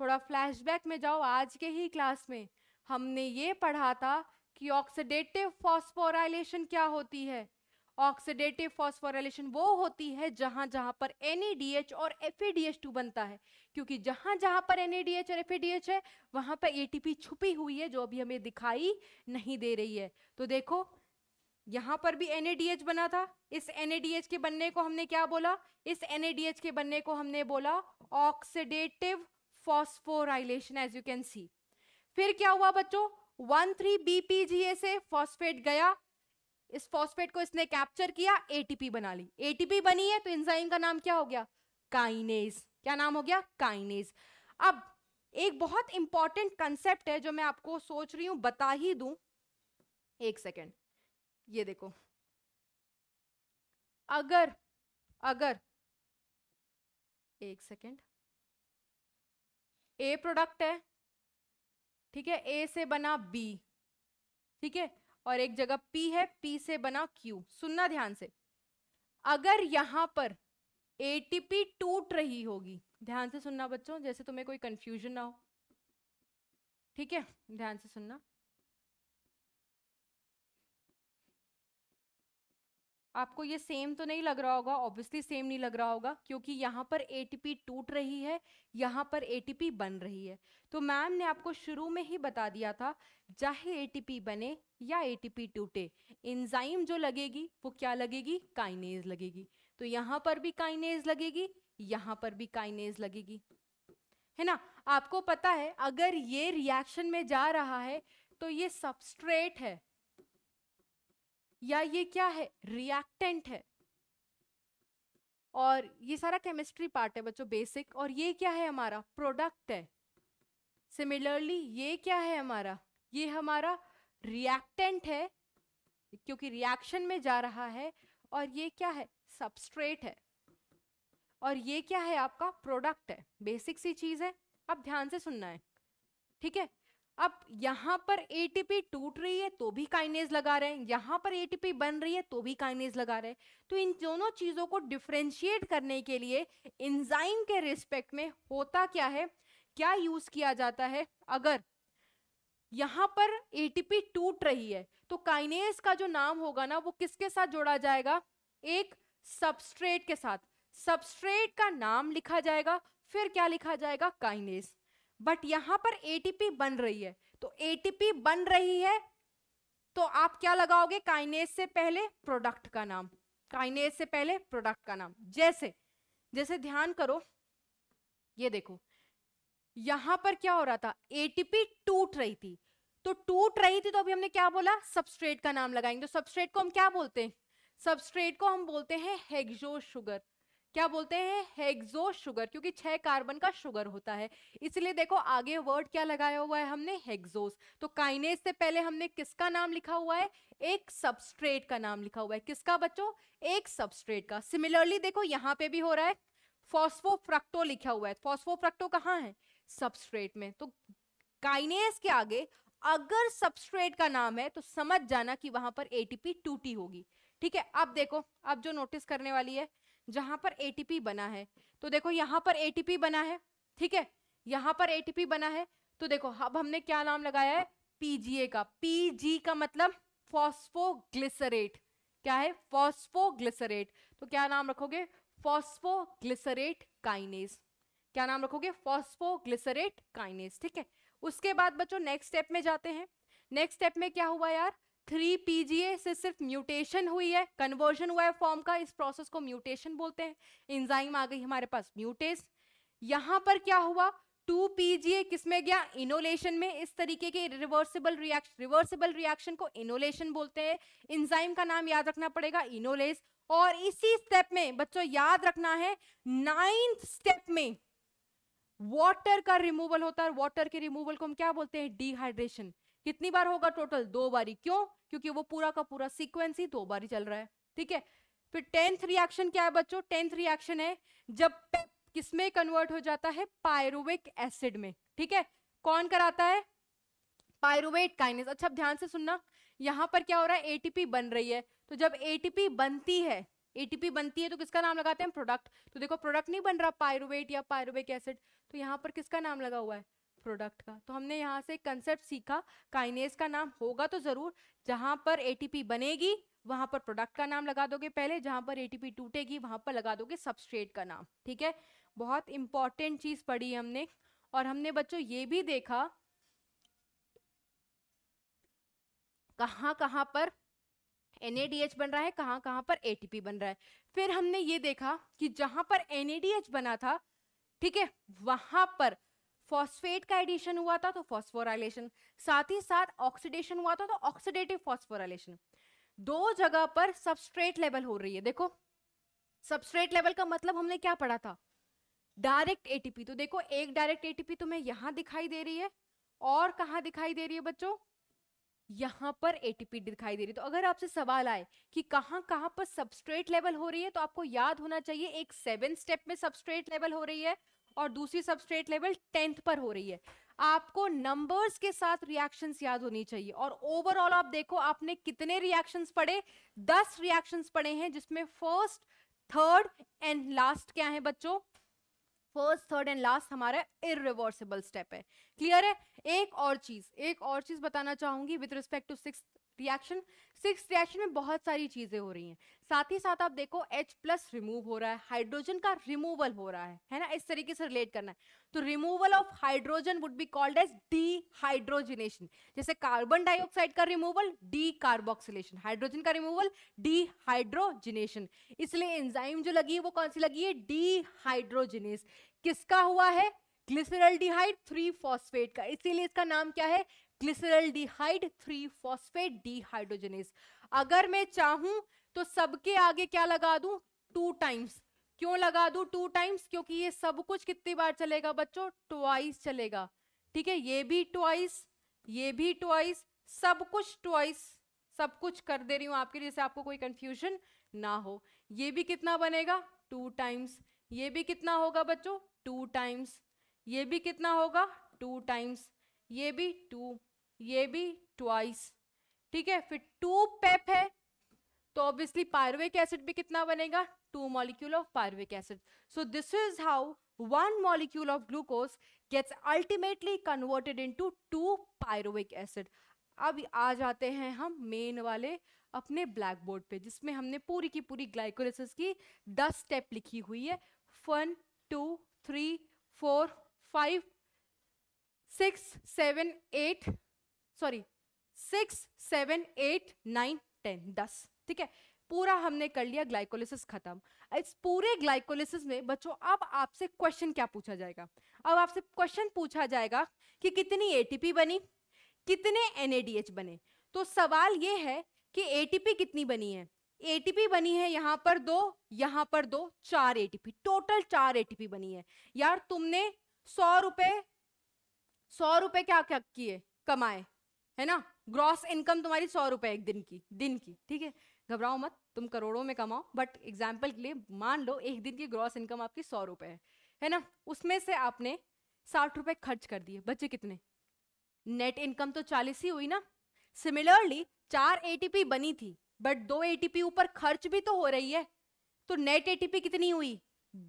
थोड़ा फ्लैशबैक में जाओ आज के ही क्लास में हमने ये पढ़ा था कि ऑक्सीडेटिव फॉस्फोराइलेशन क्या होती है ऑक्सीडेटिव फॉस्फोरेशन वो होती है जहां जहां पर एन e और एफ e बनता है क्योंकि जहां जहां पर एन e और एफ है वहां पर ए छुपी हुई है जो अभी हमें दिखाई नहीं दे रही है तो देखो यहां पर भी एन बना था इस एन के बनने को हमने क्या बोला इस एन के बनने को हमने बोला oxidative phosphorylation as you can see फिर क्या हुआ बच्चों वन थ्री बीपीजीए से फॉस्फेट गया इस फॉस्फेट को इसने कैप्चर किया एटीपी बना ली एटीपी बनी है तो इंजाइम का नाम क्या हो गया काइनेज क्या नाम हो गया काइनेज अब एक बहुत इंपॉर्टेंट कंसेप्ट है जो मैं आपको सोच रही हूं बता ही दू एक सेकेंड ये देखो अगर अगर एक सेकेंड ए प्रोडक्ट है ठीक है ए से बना बी ठीक है और एक जगह पी है पी से बना क्यू सुनना ध्यान से अगर यहाँ पर एटीपी टूट रही होगी ध्यान से सुनना बच्चों जैसे तुम्हें कोई कंफ्यूजन ना हो ठीक है ध्यान से सुनना आपको ये सेम तो नहीं लग रहा होगा ऑब्वियसली सेम नहीं लग रहा होगा क्योंकि यहाँ पर एटीपी टूट रही है यहाँ पर एटीपी बन रही है तो मैम ने आपको शुरू में ही बता दिया था चाहे एटीपी बने या एटीपी टूटे इंजाइम जो लगेगी वो क्या लगेगी काइनेज लगेगी तो यहाँ पर भी काइनेज लगेगी यहाँ पर भी काइनेज लगेगी है ना आपको पता है अगर ये रिएक्शन में जा रहा है तो ये सबस्ट्रेट है या ये क्या है रिएक्टेंट है और ये सारा केमिस्ट्री पार्ट है बच्चों बेसिक और ये क्या है हमारा प्रोडक्ट है सिमिलरली ये क्या है हमारा ये हमारा रिएक्टेंट है क्योंकि रिएक्शन में जा रहा है और ये क्या है सबस्ट्रेट है और ये क्या है आपका प्रोडक्ट है बेसिक सी चीज है अब ध्यान से सुनना है ठीक है अब यहाँ पर एटीपी टूट रही है तो भी काइनेज लगा रहे हैं यहाँ पर एटीपी बन रही है तो भी काइनेज लगा रहे हैं तो इन दोनों चीज़ों को डिफ्रेंशिएट करने के लिए इंजाइम के रिस्पेक्ट में होता क्या है क्या यूज़ किया जाता है अगर यहाँ पर एटीपी टूट रही है तो काइनेज का जो नाम होगा ना वो किसके साथ जोड़ा जाएगा एक सबस्ट्रेट के साथ सबस्ट्रेट का नाम लिखा जाएगा फिर क्या लिखा जाएगा काइनेज बट यहां पर एटीपी बन रही है तो एटीपी बन रही है तो आप क्या लगाओगे काइनेज से पहले प्रोडक्ट का नाम काइनेज से पहले प्रोडक्ट का नाम जैसे जैसे ध्यान करो ये देखो यहां पर क्या हो रहा था एटीपी टूट रही थी तो टूट रही थी तो अभी हमने क्या बोला सबस्ट्रेट का नाम लगाएंगे तो सबस्ट्रेट को हम क्या बोलते हैं सबस्ट्रेट को हम बोलते हैं हेक्सो शुगर क्या बोलते हैं हेग्जो शुगर क्योंकि छह कार्बन का शुगर होता है इसलिए देखो आगे वर्ड क्या लगाया हुआ है हमने हेग्जोस तो काइनेज से पहले हमने किसका नाम लिखा हुआ है एक सबस्ट्रेट का नाम लिखा हुआ है किसका बच्चों एक सबस्ट्रेट का सिमिलरली देखो यहाँ पे भी हो रहा है फॉस्फोफ्रक्टो लिखा हुआ है फॉस्फोफ्रक्टो कहाँ है सबस्ट्रेट में तो काइनेस के आगे अगर सबस्ट्रेट का नाम है तो समझ जाना कि वहां पर एटीपी टूटी होगी ठीक है अब देखो अब जो नोटिस करने वाली है जहां पर एटीपी बना है तो देखो यहाँ पर एटीपी बना है ठीक है यहाँ पर एटीपी बना है तो देखो अब हमने क्या नाम लगाया है पीजीए का पीजी का मतलब फॉस्फोग्लिसरेट क्या है फॉस्फोग्लिसरेट तो क्या नाम रखोगे फॉस्फोग्लिसरेट काइनेस क्या नाम रखोगे फॉस्फोग्लिसरेट काइनेस ठीक है उसके बाद बच्चों नेक्स्ट स्टेप में जाते हैं नेक्स्ट स्टेप में क्या हुआ यार थ्री पीजीए से सिर्फ म्यूटेशन हुई है कन्वर्जन हुआ है फॉर्म का इस प्रोसेस को म्यूटेशन बोलते हैं इंजाइम आ गई हमारे पास म्यूटेस यहाँ पर क्या हुआ टू पीजीए किसमें गया इनोलेशन में इस तरीके के रिवर्सिबल रिएक्शन रिवर्सिबल रिएक्शन को इनोलेशन बोलते हैं इंजाइम का नाम याद रखना पड़ेगा इनोलेस और इसी स्टेप में बच्चों याद रखना है नाइन्थ स्टेप में वाटर का रिमूवल होता है वाटर के रिमूवल को हम क्या बोलते हैं डिहाइड्रेशन कितनी बार होगा टोटल दो बारी क्यों क्योंकि वो पूरा का पूरा सीक्वेंस ही दो बारी चल रहा है ठीक है फिर टेंथ रिएक्शन क्या है बच्चों टेंथ रिएक्शन है जब किसमें कन्वर्ट हो जाता है पायरुविक एसिड में ठीक है कौन कराता है पायरुवेट काइनेस अच्छा ध्यान से सुनना यहाँ पर क्या हो रहा है एटीपी बन रही है तो जब एटीपी बनती है एटीपी बनती है तो किसका नाम लगाते हैं प्रोडक्ट तो देखो प्रोडक्ट नहीं बन रहा पायरुवेट या पायरुविक एसिड तो यहाँ पर किसका नाम लगा हुआ है प्रोडक्ट का तो हमने यहाँ से कंसेप्ट सीखा काइनेस का नाम होगा तो ज़रूर जहाँ पर एटीपी बनेगी वहाँ पर प्रोडक्ट का नाम लगा दोगे पहले जहाँ पर एटीपी टूटेगी वहाँ पर लगा दोगे सबस्ट्रेट का नाम ठीक है बहुत इंपॉर्टेंट चीज़ पढ़ी हमने और हमने बच्चों ये भी देखा कहाँ कहाँ पर एन बन रहा है कहाँ कहाँ पर ए बन रहा है फिर हमने ये देखा कि जहां पर एन बना था ठीक है वहां पर फॉस्फेट का एडिशन हुआ था तो फॉस्फोराइलेशन साथ ही साथ ऑक्सीडेशन हुआ था तो ऑक्सीडेटिव फॉस्फोराइलेशन दो जगह पर सबस्ट्रेट लेवल हो रही है देखो सबस्ट्रेट लेवल का मतलब हमने क्या पढ़ा था डायरेक्ट एटीपी तो देखो एक डायरेक्ट एटीपी तुम्हें यहां दिखाई दे रही है और कहा दिखाई दे रही है बच्चों यहां पर एटीपी दिखाई दे रही है तो अगर आपसे सवाल आए कि कहां कहां पर सबस्ट्रेट लेवल हो रही है तो आपको याद होना चाहिए एक सेवन स्टेप में सबस्ट्रेट लेवल हो रही है और दूसरी सबस्ट्रेट लेवल टेंथ पर हो रही है आपको नंबर्स के साथ रिएक्शंस याद होनी चाहिए और ओवरऑल आप देखो आपने कितने रिएक्शंस पढ़े दस रिएक्शंस पढ़े हैं जिसमें फर्स्ट थर्ड एंड लास्ट क्या है बच्चों फर्स्ट थर्ड एंड लास्ट हमारा इरिवर्सिबल स्टेप है क्लियर है एक और चीज एक और चीज बताना चाहूंगी with respect to six reaction six reaction में बहुत सारी चीज़ें हो रही हैं साथ ही साथ आप देखो H प्लस रिमूव हो रहा है हाइड्रोजन का रिमूवल हो रहा है है ना इस तरीके से रिलेट करना है तो removal of hydrogen would be called as dehydrogenation जैसे कार्बन डाइऑक्साइड का रिमूवल डी कार्बोक्सिलेशन हाइड्रोजन का रिमूवल डीहाइड्रोजनेशन इसलिए एंजाइम जो लगी है वो कौन सी लगी है डीहाइड्रोजनेस किसका हुआ है ग्लिसरल डिहाइड थ्री फॉस्फेट का इसीलिए इसका नाम क्या है glyceraldehyde three phosphate dehydrogenase अगर मैं चाहूं तो सबके आगे क्या लगा दू टू टाइम्स क्यों लगा दू टू टाइम्स क्योंकि ये सब कुछ कितनी बार चलेगा बच्चों ट्वाइस चलेगा ठीक है ये भी ट्वाइस ये भी ट्वाइस सब कुछ ट्वाइस सब कुछ कर दे रही हूं आपके लिए आपको कोई कंफ्यूजन ना हो ये भी कितना बनेगा टू टाइम्स ये भी कितना होगा बच्चों टू टाइम्स ये भी कितना होगा टू टाइम्स ये भी टू ये भी ट्वाइस ठीक है फिर टू पेप है तो ऑब्वियसली पायरुविक एसिड भी कितना बनेगा two molecule of pyruvic acid so this is how one molecule of glucose gets ultimately converted into two pyruvic acid अब आ जाते हैं हम मेन वाले अपने ब्लैक बोर्ड पे जिसमें हमने पूरी की पूरी ग्लाइकोलिसिस की दस स्टेप लिखी हुई है one two three four five six seven eight sorry six seven eight nine ten दस ठीक है पूरा हमने कर लिया ग्लाइकोलिसिस खत्म इस पूरे ग्लाइकोलिसिस में बच्चों अब आपसे क्वेश्चन क्या पूछा जाएगा अब आपसे क्वेश्चन पूछा जाएगा कि कितनी एटीपी बनी कितने एनएडीएच बने तो सवाल ये है कि एटीपी कितनी बनी है एटीपी बनी है यहाँ पर दो यहाँ पर दो चार एटीपी टोटल चार एटीपी बनी है यार तुमने सौ रुपए सौ रुपए क्या क्या किए कमाए है ना ग्रॉस इनकम तुम्हारी सौ रुपए एक दिन की दिन की ठीक है घबराओ मत तुम करोड़ों में कमाओ बट एग्जाम्पल के लिए मान लो एक दिन की ग्रॉस इनकम आपकी सौ रुपए है है ना उसमें से आपने साठ रुपए खर्च कर दिए बच्चे कितने नेट इनकम तो चालीस ही हुई ना सिमिलरली चार एटीपी बनी थी बट दो एटीपी ऊपर खर्च भी तो हो रही है तो नेट एटीपी कितनी हुई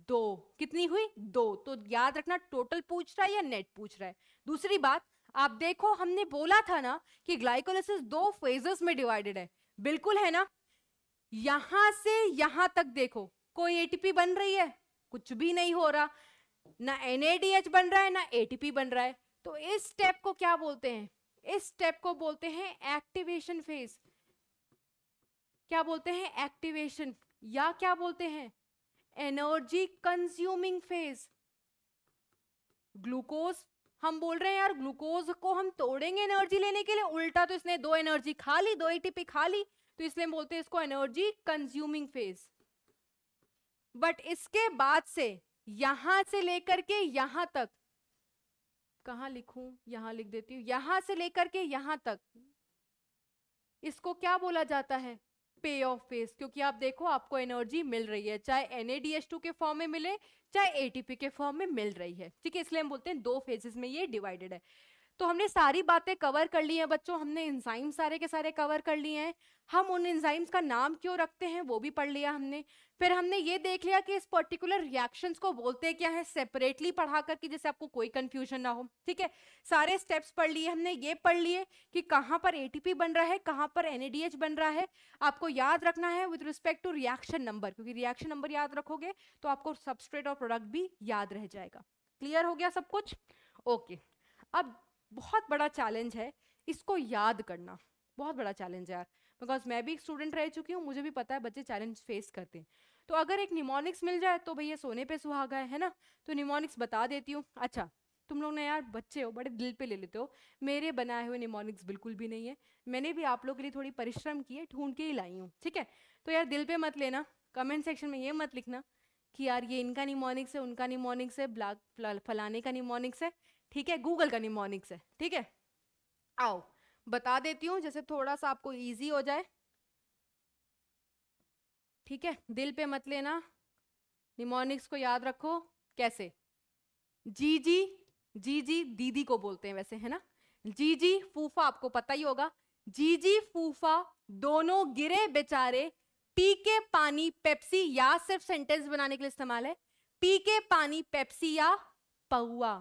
दो कितनी हुई दो तो याद रखना टोटल पूछ रहा है या नेट पूछ रहा है दूसरी बात आप देखो हमने बोला था ना कि ग्लाइकोलाइसिस दो फेजेस में डिवाइडेड है बिल्कुल है ना यहां से यहां तक देखो कोई एटीपी बन रही है कुछ भी नहीं हो रहा ना एनएडीएच बन रहा है ना एटीपी बन रहा है तो इस स्टेप को क्या बोलते हैं इस स्टेप को बोलते हैं एक्टिवेशन फेज क्या बोलते हैं एक्टिवेशन या क्या बोलते हैं एनर्जी कंज्यूमिंग फेज ग्लूकोज हम बोल रहे हैं यार ग्लूकोज को हम तोड़ेंगे एनर्जी लेने के लिए उल्टा तो इसने दो एनर्जी खा ली दो एटीपी खा ली तो इसलिए बोलते हैं इसको एनर्जी कंज्यूमिंग फेज बट इसके बाद से यहां से लेकर के यहां तक कहा लिखूं यहां लिख देती हूं यहां से लेकर के यहां तक इसको क्या बोला जाता है पे ऑफ फेस क्योंकि आप देखो आपको एनर्जी मिल रही है चाहे एन के फॉर्म में मिले चाहे ए के फॉर्म में मिल रही है ठीक है इसलिए हम बोलते हैं दो फेजेस में ये डिवाइडेड है तो हमने सारी बातें कवर कर ली हैं बच्चों हमने इंजाइम सारे के सारे कवर कर लिए हैं हम उन इंजाइम्स का नाम क्यों रखते हैं वो भी पढ़ लिया हमने फिर हमने ये देख लिया कि इस पर्टिकुलर रिएक्शन को बोलते क्या है सेपरेटली पढ़ा कर जैसे आपको कोई कंफ्यूजन ना हो ठीक है सारे स्टेप्स पढ़ लिए हमने ये पढ़ लिए कि कहाँ पर एटीपी बन रहा है कहाँ पर एनएडीएच बन रहा है आपको याद रखना है with respect to reaction number क्योंकि रिएक्शन नंबर याद रखोगे तो आपको सबस्ट्रेट और प्रोडक्ट भी याद रह जाएगा क्लियर हो गया सब कुछ ओके अब बहुत बड़ा चैलेंज है इसको याद करना बहुत बड़ा चैलेंज है यार बिकॉज मैं भी एक स्टूडेंट रह चुकी हूँ मुझे भी पता है बच्चे चैलेंज फेस करते हैं तो अगर एक निमोनिक्स मिल जाए तो भैया सोने पे सुहागा है, है ना तो निमोनिक्स बता देती हूँ अच्छा तुम लोग ना यार बच्चे हो बड़े दिल पे ले लेते हो मेरे बनाए हुए निमोनिक्स बिल्कुल भी नहीं है मैंने भी आप लोग के लिए थोड़ी परिश्रम की है ढूंढ के ही लाई हूँ ठीक है तो यार दिल पे मत लेना कमेंट सेक्शन में ये मत लिखना कि यार ये इनका निमोनिक्स है उनका निमोनिक्स है ब्लैक फलाने का निमोनिक्स है ठीक है गूगल का निमोनिक्स है ठीक है आओ बता देती हूँ जैसे थोड़ा सा आपको ईजी हो जाए ठीक है दिल पे मत लेना निमोनिक्स को याद रखो कैसे जी जी जी जी दीदी को बोलते हैं वैसे है ना जी जी फूफा आपको पता ही होगा जी जी फूफा दोनों गिरे बेचारे पी के पानी पेप्सी या सिर्फ सेंटेंस बनाने के लिए इस्तेमाल है पी के पानी पेप्सी या पौआ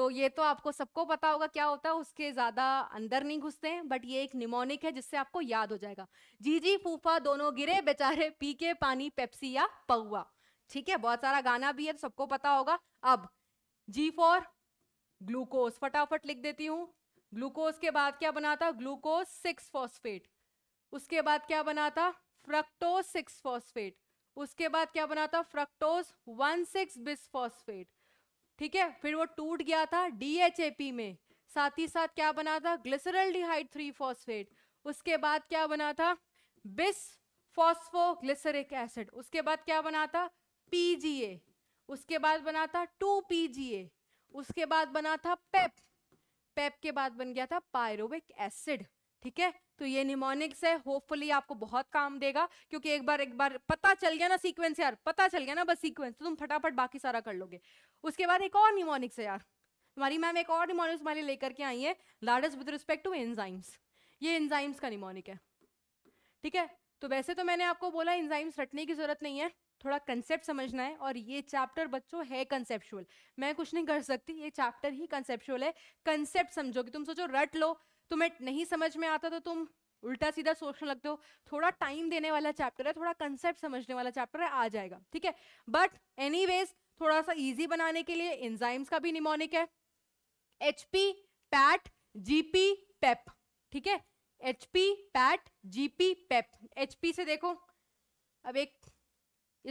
तो ये तो आपको सबको पता होगा क्या होता है उसके ज़्यादा अंदर नहीं घुसते हैं बट ये एक निमोनिक है जिससे आपको याद हो जाएगा जी जी फूफा दोनों गिरे बेचारे पी के पानी पेप्सी या पौआ ठीक है बहुत सारा गाना भी है तो सबको पता होगा अब जी फोर ग्लूकोज फटाफट लिख देती हूँ ग्लूकोज के बाद क्या बना था ग्लूकोज सिक्स फॉस्फेट उसके बाद क्या बना था फ्रक्टोज सिक्स फॉस्फेट उसके बाद क्या बना था fructose one six bis phosphate ठीक है फिर वो टूट गया था डीएचएपी में साथ ही साथ क्या बना था ग्लिसरल डिहाइड थ्री फॉस्फेट उसके बाद क्या बना था बिस फॉस्फोग्लिसरिक एसिड उसके बाद क्या बना था पीजीए उसके बाद बना था टू पीजीए उसके बाद बना था पेप पेप e e के बाद बन गया था पायरोविक एसिड ठीक है तो ये निमोनिक्स है होपफुली आपको बहुत काम देगा क्योंकि एक बार एक बार पता चल गया ना सीक्वेंस यार पता चल गया ना बस सीक्वेंस तो तुम फटाफट बाकी सारा कर लोगे उसके बाद एक और निमोनिक्स है यार हमारी मैम एक और निमोनिक्स हमारे लेकर के आई है लार्डस विद रिस्पेक्ट टू एंजाइम्स ये एंजाइम्स का निमोनिक है ठीक है तो वैसे तो मैंने आपको बोला एंजाइम्स रटने की ज़रूरत नहीं है थोड़ा कंसेप्ट समझना है और ये चैप्टर बच्चों है कंसेप्चुअल मैं कुछ नहीं कर सकती ये चैप्टर ही कंसेप्चुअल है कंसेप्ट समझो कि तुम सोचो रट लो तुम्हें नहीं समझ में आता तो तुम उल्टा सीधा सोचने लगते हो थोड़ा टाइम देने वाला चैप्टर है थोड़ा कंसेप्ट समझने वाला चैप्टर है आ जाएगा ठीक है बट एनी थोड़ा सा इजी बनाने के लिए इंजाइम्स का भी निमोनिक है H P pat GP pep ठीक है H P pat GP pep H P से देखो अब एक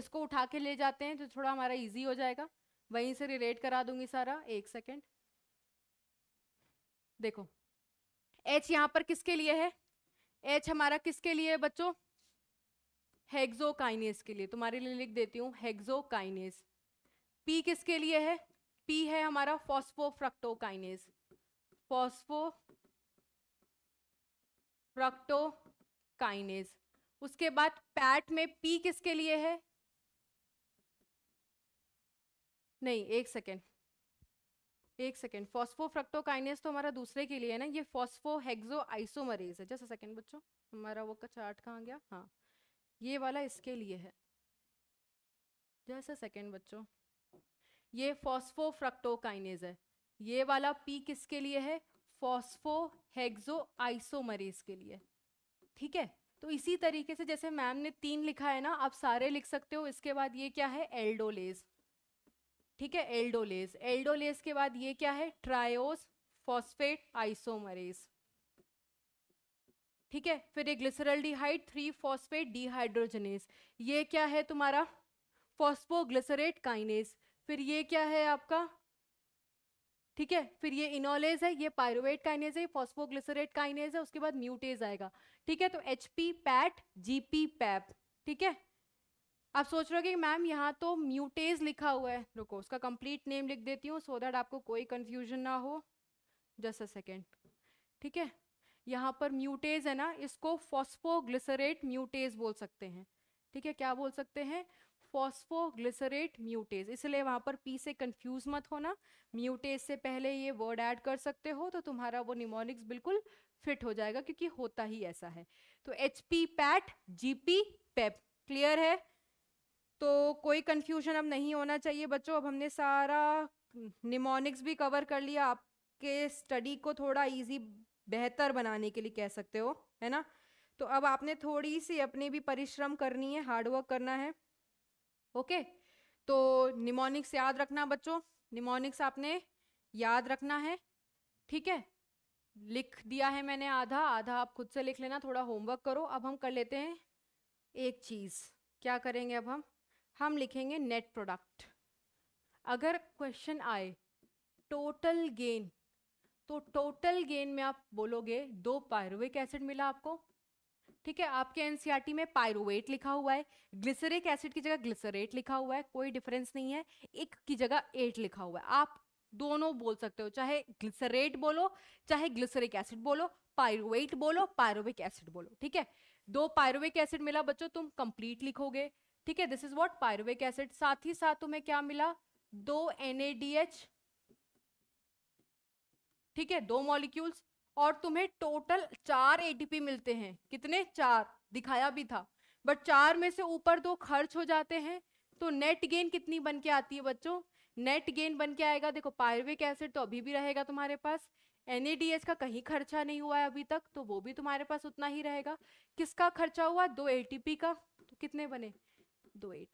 इसको उठा के ले जाते हैं तो थोड़ा हमारा इजी हो जाएगा वहीं से रिलेट करा दूंगी सारा एक सेकेंड देखो एच यहाँ पर किसके लिए है एच हमारा किसके लिए है बच्चों हेग्जोकाइनेस के लिए तुम्हारे लिए लिख देती हूँ हेग्जोकाइनेस पी किसके लिए है पी है हमारा फॉस्फोफ्रक्टोकाइनेज फॉस्फो फ्रक्टोकाइनेज उसके बाद पैट में पी किसके लिए है नहीं एक सेकेंड एक सेकेंड फॉस्फोफ्रक्टोकाइनेज तो हमारा दूसरे के लिए है ना ये फॉस्फोहेक्सो आइसोमरेज है जैसा सेकेंड बच्चों हमारा वो का चार्ट कहाँ गया हाँ ये वाला इसके लिए है जैसा सेकेंड बच्चों ये फ्रक्टोकाइनेज है ये वाला पी किसके लिए है फॉस्फो हेग्जो आइसोमरेज के लिए ठीक है तो इसी तरीके से जैसे मैम ने तीन लिखा है ना आप सारे लिख सकते हो इसके बाद ये क्या है एल्डोलेज ठीक है एल्डोलेज एल्डोलेज के बाद ये क्या है ट्रायोस फॉस्फेट आइसोमरेज ठीक है फिर ये glyceraldehyde three phosphate dehydrogenase ये क्या है तुम्हारा फॉस्फोग्लिसरेट काइनेज फिर ये क्या है आपका ठीक है फिर ये इनोलेज है ये पायरोवेट काइनेज है फॉस्फोग्लिसरेट काइनेज है उसके बाद म्यूटेज आएगा ठीक है तो H P pat GP pep ठीक है आप सोच रहे हो कि मैम यहाँ तो म्यूटेज लिखा हुआ है रुको उसका कंप्लीट नेम लिख देती हूँ सो दैट आपको कोई कंफ्यूजन ना हो जस्ट अ सेकेंड ठीक है यहाँ पर म्यूटेज है ना इसको फॉस्फोग्लिसरेट म्यूटेज बोल सकते हैं ठीक है क्या बोल सकते हैं फॉस्फोग्लिसरेट म्यूटेज इसलिए वहाँ पर पी से कंफ्यूज मत होना म्यूटेज से पहले ये वर्ड ऐड कर सकते हो तो तुम्हारा वो निमोनिक्स बिल्कुल फिट हो जाएगा क्योंकि होता ही ऐसा है तो H P pat G P pep clear है तो कोई कन्फ्यूजन अब नहीं होना चाहिए बच्चों अब हमने सारा निमोनिक्स भी कवर कर लिया आपके स्टडी को थोड़ा ईजी बेहतर बनाने के लिए कह सकते हो है ना तो अब आपने थोड़ी सी अपनी भी परिश्रम करनी है हार्डवर्क करना है ओके तो निमोनिक्स याद रखना बच्चों निमोनिक्स आपने याद रखना है ठीक है लिख दिया है मैंने आधा आधा आप खुद से लिख लेना थोड़ा होमवर्क करो अब हम कर लेते हैं एक चीज़ क्या करेंगे अब हम हम लिखेंगे नेट प्रोडक्ट अगर क्वेश्चन आए टोटल गेन तो टोटल गेन में आप बोलोगे दो पायरुविक एसिड मिला आपको ठीक है आपके एनसीईआरटी e में पायरोट लिखा हुआ है ग्लिसरिक एसिड की जगह ग्लिसरेट लिखा हुआ है कोई डिफरेंस नहीं है एक की जगह एट लिखा हुआ है आप दोनों बोल सकते हो चाहे ग्लिसरेट बोलो चाहे ग्लिसरिक एसिड बोलो पायरुवेट बोलो पायरोविक एसिड बोलो ठीक है दो पायरोविक एसिड मिला बच्चों तुम कंप्लीट लिखोगे ठीक है this is what pyruvic acid साथ ही साथ तुम्हें क्या मिला दो एनएडीएच ठीक है दो मॉलिक्यूल्स और तुम्हें टोटल चार एटीपी मिलते हैं कितने चार दिखाया भी था बट चार में से ऊपर दो खर्च हो जाते हैं तो नेट गेन कितनी बन के आती है बच्चों नेट गेन बन के आएगा देखो पायरविक एसिड तो अभी भी रहेगा तुम्हारे पास एन का कहीं खर्चा नहीं हुआ है अभी तक तो वो भी तुम्हारे पास उतना ही रहेगा किसका खर्चा हुआ दो ए का तो कितने बने दो ए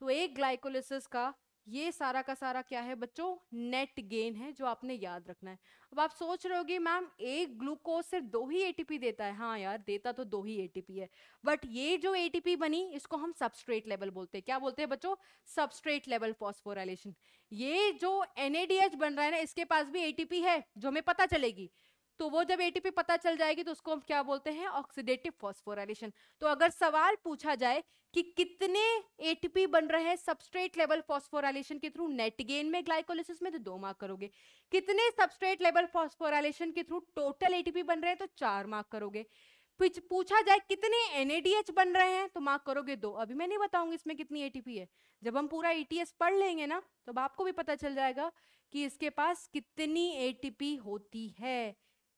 तो एक ग्लाइकोलिस का ये सारा का सारा क्या है बच्चों नेट गेन है जो आपने याद रखना है अब आप सोच रहे होगी मैम एक ग्लूकोज सिर्फ दो ही एटीपी देता है हाँ यार देता तो दो ही एटीपी है बट ये जो एटीपी बनी इसको हम सबस्ट्रेट लेवल बोलते हैं क्या बोलते हैं बच्चों सबस्ट्रेट लेवल फॉस्फोराइलेशन ये जो एनएडीएच बन रहा है ना इसके पास भी एटीपी है जो हमें पता चलेगी तो वो जब एटीपी पता चल जाएगी तो उसको हम क्या बोलते हैं ऑक्सीडेटिव फॉस्फोराइलेशन तो अगर सवाल पूछा जाए कि कितने एटीपी बन रहे हैं सबस्ट्रेट लेवल फॉस्फोराइलेशन के थ्रू नेटगेन में ग्लाइकोलिसिस में तो दो मार्क करोगे कितने सबस्ट्रेट लेवल फॉस्फोराइलेशन के थ्रू टोटल एटीपी बन रहे हैं तो चार मार्क करोगे पूछा जाए कितने एनएडीएच बन रहे हैं तो मार्क करोगे दो अभी मैं नहीं बताऊंगी इसमें कितनी एटीपी है जब हम पूरा ईटीएस e पढ़ लेंगे ना तो आपको भी पता चल जाएगा कि इसके पास कितनी एटीपी होती है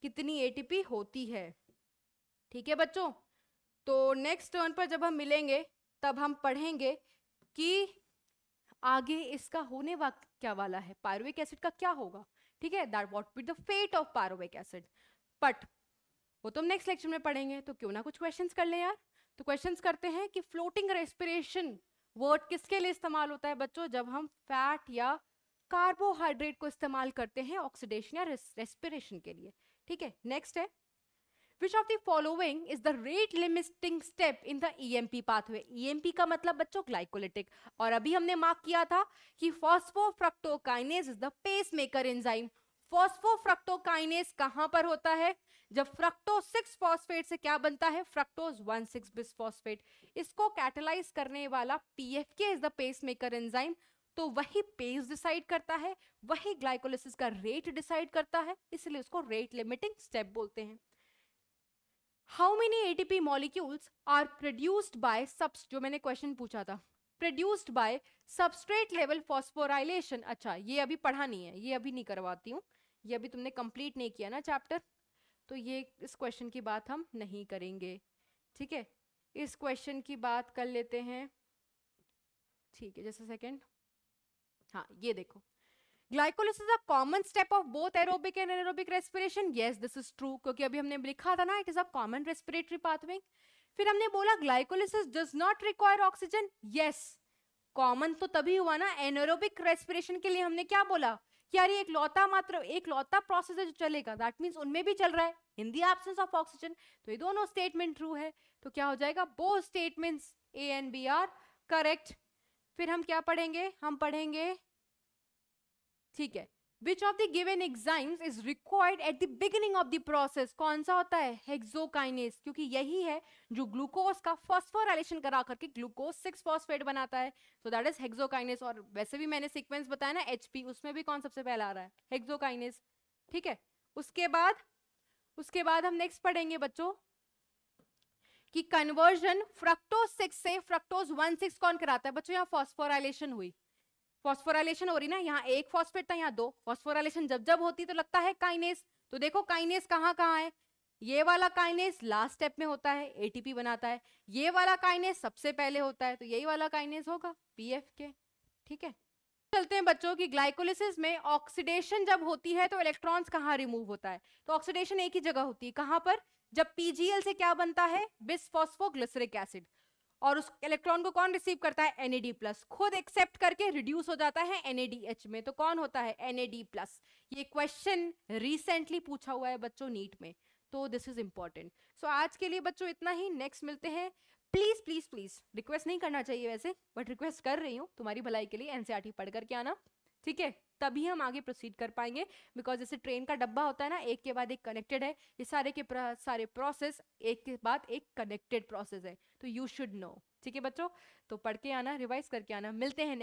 कितनी एटीपी होती है ठीक है बच्चों तो नेक्स्ट टर्न पर जब हम मिलेंगे तब हम पढ़ेंगे कि आगे इसका होने वा क्या वाला है पायरोविक एसिड का क्या होगा ठीक है that what be the fate of pyruvic acid but वो तो हम नेक्स्ट लेक्चर में पढ़ेंगे तो क्यों ना कुछ क्वेश्चंस कर लें यार तो क्वेश्चंस करते हैं कि फ्लोटिंग रेस्पिरेशन वर्ड किसके लिए इस्तेमाल होता है बच्चों जब हम फैट या कार्बोहाइड्रेट को इस्तेमाल करते हैं ऑक्सीडेशन या रेस्पिरेशन के लिए ठीक है नेक्स्ट है which of the following is the rate limiting step in the E M P pathway E M P का मतलब बच्चों ग्लाइकोलिटिक और अभी हमने मार्क किया था कि phosphofructokinase is the pace maker enzyme phosphofructokinase कहां पर होता है जब फ्रक्टो सिक्स फॉस्फेट से क्या बनता है फ्रक्टोज वन सिक्स बिस्फॉस्फेट इसको कैटेलाइज करने वाला P F K is the pace maker enzyme तो वही पेस डिसाइड करता है वही ग्लाइकोलिसिस का रेट डिसाइड करता है इसलिए उसको रेट लिमिटिंग स्टेप बोलते हैं how many ATP molecules are produced by subs जो मैंने क्वेश्चन पूछा था produced by substrate level phosphorylation अच्छा ये अभी पढ़ा नहीं है ये अभी नहीं करवाती हूँ ये अभी तुमने कंप्लीट नहीं किया ना चैप्टर तो ये इस क्वेश्चन की बात हम नहीं करेंगे ठीक है इस क्वेश्चन की बात कर लेते हैं ठीक है जैसे सेकेंड हाँ ये देखो glycolysis is a common step of both aerobic and aerobic respiration yes this is true क्योंकि अभी हमने लिखा था ना it is a common respiratory pathway फिर हमने बोला glycolysis does not require oxygen yes common तो तभी हुआ ना एनोरोबिक रेस्पिरेशन के लिए हमने क्या बोला यार एक लौता मात्र एक लौता प्रोसेस है जो चलेगा दैट मीन उनमें भी चल रहा है in the absence of oxygen तो ये दोनों स्टेटमेंट ट्रू है तो क्या हो जाएगा both statements A and B are correct फिर हम क्या पढ़ेंगे हम पढ़ेंगे ठीक है which of the given enzymes is required at the beginning of the process कौन सा होता है हेक्सोकाइनेस क्योंकि यही है जो ग्लूकोज का फॉस्फोराइलेशन करा करके ग्लूकोज सिक्स फॉस्फेट बनाता है सो दैट इज हेक्सोकाइनेस और वैसे भी मैंने सीक्वेंस बताया ना एच उसमें भी कौन सबसे पहला आ रहा है हेक्सोकाइनेस ठीक है उसके बाद उसके बाद हम नेक्स्ट पढ़ेंगे बच्चों कि कन्वर्जन फ्रक्टोज सिक्स से फ्रक्टोज वन सिक्स कौन कराता है बच्चों यहाँ फॉस्फोराइलेशन हुई फॉस्फोराइलेशन हो रही ना यहाँ एक फॉस्फेट था यहाँ दो फॉस्फोराइलेशन जब जब होती तो लगता है काइनेस तो देखो काइनेस कहाँ कहाँ है ये वाला काइनेस लास्ट स्टेप में होता है एटीपी बनाता है ये वाला काइनेस सबसे पहले होता है तो यही वाला काइनेस होगा पीएफ के ठीक है चलते हैं बच्चों की ग्लाइकोलिसिस में ऑक्सीडेशन जब होती है तो इलेक्ट्रॉन्स कहाँ रिमूव होता है तो ऑक्सीडेशन एक ही जगह होती है कहाँ पर जब पीजीएल से क्या बनता है बिस्फोस्फोग्लिसरिक एसिड और उस इलेक्ट्रॉन को कौन रिसीव करता है एनएडी प्लस खुद एक्सेप्ट करके रिड्यूस हो जाता है एनएडीएच में तो कौन होता है एनएडी प्लस ये क्वेश्चन रिसेंटली पूछा हुआ है बच्चों नीट में तो दिस इज इंपॉर्टेंट सो आज के लिए बच्चों इतना ही नेक्स्ट मिलते हैं प्लीज प्लीज प्लीज रिक्वेस्ट नहीं करना चाहिए वैसे बट रिक्वेस्ट कर रही हूँ तुम्हारी भलाई के लिए एनसीआर e पढ़ करके आना ठीक है तभी हम आगे प्रोसीड कर पाएंगे बिकॉज जैसे ट्रेन का डब्बा होता है ना एक के बाद एक कनेक्टेड है ये सारे के प्र, सारे प्रोसेस एक के बाद एक कनेक्टेड प्रोसेस है तो यू शुड नो ठीक है बच्चों तो पढ़ के आना रिवाइज करके आना मिलते हैं